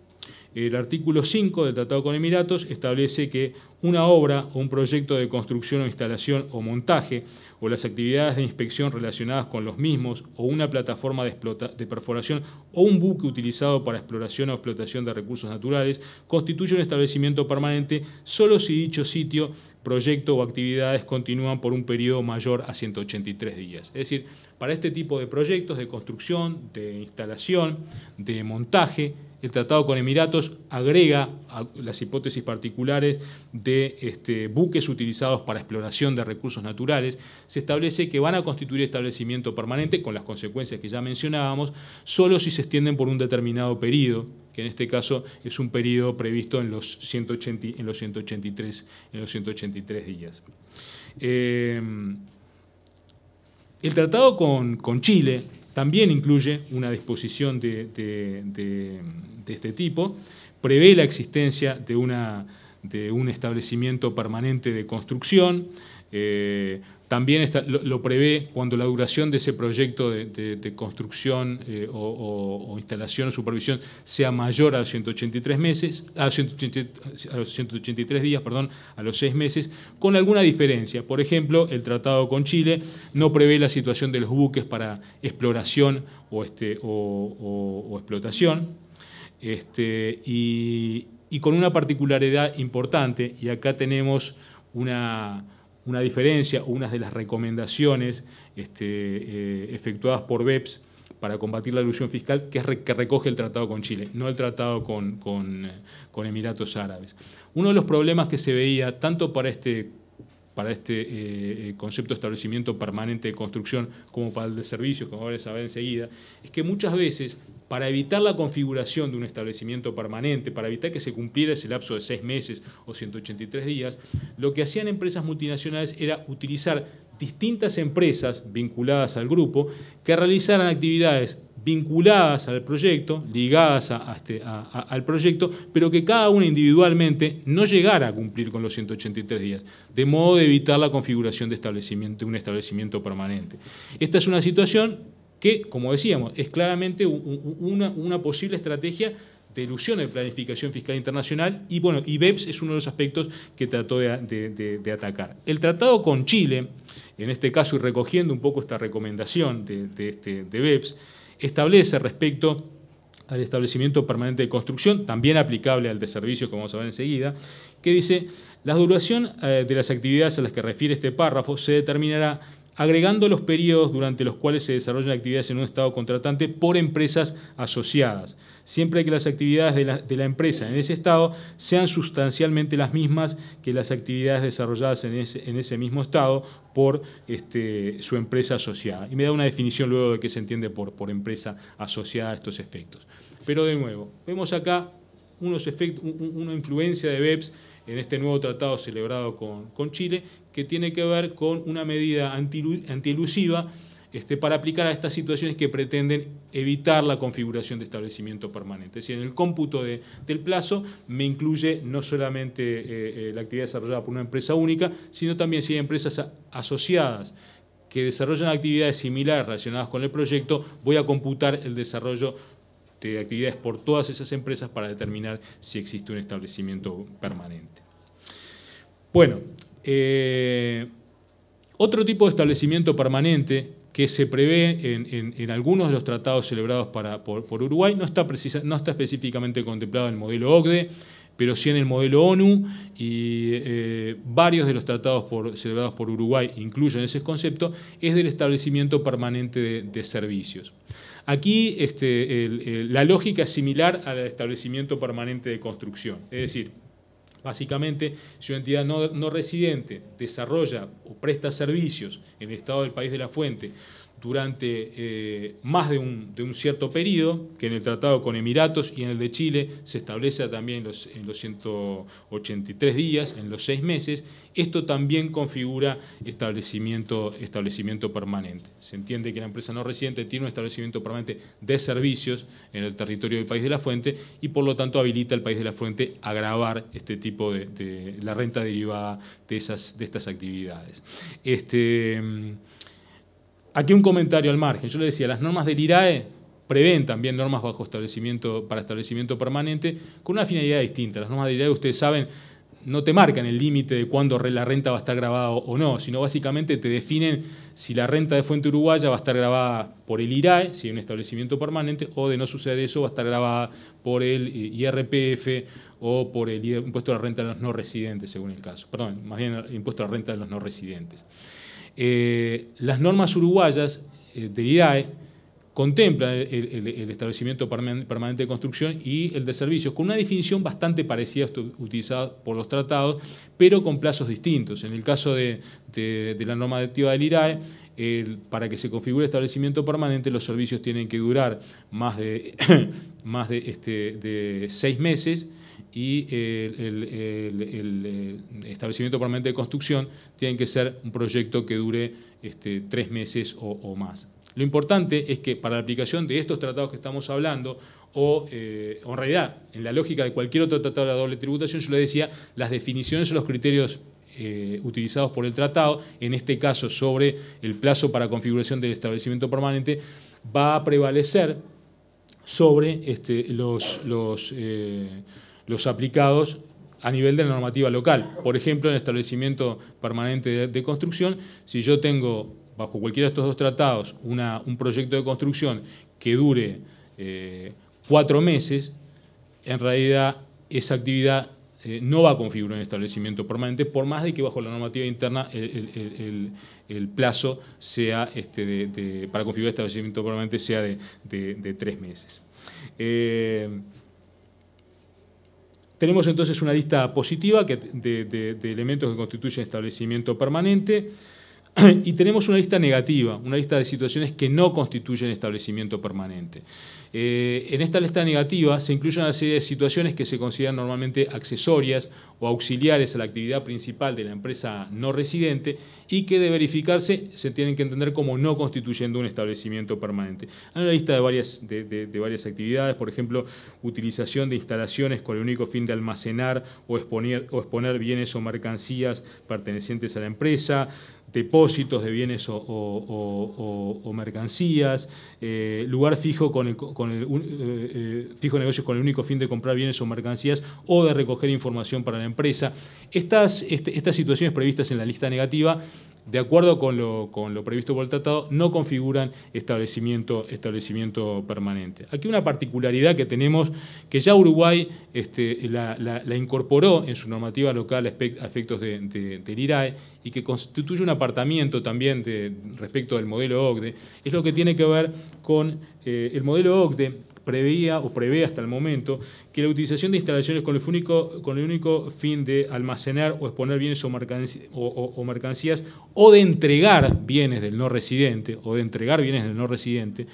El artículo 5 del Tratado con Emiratos establece que una obra o un proyecto de construcción o instalación o montaje, o las actividades de inspección relacionadas con los mismos, o una plataforma de, perforación o un buque utilizado para exploración o explotación de recursos naturales, constituye un establecimiento permanente solo si dicho sitio, proyecto o actividades continúan por un periodo mayor a 183 días. Es decir, para este tipo de proyectos de construcción, de instalación, de montaje, el tratado con Emiratos agrega a las hipótesis particulares de este, buques utilizados para exploración de recursos naturales, se establece que van a constituir establecimiento permanente, con las consecuencias que ya mencionábamos, solo si se extienden por un determinado periodo, que en este caso es un periodo previsto en los, 183, días. Eh, el tratado con Chile, también incluye una disposición de, este tipo, prevé la existencia de, un establecimiento permanente de construcción, eh, también lo, prevé cuando la duración de ese proyecto de, construcción eh, o, instalación o supervisión sea mayor a los 183 meses, a, 183 días, perdón, a los 6 meses, con alguna diferencia. Por ejemplo, el tratado con Chile no prevé la situación de los buques para exploración o, este, explotación. Este, y con una particularidad importante, y acá tenemos una una diferencia, una de las recomendaciones este, eh, efectuadas por BEPS para combatir la ilusión fiscal que, recoge el tratado con Chile, no el tratado eh, con, Emiratos Árabes. Uno de los problemas que se veía, tanto para este, para este eh, concepto de establecimiento permanente de construcción como para el de servicios, como ahora saben enseguida, es que muchas veces para evitar la configuración de un establecimiento permanente, para evitar que se cumpliera ese lapso de seis meses o 183 días, lo que hacían empresas multinacionales era utilizar distintas empresas vinculadas al grupo que realizaran actividades vinculadas al proyecto, ligadas a, este, al proyecto, pero que cada una individualmente no llegara a cumplir con los 183 días, de modo de evitar la configuración de, establecimiento, de un establecimiento permanente. Esta es una situación que, como decíamos, es claramente una, posible estrategia de ilusión de planificación fiscal internacional y bueno, y BEPS es uno de los aspectos que trató de, atacar. El tratado con Chile, en este caso y recogiendo un poco esta recomendación de, de este, BEPS, establece respecto al establecimiento permanente de construcción, también aplicable al de servicio como vamos a ver enseguida, que dice, la duración eh, de las actividades a las que refiere este párrafo se determinará agregando los periodos durante los cuales se desarrollan actividades en un Estado contratante por empresas asociadas, siempre que las actividades de la, empresa en ese Estado sean sustancialmente las mismas que las actividades desarrolladas en ese, mismo Estado por este, su empresa asociada. Y me da una definición luego de qué se entiende por, empresa asociada a estos efectos. Pero de nuevo, vemos acá una influencia de BEPS en este nuevo tratado celebrado con Chile que tiene que ver con una medida antielusiva este, para aplicar a estas situaciones que pretenden evitar la configuración de establecimiento permanente. Es decir, en el cómputo del plazo me incluye no solamente eh, eh, la actividad desarrollada por una empresa única, sino también si hay empresas asociadas que desarrollan actividades similares relacionadas con el proyecto, voy a computar el desarrollo de actividades por todas esas empresas para determinar si existe un establecimiento permanente. Bueno, eh, otro tipo de establecimiento permanente que se prevé en, algunos de los tratados celebrados por, Uruguay, no está, no está específicamente contemplado en el modelo OCDE, pero sí en el modelo ONU y eh, varios de los tratados por, celebrados por Uruguay incluyen ese concepto, es del establecimiento permanente de, servicios. Aquí este, la lógica es similar al establecimiento permanente de construcción, es decir, Básicamente, si una entidad no, residente desarrolla o presta servicios en el estado del país de la fuente durante eh, más de un, de un, cierto periodo, que en el tratado con Emiratos y en el de Chile se establece también los, en los 183 días, en los seis meses, esto también configura establecimiento, establecimiento permanente. Se entiende que la empresa no residente tiene un establecimiento permanente de servicios en el territorio del país de la fuente y por lo tanto habilita al país de la fuente a grabar este tipo de, la renta derivada de, esas, de estas actividades. Este, mm, Aquí un comentario al margen. Yo le decía, las normas del IRAE prevén también normas bajo establecimiento, para establecimiento permanente con una finalidad distinta. Las normas del IRAE, ustedes saben, no te marcan el límite de cuándo la renta va a estar grabada o no, sino básicamente te definen si la renta de fuente uruguaya va a estar grabada por el IRAE, si hay un establecimiento permanente, o de no suceder eso, va a estar grabada por el eh, IRPF o por el impuesto a la renta de los no residentes, según el caso. Perdón, más bien el impuesto a la renta de los no residentes. Eh, las normas uruguayas eh, del IRAE contemplan el, establecimiento permanente de construcción y el de servicios, con una definición bastante parecida a utilizada por los tratados, pero con plazos distintos. En el caso de, la de la del IRAE, para que se configure establecimiento permanente, los servicios tienen que durar más de, más este, de seis meses y el, eh, establecimiento permanente de construcción tienen que ser un proyecto que dure este, tres meses o, más. Lo importante es que para la aplicación de estos tratados que estamos hablando, eh, o, en realidad, en la lógica de cualquier otro tratado de la doble tributación, yo le decía, las definiciones o los criterios eh, utilizados por el tratado, en este caso sobre el plazo para configuración del establecimiento permanente, va a prevalecer sobre este, los... los los aplicados a nivel de la normativa local. Por ejemplo, en el establecimiento permanente de, construcción, si yo tengo bajo cualquiera de estos dos tratados un proyecto de construcción que dure eh, cuatro meses, en realidad esa actividad eh, no va a configurar un establecimiento permanente, por más de que bajo la normativa interna el, plazo sea este para configurar establecimiento permanente sea de, tres meses. Eh, tenemos entonces una lista positiva de elementos que constituyen establecimiento permanente. y tenemos una lista negativa, una lista de situaciones que no constituyen establecimiento permanente. Eh, en esta lista negativa se incluyen una serie de situaciones que se consideran normalmente accesorias o auxiliares a la actividad principal de la empresa no residente y que de verificarse se tienen que entender como no constituyendo un establecimiento permanente. Hay una lista de varias, varias actividades, por ejemplo, utilización de instalaciones con el único fin de almacenar o exponer bienes o mercancías pertenecientes a la empresa, depósitos de bienes o, mercancías, eh, lugar fijo con el, con el eh, eh, fijo negocio con el único fin de comprar bienes o mercancías o de recoger información para la empresa. Estas, este, estas situaciones previstas en la lista negativa, de acuerdo con lo, previsto por el tratado, no configuran establecimiento, establecimiento permanente. Aquí una particularidad que tenemos, que ya Uruguay este, la, incorporó en su normativa local a efectos del IRAE y que constituye una apartamiento también de, respecto del modelo OCDE, es lo que tiene que ver con eh, el modelo OCDE preveía o prevé hasta el momento que la utilización de instalaciones con el único, con el único fin de almacenar o exponer bienes o, mercancías, o de entregar bienes del no residente o de entregar bienes del no residente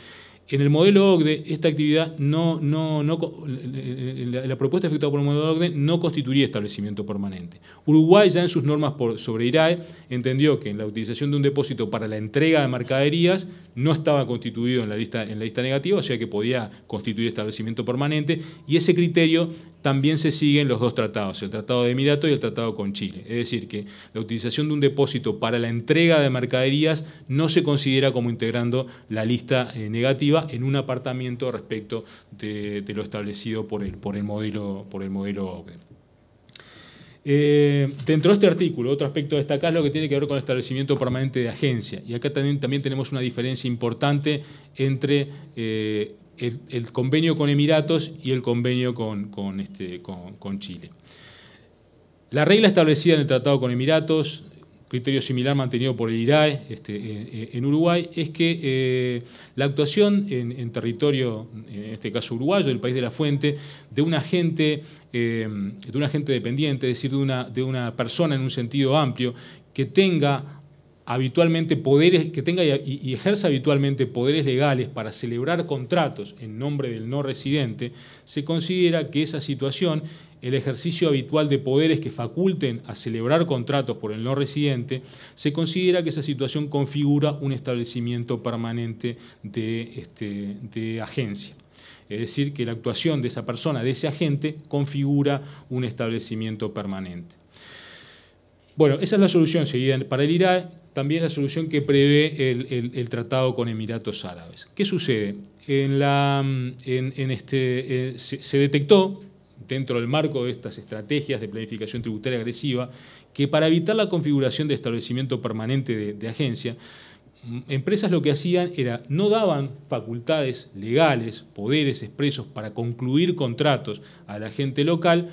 en el modelo OCDE, esta actividad no, no, la, propuesta efectuada por el modelo OCDE no constituiría establecimiento permanente. Uruguay ya en sus normas sobre IRAE entendió que la utilización de un depósito para la entrega de mercaderías no estaba constituido en la lista, en la lista negativa, o sea que podía constituir establecimiento permanente, y ese criterio también se sigue en los dos tratados, el Tratado de Emirato y el Tratado con Chile. Es decir, que la utilización de un depósito para la entrega de mercaderías no se considera como integrando la lista eh, negativa, en un apartamento respecto de, lo establecido por el, por el modelo, por el modelo eh, dentro de este artículo, otro aspecto a destacar es lo que tiene que ver con el establecimiento permanente de agencia. Y acá también, tenemos una diferencia importante entre eh, el, convenio con Emiratos y el convenio este, con, con Chile. La regla establecida en el tratado con Emiratos, criterio similar mantenido por el IRAE este, eh, en Uruguay, es que eh, la actuación en, territorio, en este caso uruguayo, del país de la fuente, de un agente, eh, de un agente dependiente, es decir, de una, de una persona en un sentido amplio, que tenga habitualmente poderes, que tenga y, ejerza habitualmente poderes legales para celebrar contratos en nombre del no residente, se considera que esa situación, el ejercicio habitual de poderes que faculten a celebrar contratos por el no residente, se considera que esa situación configura un establecimiento permanente de este, agencia. Es decir, que la actuación de esa persona, de ese agente, configura un establecimiento permanente. Bueno, esa es la solución seguida para el Irán, también la solución que prevé el, tratado con Emiratos Árabes. ¿Qué sucede? En este, eh, se, detectó dentro del marco de estas estrategias de planificación tributaria agresiva, que para evitar la configuración de establecimiento permanente de, de, agencia, empresas lo que hacían era no daban facultades legales, poderes expresos para concluir contratos a la gente local,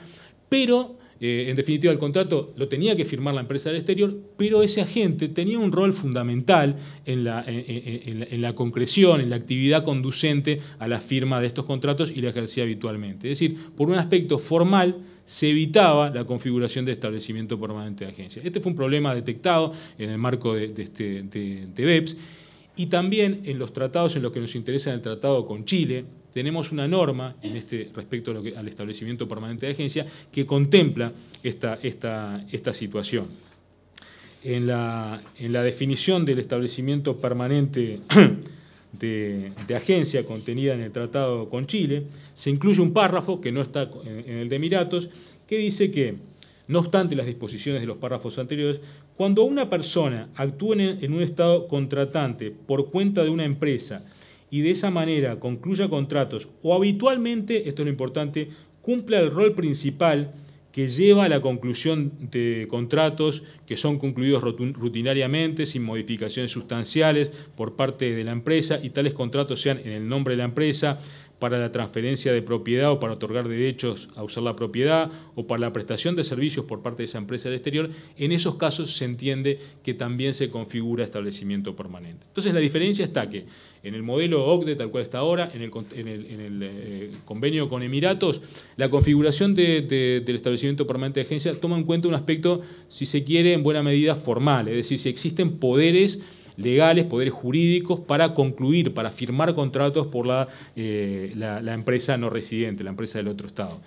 pero eh, en definitiva, el contrato lo tenía que firmar la empresa del exterior, pero ese agente tenía un rol fundamental en la, concreción, en la actividad conducente a la firma de estos contratos y la ejercía habitualmente. Es decir, por un aspecto formal, se evitaba la configuración de establecimiento permanente de agencia. Este fue un problema detectado en el marco de, este, de BEPS y también en los tratados en los que nos interesa el tratado con Chile, tenemos una norma en este, respecto al establecimiento permanente de agencia que contempla esta, esta, esta situación. En la, en la, definición del establecimiento permanente de, agencia contenida en el tratado con Chile, se incluye un párrafo que no está en, el de Emiratos, que dice que, no obstante las disposiciones de los párrafos anteriores, cuando una persona actúa en un Estado contratante por cuenta de una empresa y de esa manera concluya contratos o habitualmente, esto es lo importante, cumpla el rol principal que lleva a la conclusión de contratos que son concluidos rutinariamente, sin modificaciones sustanciales por parte de la empresa y tales contratos sean en el nombre de la empresa, para la transferencia de propiedad o para otorgar derechos a usar la propiedad o para la prestación de servicios por parte de esa empresa del exterior, en esos casos se entiende que también se configura establecimiento permanente. Entonces la diferencia está que en el modelo OCDE, tal cual está ahora, en el, eh, convenio con Emiratos, la configuración del establecimiento permanente de agencia toma en cuenta un aspecto, si se quiere, en buena medida formal, es decir, si existen poderes legales, poderes jurídicos para concluir, para firmar contratos por eh, la, empresa no residente, la empresa del otro Estado.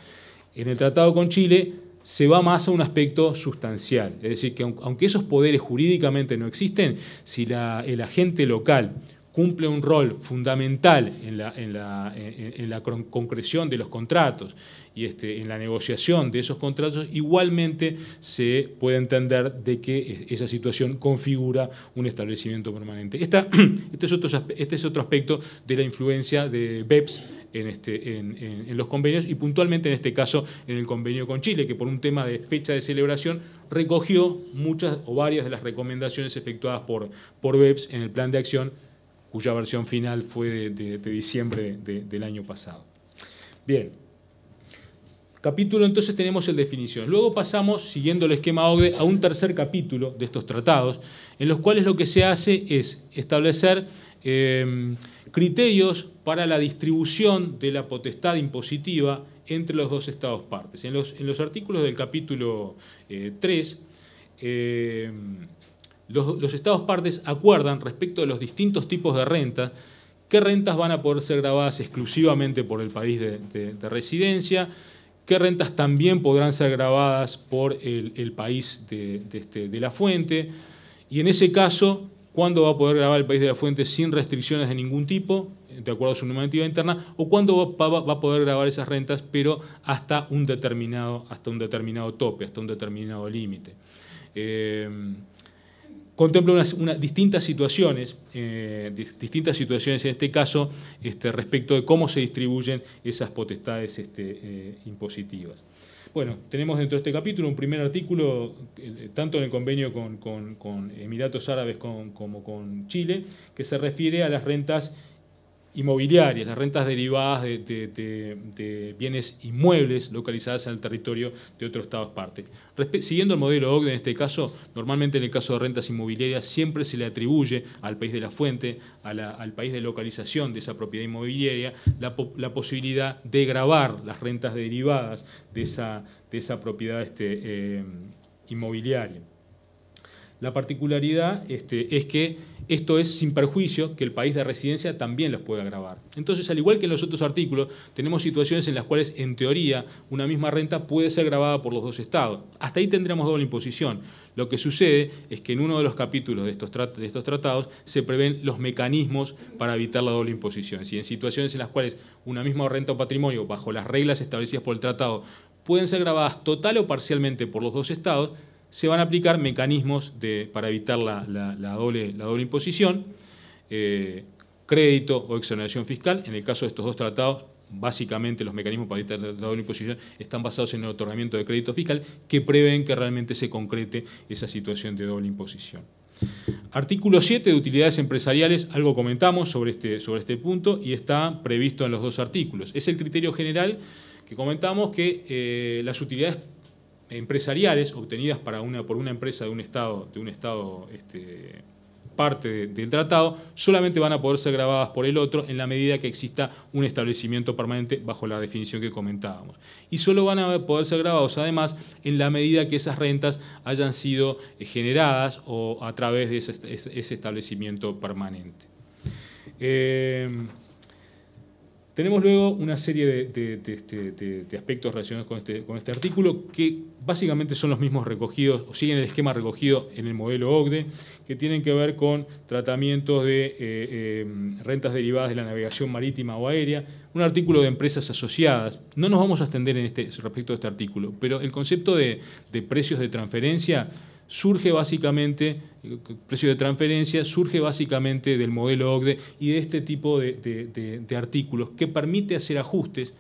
En el tratado con Chile se va más a un aspecto sustancial. Es decir, que aunque esos poderes jurídicamente no existen, si el agente local cumple un rol fundamental en la, en la, concreción de los contratos y este, en la negociación de esos contratos, igualmente se puede entender de que esa situación configura un establecimiento permanente. Esta, este, es otro, este es otro aspecto de la influencia de BEPS en, este, los convenios y puntualmente en este caso en el convenio con Chile, que por un tema de fecha de celebración recogió muchas o varias de las recomendaciones efectuadas por, por BEPS en el plan de acción cuya versión final fue de, diciembre del año pasado. Bien, capítulo entonces tenemos el definición. Luego pasamos, siguiendo el esquema Ogde a un tercer capítulo de estos tratados, en los cuales lo que se hace es establecer em, criterios para la distribución de la potestad impositiva entre los dos estados partes. En los, en los artículos del capítulo 3, eh, los, estados partes acuerdan respecto a los distintos tipos de renta, qué rentas van a poder ser grabadas exclusivamente por el país de, residencia, qué rentas también podrán ser grabadas por el, país este, de, la fuente, y en ese caso, cuándo va a poder grabar el país de la fuente sin restricciones de ningún tipo, de acuerdo a su normativa interna, o cuándo va, a poder grabar esas rentas, pero hasta un determinado, hasta un determinado tope, hasta un determinado límite. Eh, contempla unas, distintas situaciones, eh, distintas situaciones en este caso, este, respecto de cómo se distribuyen esas potestades este, eh, impositivas. Bueno, tenemos dentro de este capítulo un primer artículo, eh, tanto en el convenio con, Emiratos Árabes como con Chile, que se refiere a las rentas inmobiliarias, las rentas derivadas de, bienes inmuebles localizadas en el territorio de otros estados partes. siguiendo el modelo OCDE en este caso, normalmente en el caso de rentas inmobiliarias siempre se le atribuye al país de la fuente, al país de localización de esa propiedad inmobiliaria, la, posibilidad de grabar las rentas derivadas de esa, esa propiedad este, eh, inmobiliaria. La particularidad este, es que esto es sin perjuicio que el país de residencia también los pueda grabar. Entonces, al igual que en los otros artículos, tenemos situaciones en las cuales, en teoría, una misma renta puede ser grabada por los dos estados. Hasta ahí tendremos doble imposición. Lo que sucede es que en uno de los capítulos de estos, de estos tratados se prevén los mecanismos para evitar la doble imposición. Si en situaciones en las cuales una misma renta o patrimonio, bajo las reglas establecidas por el tratado, pueden ser grabadas total o parcialmente por los dos estados, se van a aplicar mecanismos para evitar la, doble, imposición, eh, crédito o exoneración fiscal. En el caso de estos dos tratados, básicamente los mecanismos para evitar la doble imposición están basados en el otorgamiento de crédito fiscal que prevén que realmente se concrete esa situación de doble imposición. Artículo 7 de utilidades empresariales, algo comentamos sobre este, sobre este punto y está previsto en los dos artículos. Es el criterio general que comentamos que eh, las utilidades empresariales obtenidas por una empresa de un Estado, de un estado este, parte del tratado, solamente van a poder ser grabadas por el otro en la medida que exista un establecimiento permanente bajo la definición que comentábamos. Y solo van a poder ser grabados además en la medida que esas rentas hayan sido eh, generadas o a través de ese, establecimiento permanente. Eh, tenemos luego una serie de, este, aspectos relacionados este, con este, artículo que básicamente son los mismos recogidos o siguen el esquema recogido en el modelo OCDE, que tienen que ver con tratamientos de eh, eh, rentas derivadas de la navegación marítima o aérea, un artículo de empresas asociadas. No nos vamos a extender en este, respecto a este artículo, pero el concepto de precios de transferencia surge básicamente, precio de transferencia, surge básicamente del modelo OCDE y de este tipo de, artículos que permite hacer ajustes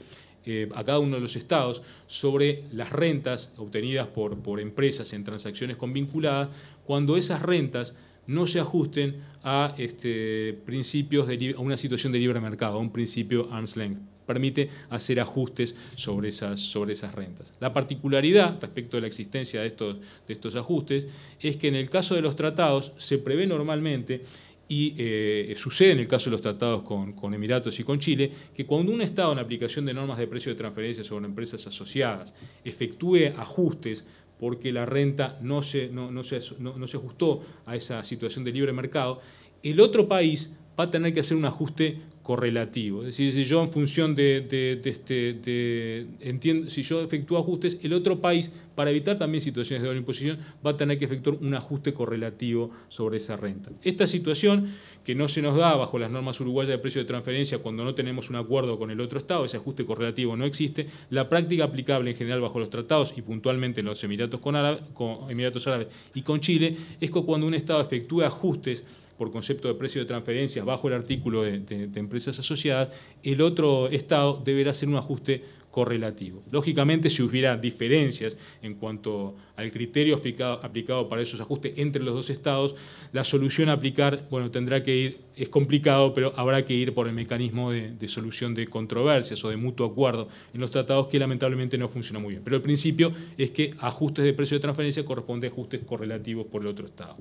eh, a cada uno de los estados sobre las rentas obtenidas por, empresas en transacciones convinculadas cuando esas rentas no se ajusten a, este, principios de, a una situación de libre mercado, a un principio arm's length permite hacer ajustes sobre esas, sobre esas rentas. La particularidad respecto de la existencia de estos, de estos ajustes es que en el caso de los tratados se prevé normalmente y eh, sucede en el caso de los tratados con, Emiratos y con Chile, que cuando un Estado en aplicación de normas de precio de transferencia sobre empresas asociadas efectúe ajustes porque la renta no se, no, se, no se ajustó a esa situación de libre mercado, el otro país va a tener que hacer un ajuste correlativo. Es decir, si yo en función de, este, entiendo, si yo efectúo ajustes, el otro país, para evitar también situaciones de doble imposición, va a tener que efectuar un ajuste correlativo sobre esa renta. Esta situación que no se nos da bajo las normas uruguayas de precio de transferencia cuando no tenemos un acuerdo con el otro Estado, ese ajuste correlativo no existe, la práctica aplicable en general bajo los tratados y puntualmente en los Emiratos, con Emiratos Árabes y con Chile es que cuando un Estado efectúe ajustes por concepto de precio de transferencias bajo el artículo de, empresas asociadas, el otro Estado deberá hacer un ajuste correlativo. Lógicamente, si hubiera diferencias en cuanto al criterio aplicado, para esos ajustes entre los dos estados, la solución a aplicar, bueno, tendrá que ir, es complicado, pero habrá que ir por el mecanismo de, solución de controversias o de mutuo acuerdo en los tratados que lamentablemente no funciona muy bien. Pero el principio es que ajustes de precio de transferencia corresponde a ajustes correlativos por el otro estado.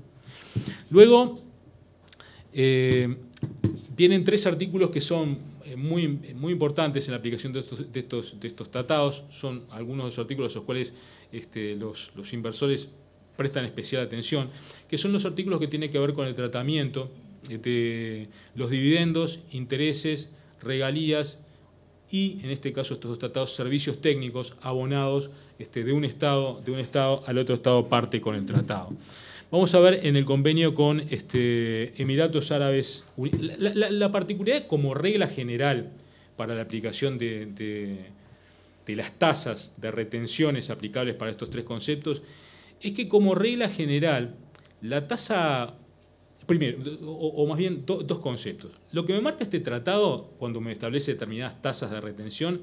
Luego, eh, vienen tres artículos que son eh, muy, importantes en la aplicación de estos, de estos, tratados. Son algunos de los artículos a los cuales este, los, inversores prestan especial atención, que son los artículos que tienen que ver con el tratamiento de este, los dividendos, intereses, regalías y, en este caso, estos dos tratados, servicios técnicos abonados este, de, un estado, de un Estado al otro Estado parte con el tratado. Vamos a ver en el convenio con este, Emiratos Árabes la, la, particularidad como regla general para la aplicación de, las tasas de retenciones aplicables para estos tres conceptos es que como regla general la tasa primero, o, más bien dos conceptos. Lo que me marca este tratado, cuando me establece determinadas tasas de retención,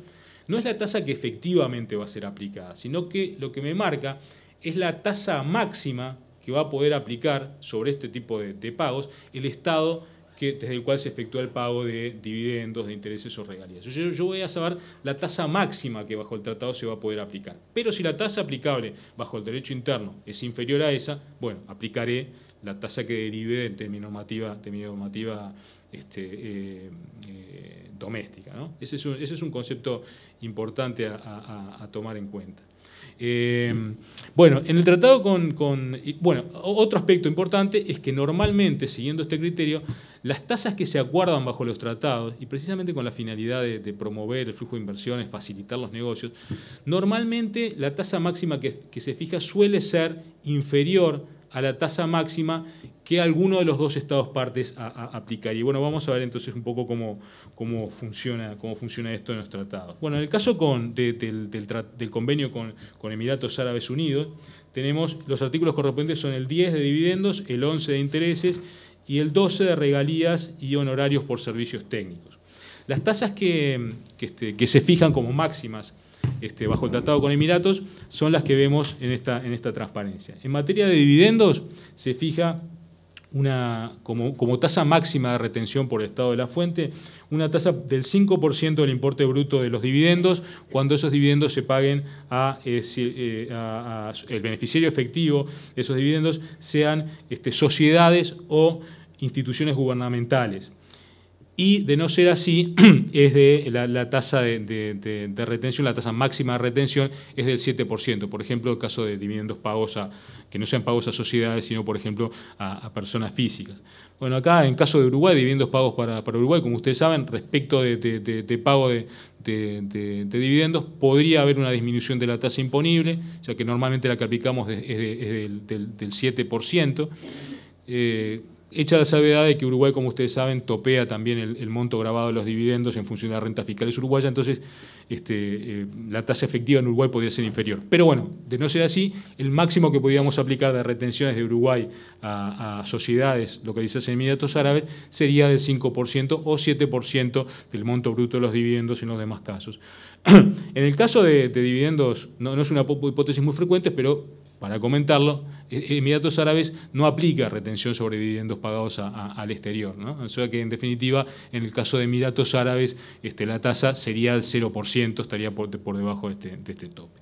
no es la tasa que efectivamente va a ser aplicada, sino que lo que me marca es la tasa máxima que va a poder aplicar sobre este tipo de, pagos el Estado que, desde el cual se efectúa el pago de dividendos, de intereses o regalías. Yo, voy a saber la tasa máxima que bajo el tratado se va a poder aplicar. Pero si la tasa aplicable bajo el derecho interno es inferior a esa, bueno, aplicaré la tasa que derive de mi normativa este, eh, eh, doméstica. Ese, es un, concepto importante a tomar en cuenta. Eh, bueno, en el tratado con, Bueno, otro aspecto importante es que normalmente, siguiendo este criterio, las tasas que se acuerdan bajo los tratados, y precisamente con la finalidad de, promover el flujo de inversiones, facilitar los negocios, normalmente la tasa máxima que se fija suele ser inferior a la tasa máxima que alguno de los dos estados partes a, Y bueno, vamos a ver entonces un poco cómo, cómo, funciona, cómo funciona esto en los tratados. Bueno, en el caso con, del, convenio con, Emiratos Árabes Unidos, tenemos los artículos correspondientes son el 10 de dividendos, el 11 de intereses y el 12 de regalías y honorarios por servicios técnicos. Las tasas que, que este, se fijan como máximas este, bajo el tratado con Emiratos son las que vemos en esta, transparencia. En materia de dividendos, se fija una, como, tasa máxima de retención por el estado de la fuente, una tasa del 5% del importe bruto de los dividendos, cuando esos dividendos se paguen a, eh, eh, el beneficiario efectivo de esos dividendos, sean este, sociedades o instituciones gubernamentales. Y de no ser así, es de la, tasa de, retención, la tasa máxima de retención es del 7%. Por ejemplo, el caso de dividendos pagos a, que no sean pagos a sociedades, sino, por ejemplo, a, personas físicas. Bueno, acá en caso de Uruguay, dividendos pagos para, Uruguay, como ustedes saben, respecto de, pago de, dividendos, podría haber una disminución de la tasa imponible, ya que normalmente la que aplicamos es, del, 7%. Hecha la salvedad de que Uruguay, como ustedes saben, topea también el, monto grabado de los dividendos en función de las rentas fiscales uruguaya, entonces este, eh, la tasa efectiva en Uruguay podría ser inferior. Pero bueno, de no ser así, el máximo que podíamos aplicar de retenciones de Uruguay a, sociedades localizadas en Emiratos Árabes sería del 5% o 7% del monto bruto de los dividendos en los demás casos. en el caso de, dividendos, no es una hipótesis muy frecuente, pero para comentarlo, e-, Emiratos Árabes no aplica retención sobre dividendos pagados al exterior. ¿no? O sea que, en definitiva, en el caso de Emiratos Árabes, este, la tasa sería el 0%, estaría por, debajo de este, este tope.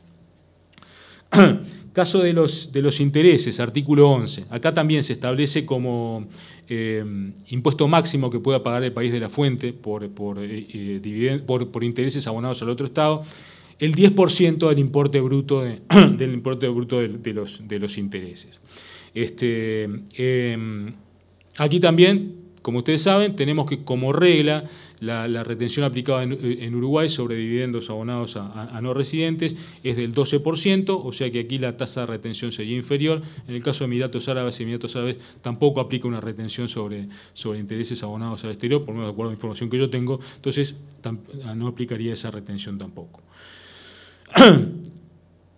Caso de los, de los intereses, artículo 11. Acá también se establece como eh, impuesto máximo que pueda pagar el país de la fuente por, por, eh, eh, por intereses abonados al otro Estado el 10% del importe bruto, de, del importe bruto de, los, de los, intereses. Este, em, aquí también, como ustedes saben, tenemos que como regla la, retención aplicada en, Uruguay sobre dividendos abonados a, no residentes es del 12%, o sea que aquí la tasa de retención sería inferior. En el caso de Emiratos Árabes, Emiratos Árabes tampoco aplica una retención sobre, sobre intereses abonados al exterior, por lo menos de acuerdo a la información que yo tengo, entonces no aplicaría esa retención tampoco.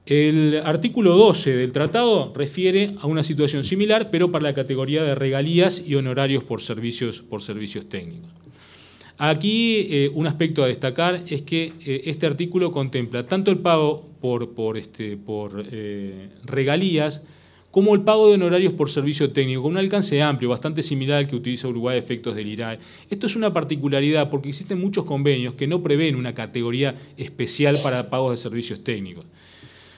El artículo 12 del tratado refiere a una situación similar, pero para la categoría de regalías y honorarios por servicios, por servicios técnicos. Aquí eh, un aspecto a destacar es que eh, este artículo contempla tanto el pago por, este, eh, regalías, como el pago de honorarios por servicio técnico, con un alcance amplio, bastante similar al que utiliza Uruguay de efectos del IRAE. Esto es una particularidad porque existen muchos convenios que no prevén una categoría especial para pagos de servicios técnicos.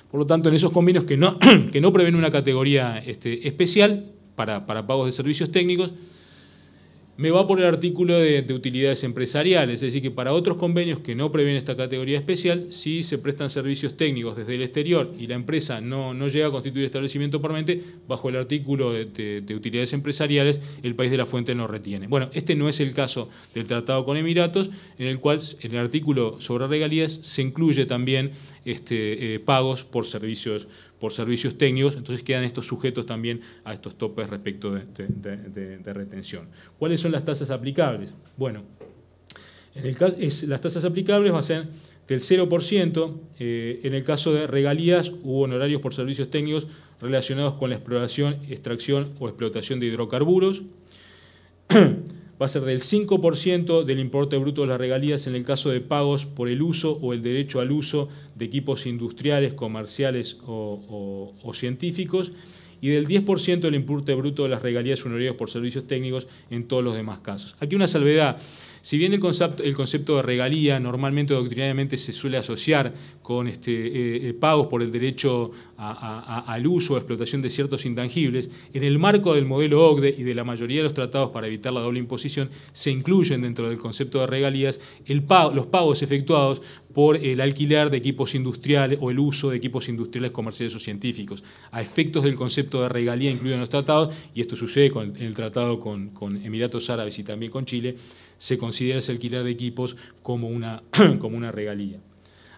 Por lo tanto, en esos convenios que no, que no prevén una categoría este, especial para pagos de servicios técnicos, me va por el artículo de, utilidades empresariales, es decir, que para otros convenios que no prevén esta categoría especial, si se prestan servicios técnicos desde el exterior y la empresa no, no llega a constituir establecimiento permanente, bajo el artículo de, utilidades empresariales, el país de la fuente no retiene. Bueno, este no es el caso del tratado con Emiratos, en el cual en el artículo sobre regalías se incluye también este, eh, pagos por servicios por servicios técnicos, entonces quedan estos sujetos también a estos topes respecto de, retención. ¿Cuáles son las tasas aplicables? Bueno, en el caso, las tasas aplicables van a ser del 0% eh, en el caso de regalías u honorarios por servicios técnicos relacionados con la exploración, extracción o explotación de hidrocarburos. Eh, va a ser del 5% del importe bruto de las regalías en el caso de pagos por el uso o el derecho al uso de equipos industriales, comerciales o, científicos y del 10% del importe bruto de las regalías honorarias por servicios técnicos en todos los demás casos. Aquí una salvedad. Si bien el concepto, de regalía normalmente doctrinariamente se suele asociar con este, eh, eh, pagos por el derecho al uso o explotación de ciertos intangibles, en el marco del modelo OCDE y de la mayoría de los tratados para evitar la doble imposición, se incluyen dentro del concepto de regalías los pagos efectuados por el alquiler de equipos industriales o el uso de equipos industriales comerciales o científicos. A efectos del concepto de regalía incluido en los tratados, y esto sucede con el tratado con, con Emiratos Árabes y también con Chile, se considera ese alquiler de equipos como una, como una regalía.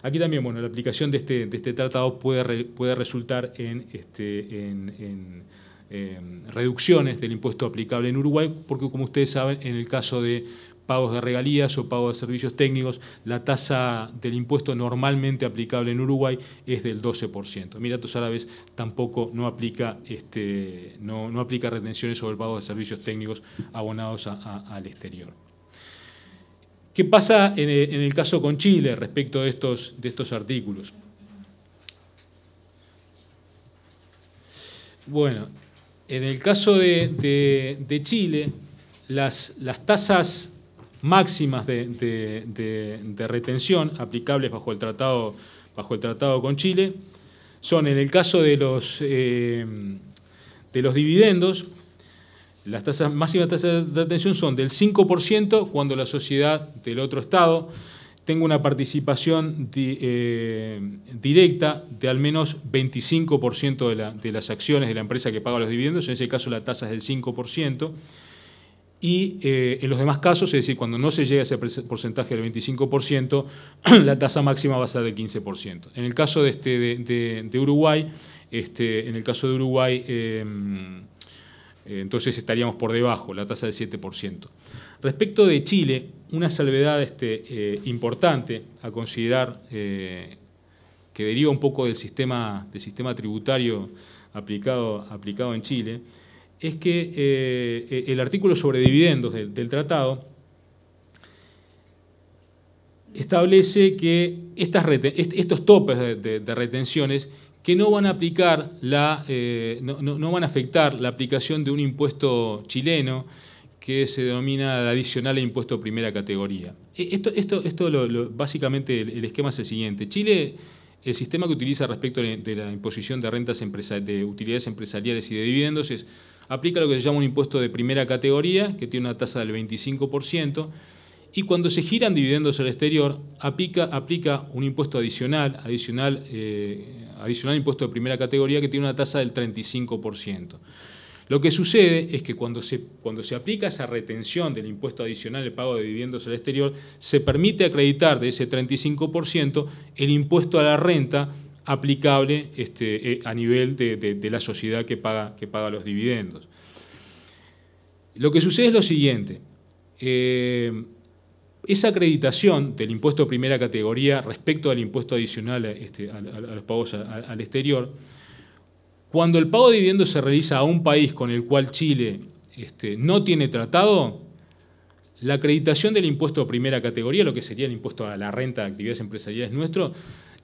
Aquí también, bueno, la aplicación de este, de este tratado puede, puede resultar en, este, en, em, reducciones del impuesto aplicable en Uruguay, porque como ustedes saben, en el caso de pagos de regalías o pagos de servicios técnicos, la tasa del impuesto normalmente aplicable en Uruguay es del 12%. Miratos Árabes tampoco no aplica, este, no, no aplica retenciones sobre el pago de servicios técnicos abonados al exterior. ¿Qué pasa e, en el caso con Chile respecto de estos, de estos artículos? Bueno, en el caso de, Chile, las, tasas máximas de, retención aplicables bajo el, tratado, bajo el tratado con Chile son en el caso de los, eh, de los dividendos, las tasas máximas tasas de atención son del 5% cuando la sociedad del otro Estado tenga una participación eh, directa de al menos 25% de, de, las acciones de la empresa que paga los dividendos, en ese caso la tasa es del 5%, y eh, en los demás casos, es decir, cuando no se llega a ese porcentaje del 25%, la tasa máxima va a ser del 15%. En el caso de, este, de, Uruguay, este, en el caso de Uruguay, em, eh, entonces estaríamos por debajo, la tasa del 7%. Respecto de Chile, una salvedad este, eh, importante a considerar eh, que deriva un poco del sistema, sistema tributario aplicado, aplicado en Chile, es que e, el artículo sobre dividendos del, tratado establece que estos topes de retenciones que no van a aplicar la, eh, no, van a afectar la aplicación de un impuesto chileno que se denomina adicional e impuesto primera categoría. E, esto, esto, esto básicamente el, esquema es el siguiente. Chile, el sistema que utiliza respecto de la imposición de rentas de utilidades empresariales y de dividendos es aplica lo que se llama un impuesto de primera categoría, que tiene una tasa del 25%, y cuando se giran dividendos al exterior, aplica, aplica un impuesto adicional, adicional, eh, adicional impuesto de primera categoría que tiene una tasa del 35%. Lo que sucede es que cuando se, cuando se aplica esa retención del impuesto adicional, de pago de dividendos al exterior, se permite acreditar de ese 35% el impuesto a la renta aplicable este, eh, a nivel de, la sociedad que paga, que paga los dividendos. Lo que sucede es lo siguiente. Eh, esa acreditación del impuesto primera categoría respecto al impuesto adicional este, a, los pagos al exterior, cuando el pago de dividendos se realiza a un país con el cual Chile este, no tiene tratado, la acreditación del impuesto primera categoría, lo que sería el impuesto a la renta de actividades empresariales nuestro,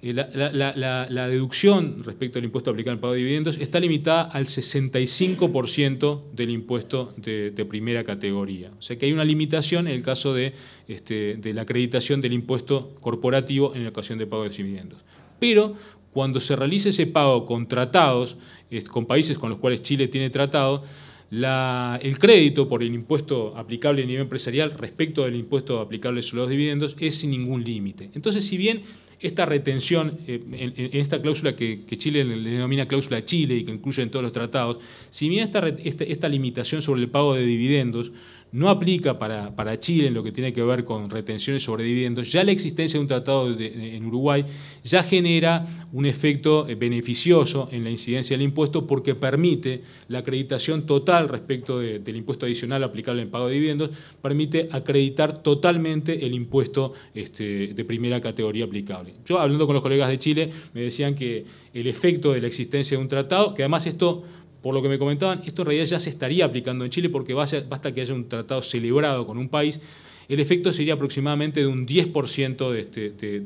eh, la, deducción respecto al impuesto aplicable al pago de dividendos está limitada al 65% del impuesto de, primera categoría. O sea que hay una limitación en el caso de, este, de la acreditación del impuesto corporativo en la ocasión de pago de dividendos. Pero cuando se realice ese pago con tratados, con países con los cuales Chile tiene tratado, el crédito por el impuesto aplicable a nivel empresarial respecto del impuesto aplicable sobre los dividendos es sin ningún límite. Entonces, si bien esta retención, eh, en, esta cláusula que, Chile le denomina cláusula Chile y que incluye en todos los tratados, si bien esta, limitación sobre el pago de dividendos no aplica para, para, Chile en lo que tiene que ver con retenciones sobre dividendos, ya la existencia de un tratado en Uruguay ya genera un efecto eh, beneficioso en la incidencia del impuesto porque permite la acreditación total respecto del impuesto adicional aplicable en pago de dividendos, permite acreditar totalmente el impuesto este, de primera categoría aplicable. Yo hablando con los colegas de Chile me decían que el efecto de la existencia de un tratado, que además esto por lo que me comentaban, esto en realidad ya se estaría aplicando en Chile porque basta que haya un tratado celebrado con un país el efecto sería aproximadamente de un 10% de este,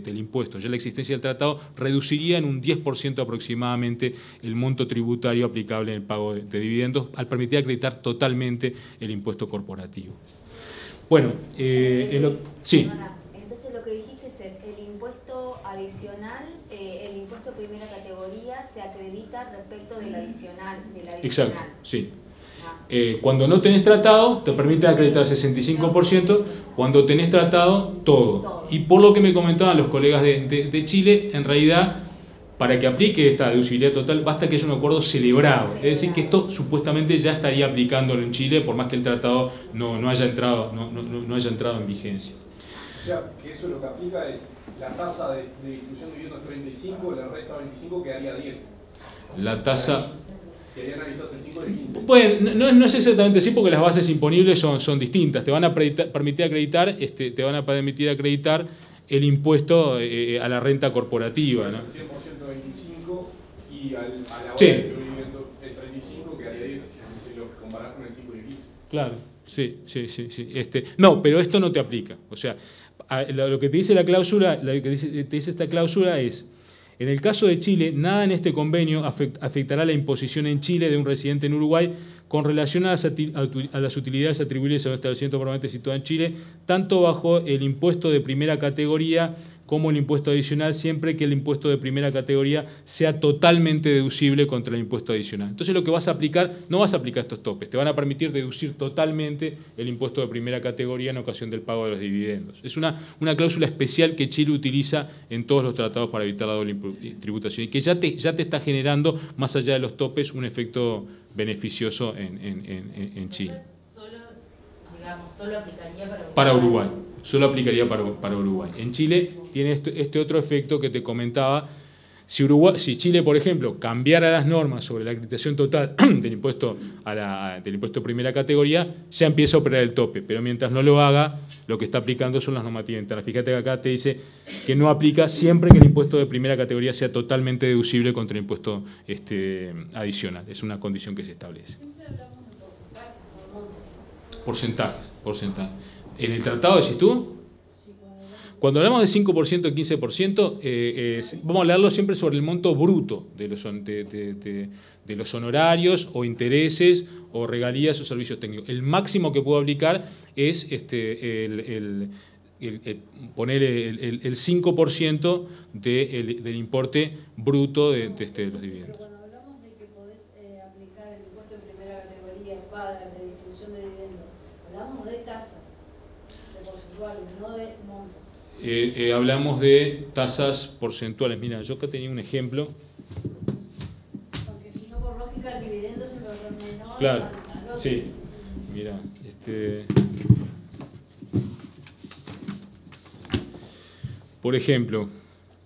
del impuesto. Ya la existencia del tratado reduciría en un 10% aproximadamente el monto tributario aplicable en el pago de, dividendos al permitir acreditar totalmente el impuesto corporativo. Bueno, eh, sí. Entonces lo que dijiste es el impuesto adicional el impuesto primera categoría se acredita respecto del adicional. Exacto, sí. Ah. Eh, cuando no tenés tratado, te permite acreditar 65%, cuando tenés tratado, todo. Y por lo que me comentaban los colegas de, Chile, en realidad, para que aplique esta deducibilidad total, basta que haya un acuerdo celebrado. Es decir, que esto supuestamente ya estaría aplicándolo en Chile, por más que el tratado no, no haya, entrado, no, no haya entrado en vigencia sea, que eso lo que aplica es la tasa de, distribución de viviendas 35, la renta 25 quedaría 10. La tasa... Quería analizarse el 5 y 15. Bueno, no, no, es exactamente así porque las bases imponibles son, son distintas. Te van a permitir acreditar, este, te van a permitir acreditar el impuesto eh, eh, a la renta corporativa. ¿no? 100% 25 y al, a la hora sí. el 35 quedaría 10, si lo comparás con el 5 y 15. Claro, sí, sí, sí. sí. Este, no, pero esto no te aplica. O sea, lo que te dice la cláusula, que te dice esta cláusula es, en el caso de Chile, nada en este convenio afectará la imposición en Chile de un residente en Uruguay con relación a las, utilidades atribuibles a un establecimiento permanente situado en Chile, tanto bajo el impuesto de primera categoría como el impuesto adicional, siempre que el impuesto de primera categoría sea totalmente deducible contra el impuesto adicional. Entonces lo que vas a aplicar, no vas a aplicar estos topes, te van a permitir deducir totalmente el impuesto de primera categoría en ocasión del pago de los dividendos. Es una, una cláusula especial que Chile utiliza en todos los tratados para evitar la doble tributación y que ya te, ya te está generando, más allá de los topes, un efecto beneficioso en, Chile. solo, aplicaría Para Uruguay solo aplicaría para, Uruguay. En Chile tiene este, otro efecto que te comentaba. Si, Uruguay, si Chile, por ejemplo, cambiara las normas sobre la acreditación total del impuesto del impuesto de primera categoría, se empieza a operar el tope. Pero mientras no lo haga, lo que está aplicando son las normativas internas. Fíjate que acá te dice que no aplica siempre que el impuesto de primera categoría sea totalmente deducible contra el impuesto este, adicional. Es una condición que se establece. Porcentajes, porcentajes en el tratado decís tú? Cuando hablamos de 5%, 15%, eh, eh vamos a hablarlo siempre sobre el monto bruto de los, de, los, honorarios o intereses o regalías o servicios técnicos. El máximo que puedo aplicar es este, el, el, el, el eh, poner el, 5% del, importe bruto de, de este, los dividendos. Eh, eh, hablamos de tasas porcentuales. Mira, yo acá tenía un ejemplo. Porque si no, por lógica, el dividendo se Claro, sí. Mira, este... Por ejemplo,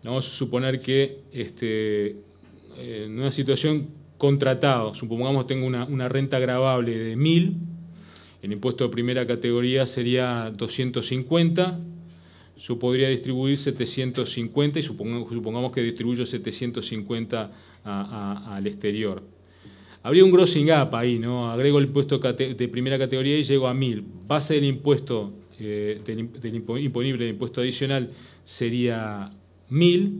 vamos a suponer que este, eh, en una situación contratado, supongamos tengo una, renta gravable de 1000, el impuesto de primera categoría sería 250, yo podría distribuir 750 y supongamos, que distribuyo 750 al exterior. Habría un grossing up ahí, ¿no? Agrego el impuesto de primera categoría y llego a 1000. Base del impuesto eh, imponible, del impuesto adicional sería 1000.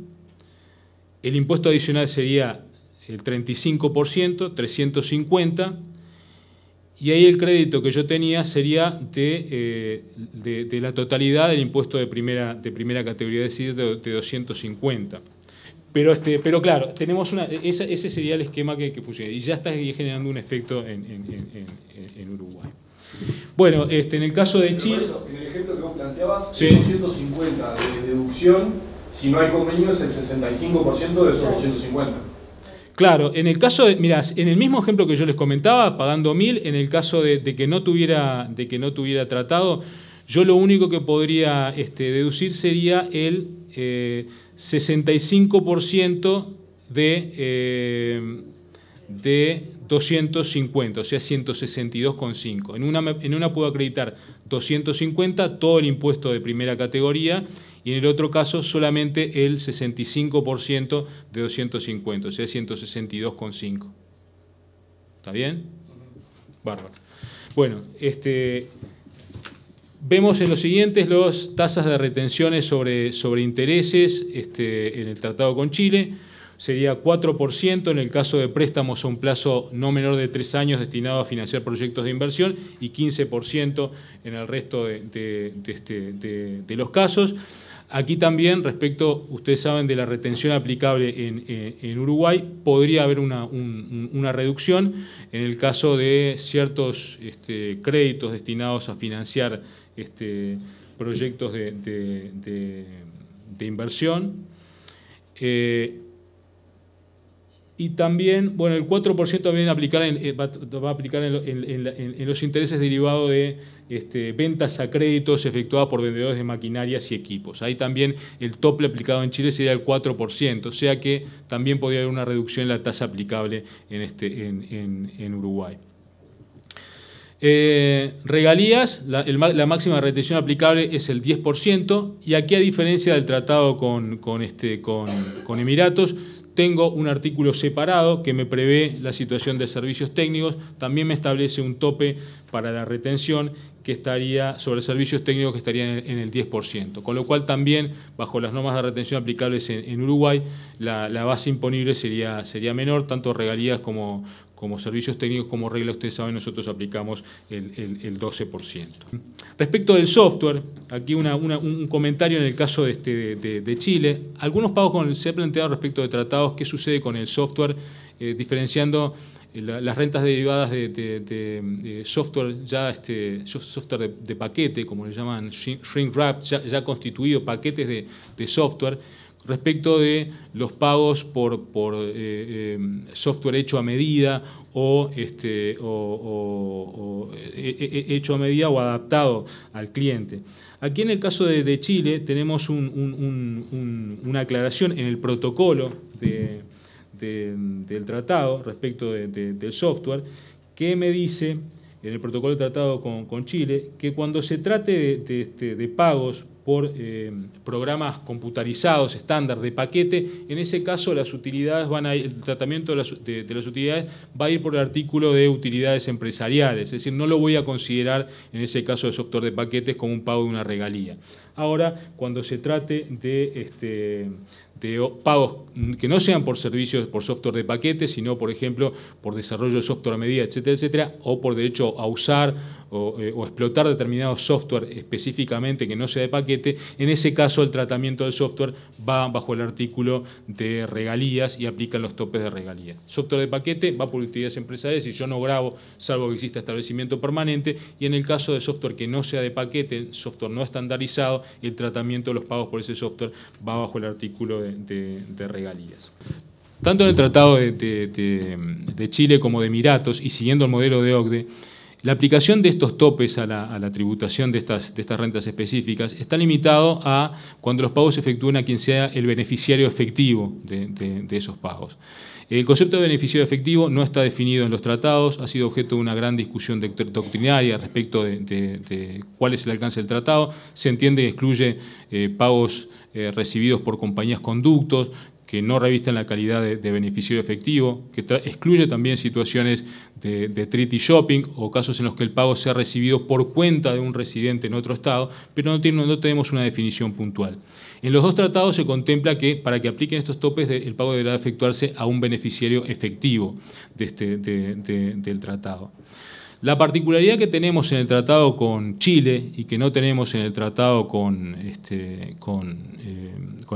El impuesto adicional sería el 35%, 350 y ahí el crédito que yo tenía sería eh, de, de, la totalidad del impuesto de primera, de primera categoría, es decir, de, 250. Pero, este, pero claro, tenemos una, esa, ese sería el esquema que, funciona. Y ya está generando un efecto en, Uruguay. Bueno, este, en el caso de Chile... en el ejemplo que vos planteabas, 250 de deducción, si no hay convenio el 65% de esos 250. Claro, en el caso de, mirá, en el mismo ejemplo que yo les comentaba, pagando mil, en el caso de, que, no tuviera, de que no tuviera tratado, yo lo único que podría este, deducir sería el 65% eh, de, 250, eh, o sea, 162,5. En una, en una puedo acreditar 250, todo el impuesto de primera categoría, y en el otro caso solamente el 65% de 250, o sea, 162,5. ¿Está bien? Bárbaro. Bueno, este, vemos en los siguientes las tasas de retenciones sobre, sobre intereses este, en el tratado con Chile. Sería 4% en el caso de préstamos a un plazo no menor de tres años destinado a financiar proyectos de inversión y 15% en el resto de este, los casos. Aquí también, respecto, ustedes saben, de la retención aplicable en, eh, Uruguay, podría haber una, reducción en el caso de ciertos este, créditos destinados a financiar este, proyectos de, inversión. Eh, y también, bueno, el 4% también aplicar eh, va, a aplicar en, los intereses derivados de este, ventas a créditos efectuadas por vendedores de maquinarias y equipos. Ahí también el tople aplicado en Chile sería el 4%, o sea que también podría haber una reducción en la tasa aplicable en, este, Uruguay. Eh, regalías, la, máxima retención aplicable es el 10% y aquí a diferencia del tratado con este, Emiratos, tengo un artículo separado que me prevé la situación de servicios técnicos, también me establece un tope para la retención que estaría sobre servicios técnicos que estarían en el 10%, con lo cual también bajo las normas de retención aplicables en, Uruguay la, base imponible sería, sería menor, tanto regalías como, como servicios técnicos, como regla, ustedes saben, nosotros aplicamos el, 12%. Respecto del software, aquí un comentario en el caso de, este, de, Chile. Algunos pagos se ha planteado respecto de tratados, qué sucede con el software, eh, diferenciando eh, las rentas derivadas de, software ya este software de, paquete como le llaman shrink wrap ya, ya constituido paquetes de, software respecto de los pagos por, eh, eh, software hecho a medida o, este, eh, hecho a medida o adaptado al cliente. Aquí en el caso de, Chile tenemos una aclaración en el protocolo del tratado respecto del software que me dice en el protocolo tratado con, Chile, que cuando se trate de, este, pagos por eh, programas computarizados, estándar, de paquete, en ese caso las utilidades van a ir, el tratamiento de las, utilidades va a ir por el artículo de utilidades empresariales, es decir, no lo voy a considerar en ese caso de software de paquetes como un pago de una regalía. Ahora, cuando se trate de, este, de pagos que no sean por servicios, por software de paquete, sino, por ejemplo, por desarrollo de software a medida, etcétera, etcétera, o por derecho a usar eh, o, explotar determinado software específicamente que no sea de paquete, en ese caso el tratamiento del software va bajo el artículo de regalías y aplican los topes de regalías. Software de paquete va por utilidades empresariales y yo no grabo, salvo que exista establecimiento permanente, y en el caso de software que no sea de paquete, software no estandarizado, el tratamiento de los pagos por ese software va bajo el artículo de de, regalías. Tanto en el Tratado de, Chile como de Emiratos, y siguiendo el modelo de OCDE, la aplicación de estos topes a la, tributación de estas, estas, rentas específicas está limitado a cuando los pagos se efectúen a quien sea el beneficiario efectivo de, esos pagos. El concepto de beneficiario efectivo no está definido en los tratados, ha sido objeto de una gran discusión doctrinaria respecto de, cuál es el alcance del tratado. Se entiende que excluye eh, pagos eh, recibidos por compañías conductos, que no revisten la calidad de, beneficiario efectivo, que excluye también situaciones de, treaty shopping o casos en los que el pago sea recibido por cuenta de un residente en otro estado, pero no, tenemos una definición puntual. En los dos tratados se contempla que para que apliquen estos topes el pago deberá efectuarse a un beneficiario efectivo este, del tratado. La particularidad que tenemos en el tratado con Chile y que no tenemos en el tratado este, eh, con,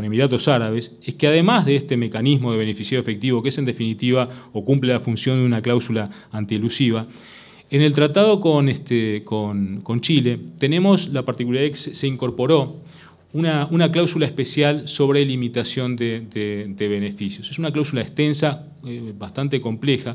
Emiratos Árabes es que además de este mecanismo de beneficio efectivo, que es en definitiva o cumple la función de una cláusula antielusiva, en el tratado con, este, Chile tenemos la particularidad que se incorporó una, cláusula especial sobre limitación de, beneficios. Es una cláusula extensa, eh, bastante compleja,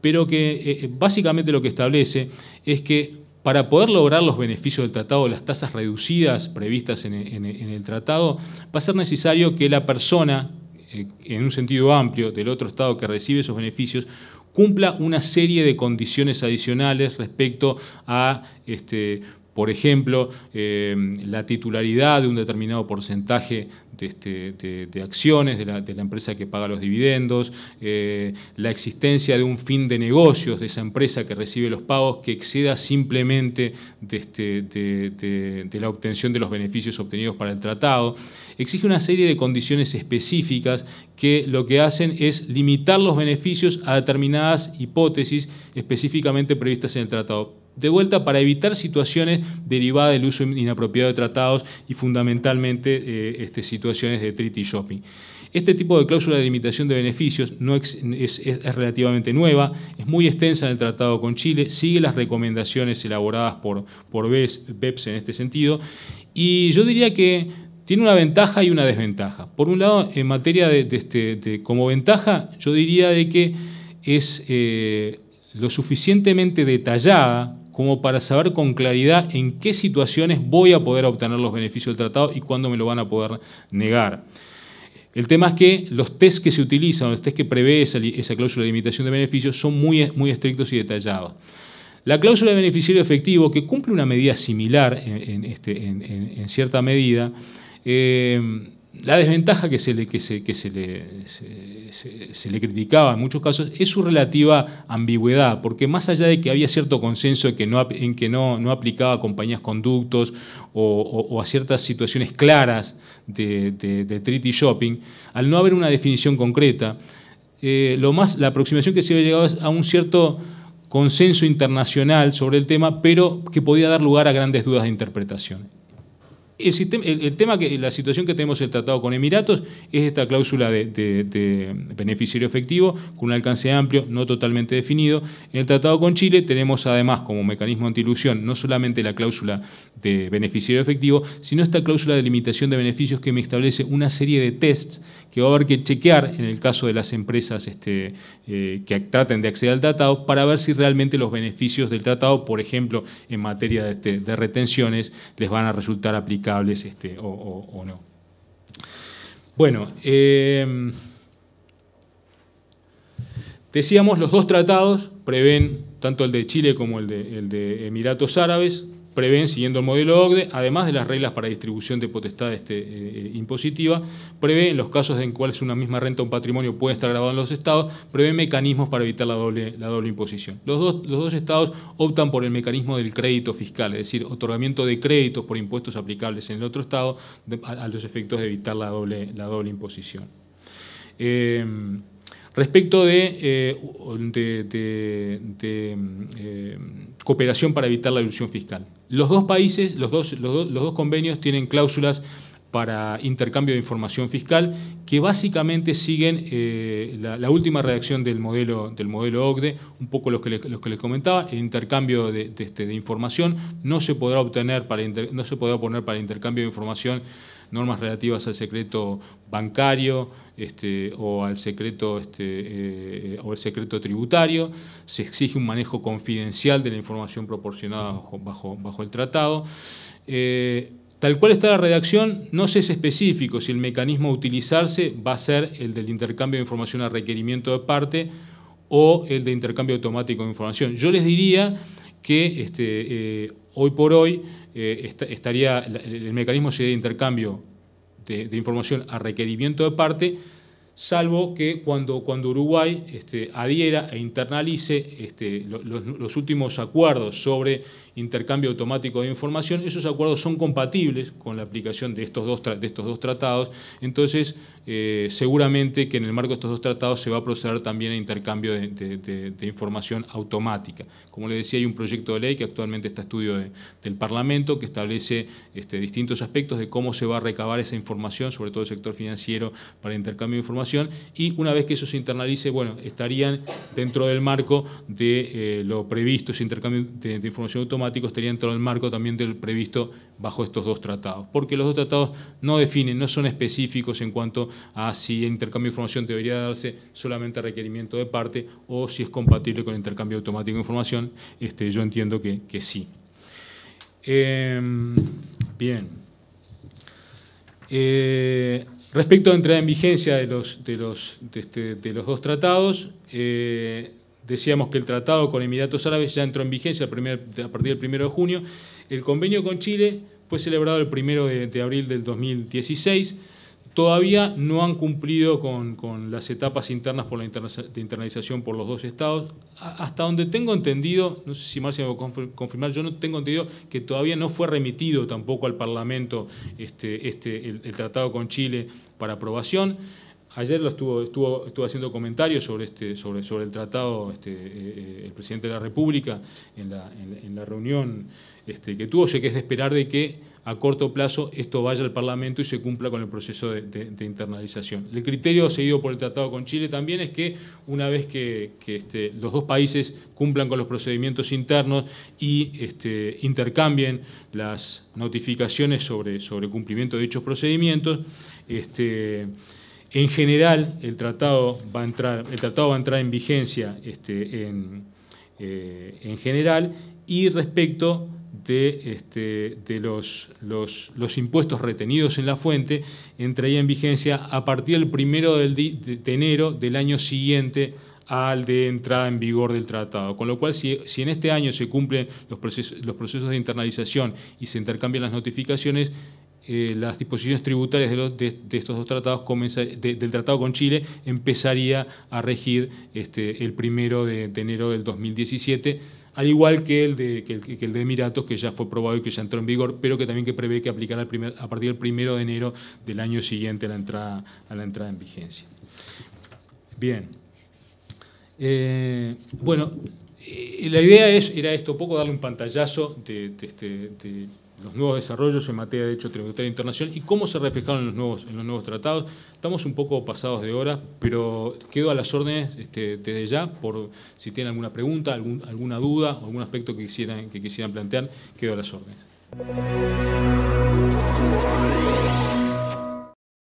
pero que eh, eh, básicamente lo que establece es que para poder lograr los beneficios del tratado, las tasas reducidas previstas en, el tratado, va a ser necesario que la persona, eh, en un sentido amplio, del otro Estado que recibe esos beneficios, cumpla una serie de condiciones adicionales respecto a este, por ejemplo, eh, la titularidad de un determinado porcentaje de, este, acciones de la, empresa que paga los dividendos, eh, la existencia de un fin de negocios de esa empresa que recibe los pagos que exceda simplemente este, de la obtención de los beneficios obtenidos para el tratado. Exige una serie de condiciones específicas que lo que hacen es limitar los beneficios a determinadas hipótesis específicamente previstas en el tratado de vuelta para evitar situaciones derivadas del uso inapropiado de tratados y fundamentalmente eh, este, situaciones de treaty shopping. Este tipo de cláusula de limitación de beneficios es, relativamente nueva, es muy extensa en el tratado con Chile, sigue las recomendaciones elaboradas por, por BEPS en este sentido, y yo diría que tiene una ventaja y una desventaja. Por un lado, en materia de, este, como ventaja, yo diría de que es eh, lo suficientemente detallada como para saber con claridad en qué situaciones voy a poder obtener los beneficios del tratado y cuándo me lo van a poder negar. El tema es que los test que se utilizan, los test que prevé esa, cláusula de limitación de beneficios, son muy, muy estrictos y detallados. La cláusula de beneficiario efectivo, que cumple una medida similar en, este, cierta medida, eh, la desventaja que se le, que se, que se le se, le criticaba en muchos casos es su relativa ambigüedad, porque más allá de que había cierto consenso en que no, no, aplicaba a compañías conductos o, a ciertas situaciones claras de, treaty shopping, al no haber una definición concreta, eh, lo más, la aproximación que se había llegado es a un cierto consenso internacional sobre el tema, pero que podía dar lugar a grandes dudas de interpretación. El, tema que la situación que tenemos el tratado con Emiratos es esta cláusula de, beneficiario efectivo con un alcance amplio, no totalmente definido. En el tratado con Chile tenemos además como mecanismo antilusión no solamente la cláusula de beneficiario efectivo, sino esta cláusula de limitación de beneficios que me establece una serie de tests que va a haber que chequear en el caso de las empresas este, eh, que traten de acceder al tratado para ver si realmente los beneficios del tratado, por ejemplo, en materia de, este, retenciones, les van a resultar aplicables este, o, no. Bueno, em, decíamos, los dos tratados prevén tanto el de Chile como el de, el de Emiratos Árabes, prevén, siguiendo el modelo OCDE, además de las reglas para distribución de potestad este, eh, eh, impositiva, prevé, en los casos en cuales una misma renta o un patrimonio puede estar grabado en los estados, prevé mecanismos para evitar la doble, la doble imposición. Los dos, los dos estados optan por el mecanismo del crédito fiscal, es decir, otorgamiento de créditos por impuestos aplicables en el otro estado a, los efectos de evitar la doble, la doble imposición. Em, respecto de, eh, de, em, cooperación para evitar la ilusión fiscal. Los dos países, los dos, los, dos convenios tienen cláusulas para intercambio de información fiscal que básicamente siguen eh, la, última redacción del modelo, del modelo OCDE, un poco los que, que les comentaba, el intercambio este, de, información no se podrá obtener para no se podrá poner para intercambio de información normas relativas al secreto bancario este, o al secreto, este, eh, o el secreto tributario, se exige un manejo confidencial de la información proporcionada bajo, el tratado. Eh, tal cual está la redacción, no sé es específico si el mecanismo a utilizarse va a ser el del intercambio de información a requerimiento de parte o el de intercambio automático de información. Yo les diría que este, eh, Hoy por hoy eh, estaría el mecanismo de intercambio de, información a requerimiento de parte, salvo que cuando, cuando Uruguay este, adhiera e internalice este, los últimos acuerdos sobre intercambio automático de información, esos acuerdos son compatibles con la aplicación de estos dos, de estos dos tratados, entonces eh, seguramente que en el marco de estos dos tratados se va a proceder también a intercambio de, información automática. Como le decía, hay un proyecto de ley que actualmente está a estudio del Parlamento que establece este, distintos aspectos de cómo se va a recabar esa información, sobre todo el sector financiero, para intercambio de información, y una vez que eso se internalice, bueno, estarían dentro del marco de eh, lo previsto, ese intercambio de información automática, estaría dentro del marco también del previsto bajo estos dos tratados, porque los dos tratados no definen, no son específicos en cuanto a si el intercambio de información debería darse solamente a requerimiento de parte o si es compatible con el intercambio automático de información. Este, yo entiendo que, sí. Em, bien. Eh, respecto a la entrada en vigencia de los, de los, de este, los dos tratados, eh, Decíamos que el tratado con Emiratos Árabes ya entró en vigencia a partir del 1 de junio. El convenio con Chile fue celebrado el 1 de, abril del 2016. Todavía no han cumplido con, las etapas internas de internalización por los dos estados. hasta donde tengo entendido, no sé si Marcia me va a confirmar, yo no tengo entendido que todavía no fue remitido tampoco al Parlamento este, este el tratado con Chile para aprobación. Ayer lo estuvo, estuvo, estuvo, haciendo comentarios sobre, este, sobre, sobre el tratado este, eh, eh, el presidente de la República en la, en, la reunión este, que tuvo, sé que es de esperar de que a corto plazo esto vaya al Parlamento y se cumpla con el proceso de, internalización. El criterio seguido por el tratado con Chile también es que una vez que, este, los dos países cumplan con los procedimientos internos y este, intercambien las notificaciones sobre, sobre cumplimiento de dichos procedimientos, en general, el tratado va a entrar, el tratado a entrar en vigencia este, eh, en, general y respecto de, este, los, los, impuestos retenidos en la fuente, entraría en vigencia a partir del primero de enero del año siguiente al de entrada en vigor del tratado. Con lo cual, si, en este año se cumplen los los procesos de internalización y se intercambian las notificaciones, eh, las disposiciones tributarias de, estos dos tratados, del tratado con Chile, empezaría a regir este, el primero de, enero del 2017, al igual que el, de, que el, Emiratos, que ya fue probado y que ya entró en vigor, pero que también que prevé que aplicará a partir del primero de enero del año siguiente a la entrada, a la entrada en vigencia. Bien. Eh, bueno, eh, la idea es, era esto, poco darle un pantallazo de este, los nuevos desarrollos en materia de derecho tributario internacional y cómo se reflejaron en los nuevos, en los nuevos tratados. Estamos un poco pasados de hora, pero quedo a las órdenes este, desde ya por si tienen alguna pregunta, alguna duda o algún aspecto que quisieran, que quisieran plantear, quedo a las órdenes.